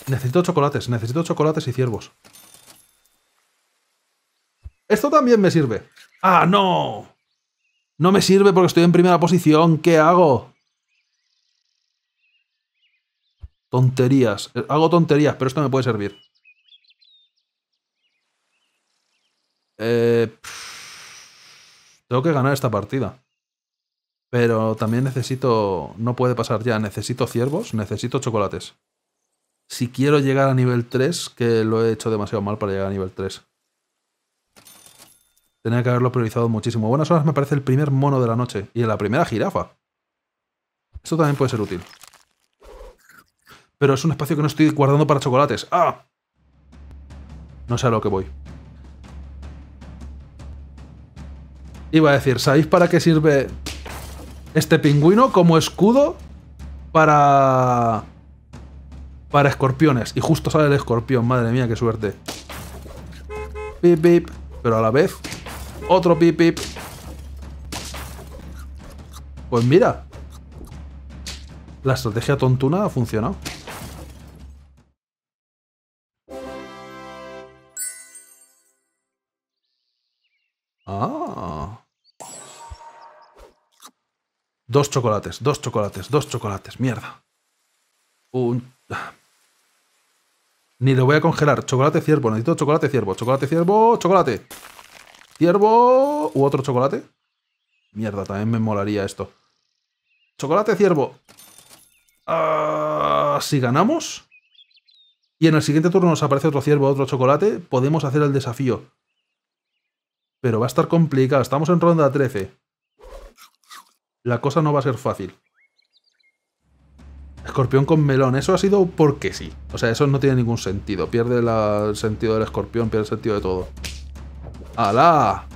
Necesito chocolates, necesito chocolates y ciervos. Esto también me sirve. ¡Ah, no! No me sirve porque estoy en primera posición. ¿Qué hago? Tonterías. Eh, hago tonterías, pero esto me puede servir. Eh, tengo que ganar esta partida. Pero también necesito. No puede pasar ya. Necesito ciervos, necesito chocolates. Si quiero llegar a nivel 3, que lo he hecho demasiado mal para llegar a nivel 3. Tenía que haberlo priorizado muchísimo. Buenas horas me parece el primer mono de la noche. Y la primera jirafa. Esto también puede ser útil. Pero es un espacio que no estoy guardando para chocolates. ¡Ah! No sé a lo que voy. Iba a decir, ¿sabéis para qué sirve este pingüino como escudo para... Para escorpiones. Y justo sale el escorpión, madre mía, qué suerte. Pip, pip. Pero a la vez, otro pip, pip. Pues mira. La estrategia tontuna ha funcionado. Dos chocolates, dos chocolates, dos chocolates, mierda. Ni lo voy a congelar. Chocolate ciervo, necesito chocolate ciervo, chocolate ciervo, chocolate. Ciervo... ¿U otro chocolate? Mierda, también me molaría esto. Chocolate ciervo. Ah, si ganamos... Y en el siguiente turno nos aparece otro ciervo, otro chocolate, podemos hacer el desafío. Pero va a estar complicado, estamos en ronda 13. La cosa no va a ser fácil. Escorpión con melón, eso ha sido porque sí. O sea, eso no tiene ningún sentido. Pierde el sentido del escorpión, pierde el sentido de todo. ¡Hala!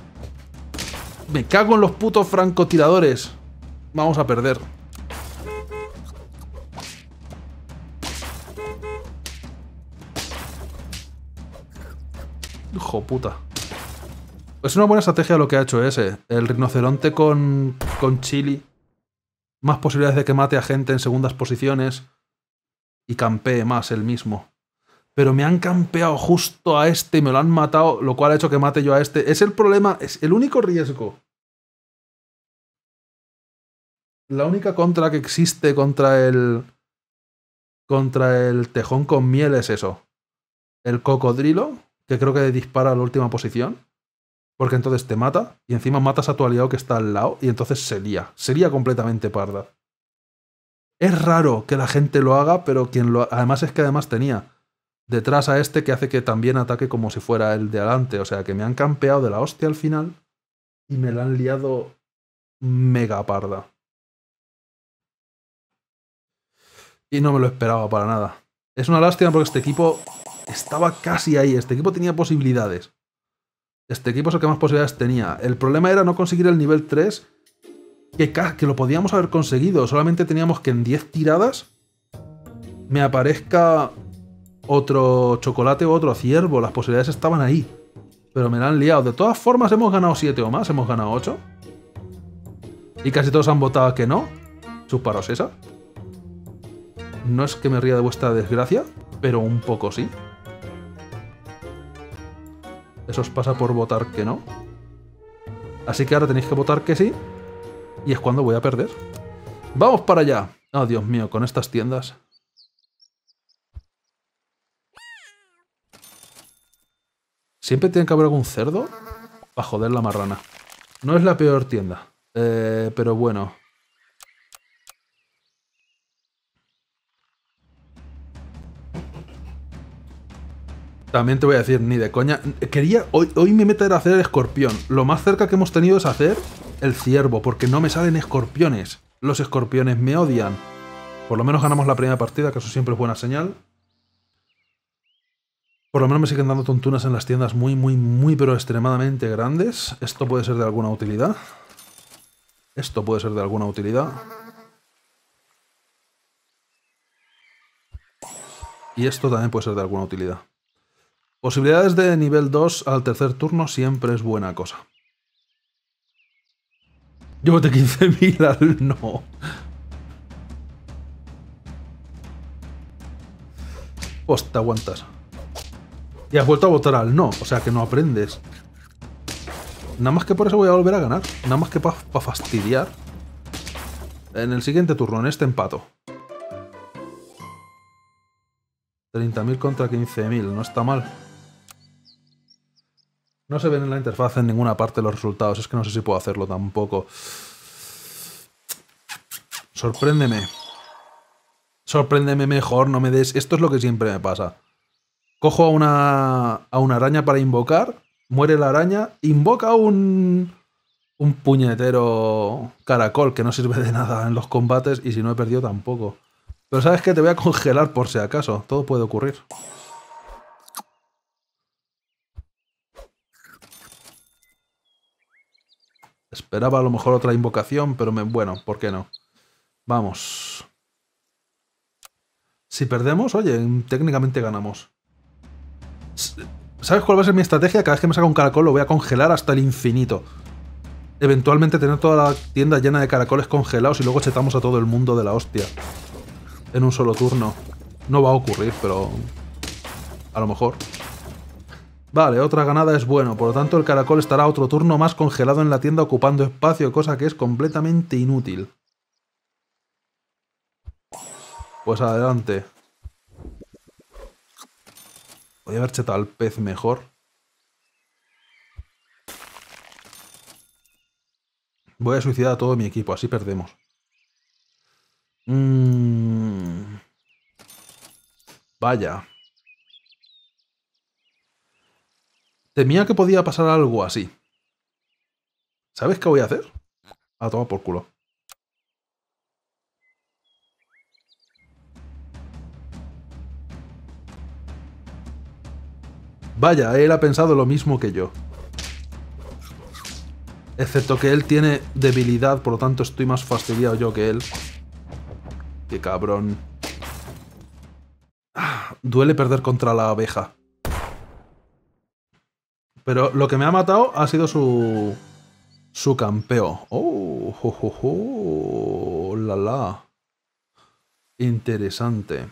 Me cago en los putos francotiradores. Vamos a perder. Hijo puta. Es una buena estrategia lo que ha hecho ese. El rinoceronte con, con chili. Más posibilidades de que mate a gente en segundas posiciones. Y campee más el mismo. Pero me han campeado justo a este y me lo han matado, lo cual ha hecho que mate yo a este. Es el problema, es el único riesgo. La única contra que existe contra el. contra el tejón con miel es eso. El cocodrilo, que creo que dispara a la última posición porque entonces te mata y encima matas a tu aliado que está al lado y entonces se lía. sería completamente parda. Es raro que la gente lo haga, pero quien lo. Además es que además tenía detrás a este que hace que también ataque como si fuera el de adelante. O sea que me han campeado de la hostia al final y me la han liado mega parda. Y no me lo esperaba para nada. Es una lástima porque este equipo estaba casi ahí. Este equipo tenía posibilidades. Este equipo es el que más posibilidades tenía. El problema era no conseguir el nivel 3, que, que lo podíamos haber conseguido. Solamente teníamos que en 10 tiradas me aparezca otro chocolate o otro ciervo. Las posibilidades estaban ahí. Pero me la han liado. De todas formas, hemos ganado 7 o más. Hemos ganado 8. Y casi todos han votado que no. Suparos esa. No es que me ría de vuestra desgracia, pero un poco sí os pasa por votar que no. Así que ahora tenéis que votar que sí. Y es cuando voy a perder. ¡Vamos para allá! Oh, Dios mío, con estas tiendas. Siempre tiene que haber algún cerdo para joder la marrana. No es la peor tienda. Eh, pero bueno. También te voy a decir, ni de coña. Quería. Hoy, hoy mi meta era hacer el escorpión. Lo más cerca que hemos tenido es hacer el ciervo, porque no me salen escorpiones. Los escorpiones me odian. Por lo menos ganamos la primera partida, que eso siempre es buena señal. Por lo menos me siguen dando tontunas en las tiendas muy, muy, muy, pero extremadamente grandes. Esto puede ser de alguna utilidad. Esto puede ser de alguna utilidad. Y esto también puede ser de alguna utilidad. Posibilidades de nivel 2 al tercer turno siempre es buena cosa. Yo voté 15.000 al no. Pues te aguantas. Y has vuelto a votar al no, o sea que no aprendes. Nada más que por eso voy a volver a ganar. Nada más que para fastidiar. En el siguiente turno, en este empato. 30.000 contra 15.000, no está mal. No se ven en la interfaz en ninguna parte los resultados. Es que no sé si puedo hacerlo tampoco. Sorpréndeme. Sorpréndeme mejor, no me des... Esto es lo que siempre me pasa. Cojo a una, a una araña para invocar, muere la araña, invoca un, un puñetero caracol que no sirve de nada en los combates y si no he perdido tampoco. Pero sabes que te voy a congelar por si acaso, todo puede ocurrir. Esperaba a lo mejor otra invocación, pero me, bueno, ¿por qué no? Vamos. Si perdemos, oye, técnicamente ganamos. ¿Sabes cuál va a ser mi estrategia? Cada vez que me saca un caracol lo voy a congelar hasta el infinito. Eventualmente tener toda la tienda llena de caracoles congelados y luego chetamos a todo el mundo de la hostia. En un solo turno. No va a ocurrir, pero... A lo mejor. Vale, otra ganada es bueno, por lo tanto el caracol estará otro turno más congelado en la tienda ocupando espacio, cosa que es completamente inútil. Pues adelante. Voy a haber chetado al pez mejor. Voy a suicidar a todo mi equipo, así perdemos. Mm. Vaya. Temía que podía pasar algo así. ¿Sabes qué voy a hacer? A tomar por culo. Vaya, él ha pensado lo mismo que yo. Excepto que él tiene debilidad, por lo tanto estoy más fastidiado yo que él. Qué cabrón. Ah, duele perder contra la abeja. Pero lo que me ha matado ha sido su... Su campeo. ¡Oh! ¡La la! Interesante.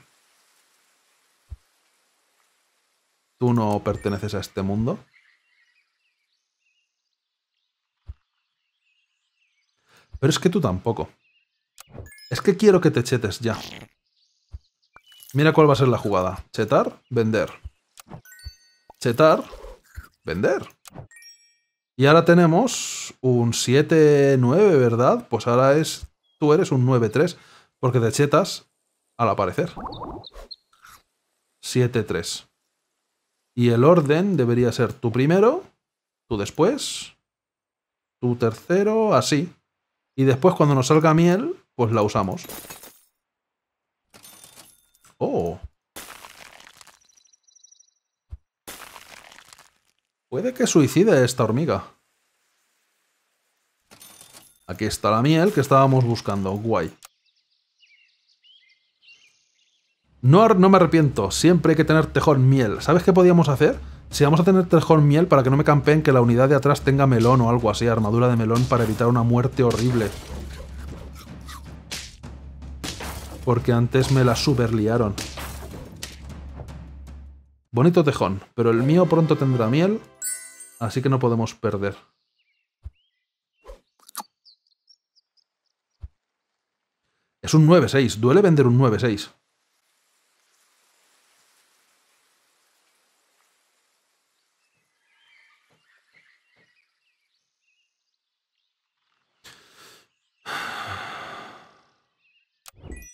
Tú no perteneces a este mundo. Pero es que tú tampoco. Es que quiero que te chetes ya. Mira cuál va a ser la jugada. Chetar, vender. Chetar, vender. Y ahora tenemos un 7-9, ¿verdad? Pues ahora es tú eres un 9-3, porque te chetas al aparecer. 7-3. Y el orden debería ser tu primero, tú después, tu tercero, así. Y después cuando nos salga miel, pues la usamos. Oh, Puede que suicide esta hormiga. Aquí está la miel que estábamos buscando. Guay. No, no me arrepiento. Siempre hay que tener tejón miel. ¿Sabes qué podíamos hacer? Si vamos a tener tejón miel para que no me campeen que la unidad de atrás tenga melón o algo así, armadura de melón para evitar una muerte horrible. Porque antes me la superliaron. Bonito tejón, pero el mío pronto tendrá miel Así que no podemos perder. Es un 9-6. Duele vender un 9-6.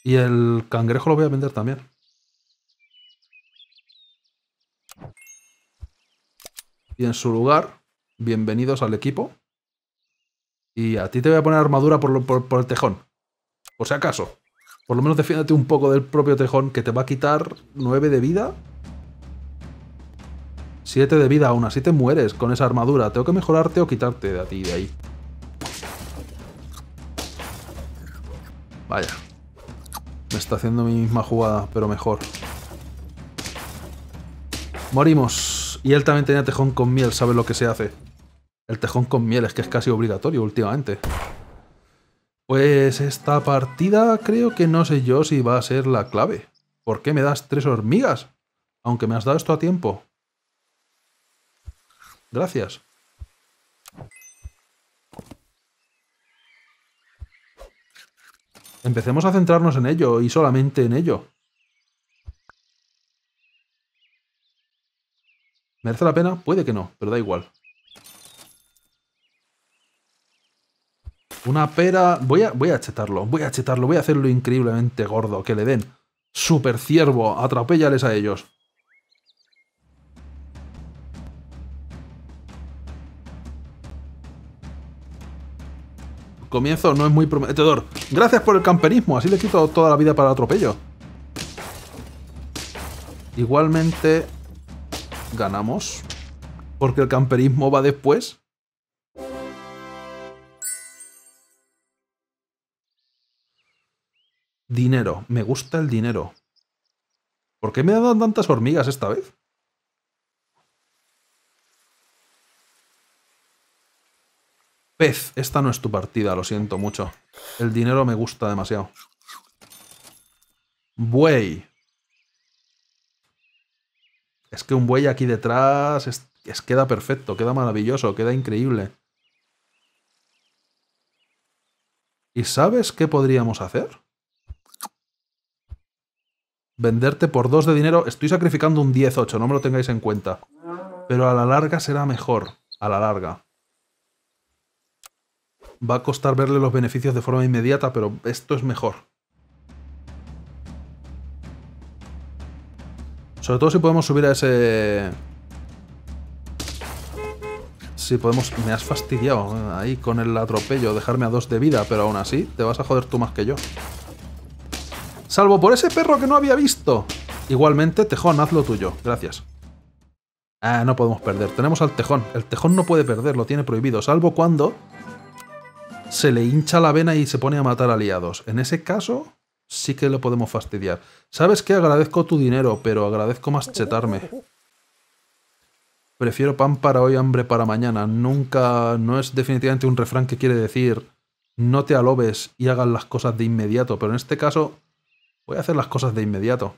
Y el cangrejo lo voy a vender también. Y en su lugar, bienvenidos al equipo. Y a ti te voy a poner armadura por, por, el tejón. Por si acaso. Por lo menos defiéndete un poco del propio tejón, que te va a quitar 9 de vida. 7 de vida aún, así te mueres con esa armadura. Tengo que mejorarte o quitarte de a ti de ahí. Vaya. Me está haciendo mi misma jugada, pero mejor. Morimos. Y él también tenía tejón con miel, sabe lo que se hace. El tejón con miel es que es casi obligatorio últimamente. Pues esta partida creo que no sé yo si va a ser la clave. ¿Por qué me das tres hormigas? Aunque me has dado esto a tiempo. Gracias. Empecemos a centrarnos en ello y solamente en ello. ¿Merece la pena? Puede que no, pero da igual. Una pera... Voy a, voy a chetarlo, voy a chetarlo, voy a hacerlo increíblemente gordo. Que le den. Super ciervo, Atropellales a ellos. Comienzo no es muy prometedor. Gracias por el camperismo, así le quito toda la vida para el atropello. Igualmente, ganamos. Porque el camperismo va después. Dinero. Me gusta el dinero. ¿Por qué me dan tantas hormigas esta vez? Pez, esta no es tu partida, lo siento mucho. El dinero me gusta demasiado. Buey. Es que un buey aquí detrás es, queda perfecto, queda maravilloso, queda increíble. ¿Y sabes qué podríamos hacer? Venderte por dos de dinero. Estoy sacrificando un 10-8, no me lo tengáis en cuenta. Pero a la larga será mejor. A la larga. Va a costar verle los beneficios de forma inmediata, pero esto es mejor. Sobre todo si podemos subir a ese... Si podemos... Me has fastidiado eh, ahí con el atropello, dejarme a dos de vida, pero aún así te vas a joder tú más que yo. Salvo por ese perro que no había visto. Igualmente, Tejón, haz lo tuyo. Gracias. Ah, no podemos perder. Tenemos al Tejón. El Tejón no puede perder, lo tiene prohibido, salvo cuando se le hincha la vena y se pone a matar aliados. En ese caso, sí que lo podemos fastidiar. ¿Sabes qué? Agradezco tu dinero, pero agradezco más chetarme. Prefiero pan para hoy, hambre para mañana. Nunca, no es definitivamente un refrán que quiere decir no te alobes y hagas las cosas de inmediato, pero en este caso voy a hacer las cosas de inmediato.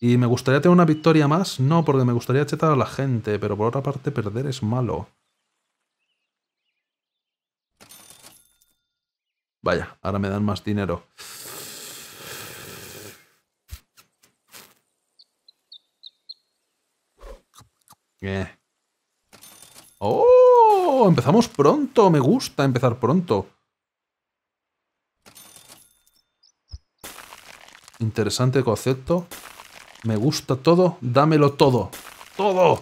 ¿Y me gustaría tener una victoria más? No, porque me gustaría chetar a la gente, pero por otra parte perder es malo. Vaya, ahora me dan más dinero. Eh. ¡Oh! Empezamos pronto. Me gusta empezar pronto. Interesante concepto. Me gusta todo. Dámelo todo. ¡Todo!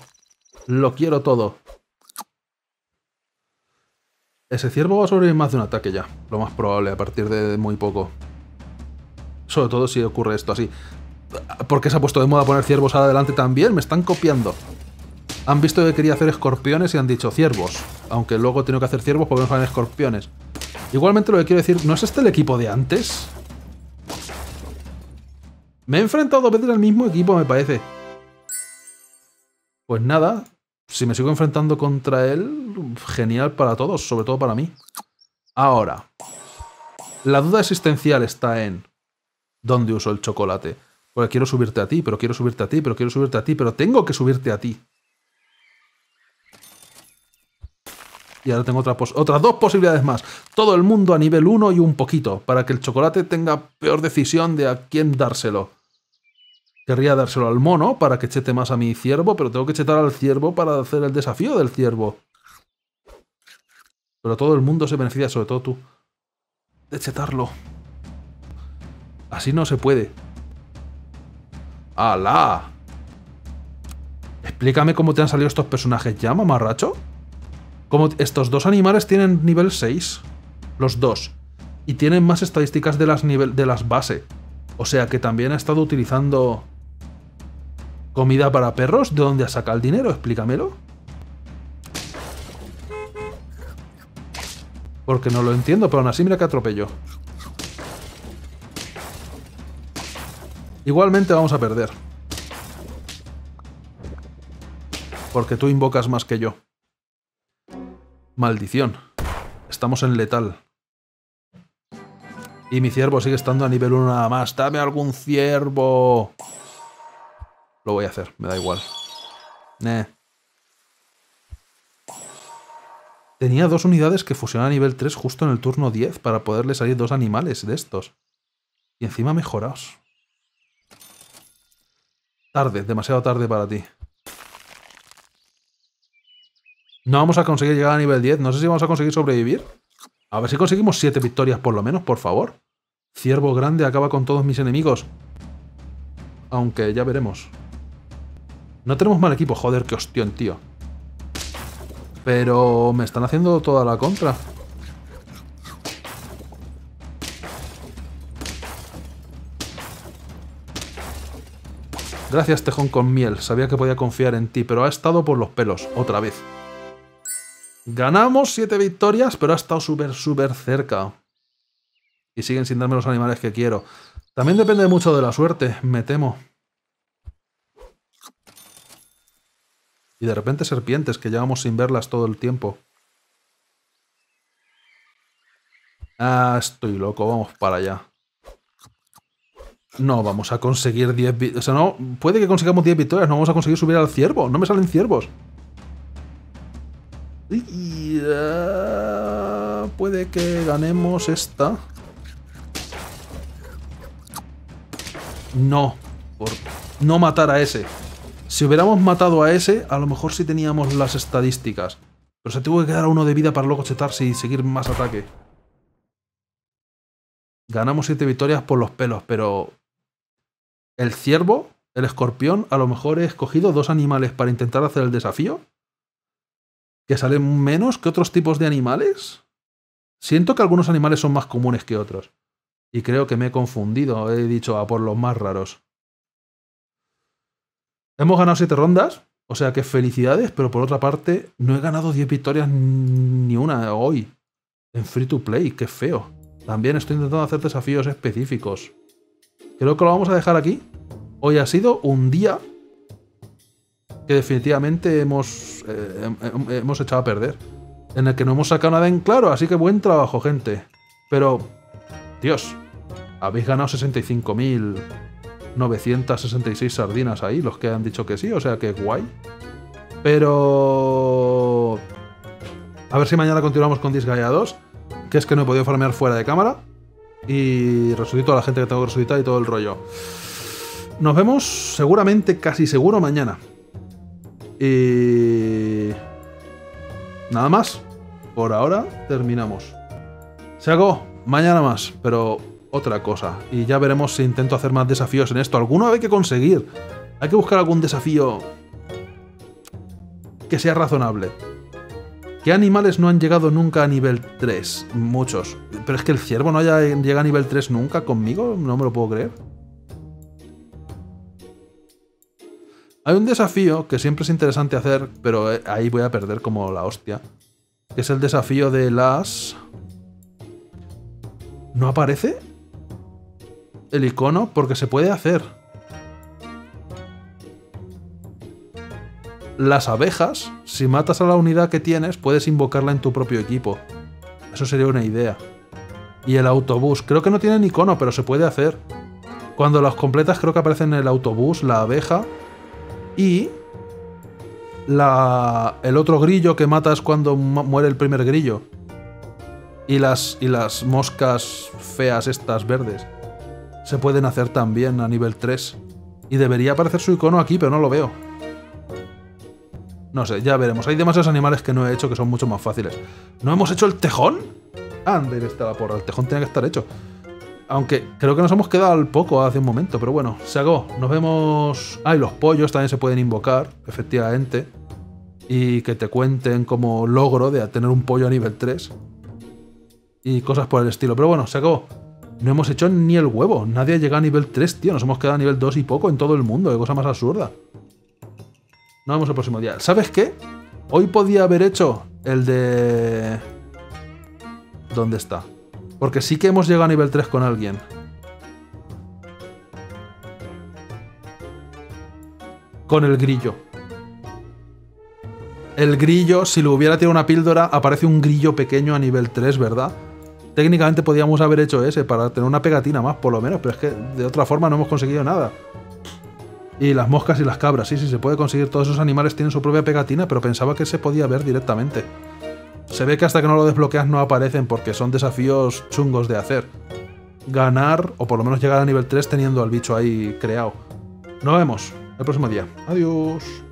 Lo quiero todo. Ese ciervo va a sobrevivir más de un ataque ya. Lo más probable, a partir de muy poco. Sobre todo si ocurre esto así. ¿Por qué se ha puesto de moda poner ciervos adelante también? Me están copiando. Han visto que quería hacer escorpiones y han dicho ciervos. Aunque luego tengo que hacer ciervos porque no salen escorpiones. Igualmente lo que quiero decir, ¿no es este el equipo de antes? Me he enfrentado dos veces al mismo equipo, me parece. Pues nada, si me sigo enfrentando contra él, genial para todos, sobre todo para mí. Ahora, la duda existencial está en dónde uso el chocolate. Porque quiero subirte a ti, pero quiero subirte a ti, pero quiero subirte a ti, pero tengo que subirte a ti. Y ahora tengo otras dos posibilidades más. Todo el mundo a nivel 1 y un poquito, para que el chocolate tenga peor decisión de a quién dárselo. Querría dárselo al mono para que chete más a mi ciervo, pero tengo que chetar al ciervo para hacer el desafío del ciervo. Pero todo el mundo se beneficia, sobre todo tú, de chetarlo. Así no se puede. ¡Hala! Explícame cómo te han salido estos personajes ya, mamarracho. Como estos dos animales tienen nivel 6, los dos, y tienen más estadísticas de las, de las base. O sea que también ha estado utilizando comida para perros. ¿De dónde ha sacado el dinero? Explícamelo. Porque no lo entiendo, pero aún así mira que atropello. Igualmente vamos a perder. Porque tú invocas más que yo. Maldición. Estamos en letal. Y mi ciervo sigue estando a nivel 1 nada más. ¡Dame algún ciervo! Lo voy a hacer, me da igual. Tenía dos unidades que fusionar a nivel 3 justo en el turno 10 para poderle salir dos animales de estos. Y encima mejoraos. Tarde, demasiado tarde para ti. No vamos a conseguir llegar a nivel 10. No sé si vamos a conseguir sobrevivir. A ver si conseguimos 7 victorias por lo menos, por favor. Ciervo grande acaba con todos mis enemigos. Aunque ya veremos. No tenemos mal equipo, joder, qué ostión, tío. Pero me están haciendo toda la contra. Gracias, tejón con miel. Sabía que podía confiar en ti, pero ha estado por los pelos, otra vez. Ganamos 7 victorias, pero ha estado súper, súper cerca. Y siguen sin darme los animales que quiero. También depende mucho de la suerte, me temo. Y de repente serpientes, que llevamos sin verlas todo el tiempo. Ah, estoy loco, vamos para allá. No vamos a conseguir 10 victorias. O sea, no, puede que consigamos 10 victorias, no vamos a conseguir subir al ciervo. No me salen ciervos. Y ah, puede que ganemos esta. No, por no matar a ese. Si hubiéramos matado a ese, a lo mejor sí teníamos las estadísticas. Pero se tuvo que quedar a uno de vida para luego chetarse y seguir más ataque. Ganamos siete victorias por los pelos, pero... El ciervo, el escorpión, a lo mejor he escogido dos animales para intentar hacer el desafío que salen menos que otros tipos de animales? Siento que algunos animales son más comunes que otros. Y creo que me he confundido, he dicho a por los más raros. Hemos ganado 7 rondas, o sea que felicidades, pero por otra parte, no he ganado 10 victorias ni una hoy. En free to play, qué feo. También estoy intentando hacer desafíos específicos. Creo que lo vamos a dejar aquí. Hoy ha sido un día que definitivamente hemos, eh, hemos echado a perder. En el que no hemos sacado nada en claro, así que buen trabajo, gente. Pero, Dios, habéis ganado 65.966 sardinas ahí, los que han dicho que sí, o sea que guay. Pero... A ver si mañana continuamos con Disgaea 2, que es que no he podido farmear fuera de cámara. Y resucito a la gente que tengo que resucitar y todo el rollo. Nos vemos seguramente, casi seguro, mañana. Y nada más. Por ahora terminamos. Se hago mañana más, pero otra cosa. Y ya veremos si intento hacer más desafíos en esto. Alguno hay que conseguir. Hay que buscar algún desafío que sea razonable. ¿Qué animales no han llegado nunca a nivel 3? Muchos. Pero es que el ciervo no haya llegado a nivel 3 nunca conmigo, no me lo puedo creer. Hay un desafío que siempre es interesante hacer, pero eh, ahí voy a perder como la hostia. Que es el desafío de las... ¿No aparece? El icono, porque se puede hacer. Las abejas, si matas a la unidad que tienes, puedes invocarla en tu propio equipo. Eso sería una idea. Y el autobús, creo que no tienen icono, pero se puede hacer. Cuando las completas creo que aparecen el autobús, la abeja y el otro grillo que matas cuando muere el primer grillo. Y las, y las moscas feas estas verdes. Se pueden hacer también a nivel 3. Y debería aparecer su icono aquí, pero no lo veo. No sé, ya veremos. Hay demasiados animales que no he hecho que son mucho más fáciles. ¿No hemos hecho el tejón? Ander está la porra. El tejón tiene que estar hecho. Aunque creo que nos hemos quedado al poco hace un momento, pero bueno, se acabó. Nos vemos. Ah, y los pollos también se pueden invocar, efectivamente. Y que te cuenten como logro de tener un pollo a nivel 3. Y cosas por el estilo. Pero bueno, se acabó. No hemos hecho ni el huevo. Nadie ha llegado a nivel 3, tío. Nos hemos quedado a nivel 2 y poco en todo el mundo. Qué cosa más absurda. Nos vemos el próximo día. ¿Sabes qué? Hoy podía haber hecho el de... ¿Dónde está? Porque sí que hemos llegado a nivel 3 con alguien. Con el grillo. El grillo, si lo hubiera tirado una píldora, aparece un grillo pequeño a nivel 3, ¿verdad? Técnicamente podíamos haber hecho ese para tener una pegatina más, por lo menos, pero es que de otra forma no hemos conseguido nada. Y las moscas y las cabras, sí, sí, se puede conseguir. Todos esos animales tienen su propia pegatina, pero pensaba que se podía ver directamente. Se ve que hasta que no lo desbloqueas no aparecen porque son desafíos chungos de hacer. Ganar, o por lo menos llegar a nivel 3 teniendo al bicho ahí creado. Nos vemos el próximo día. Adiós.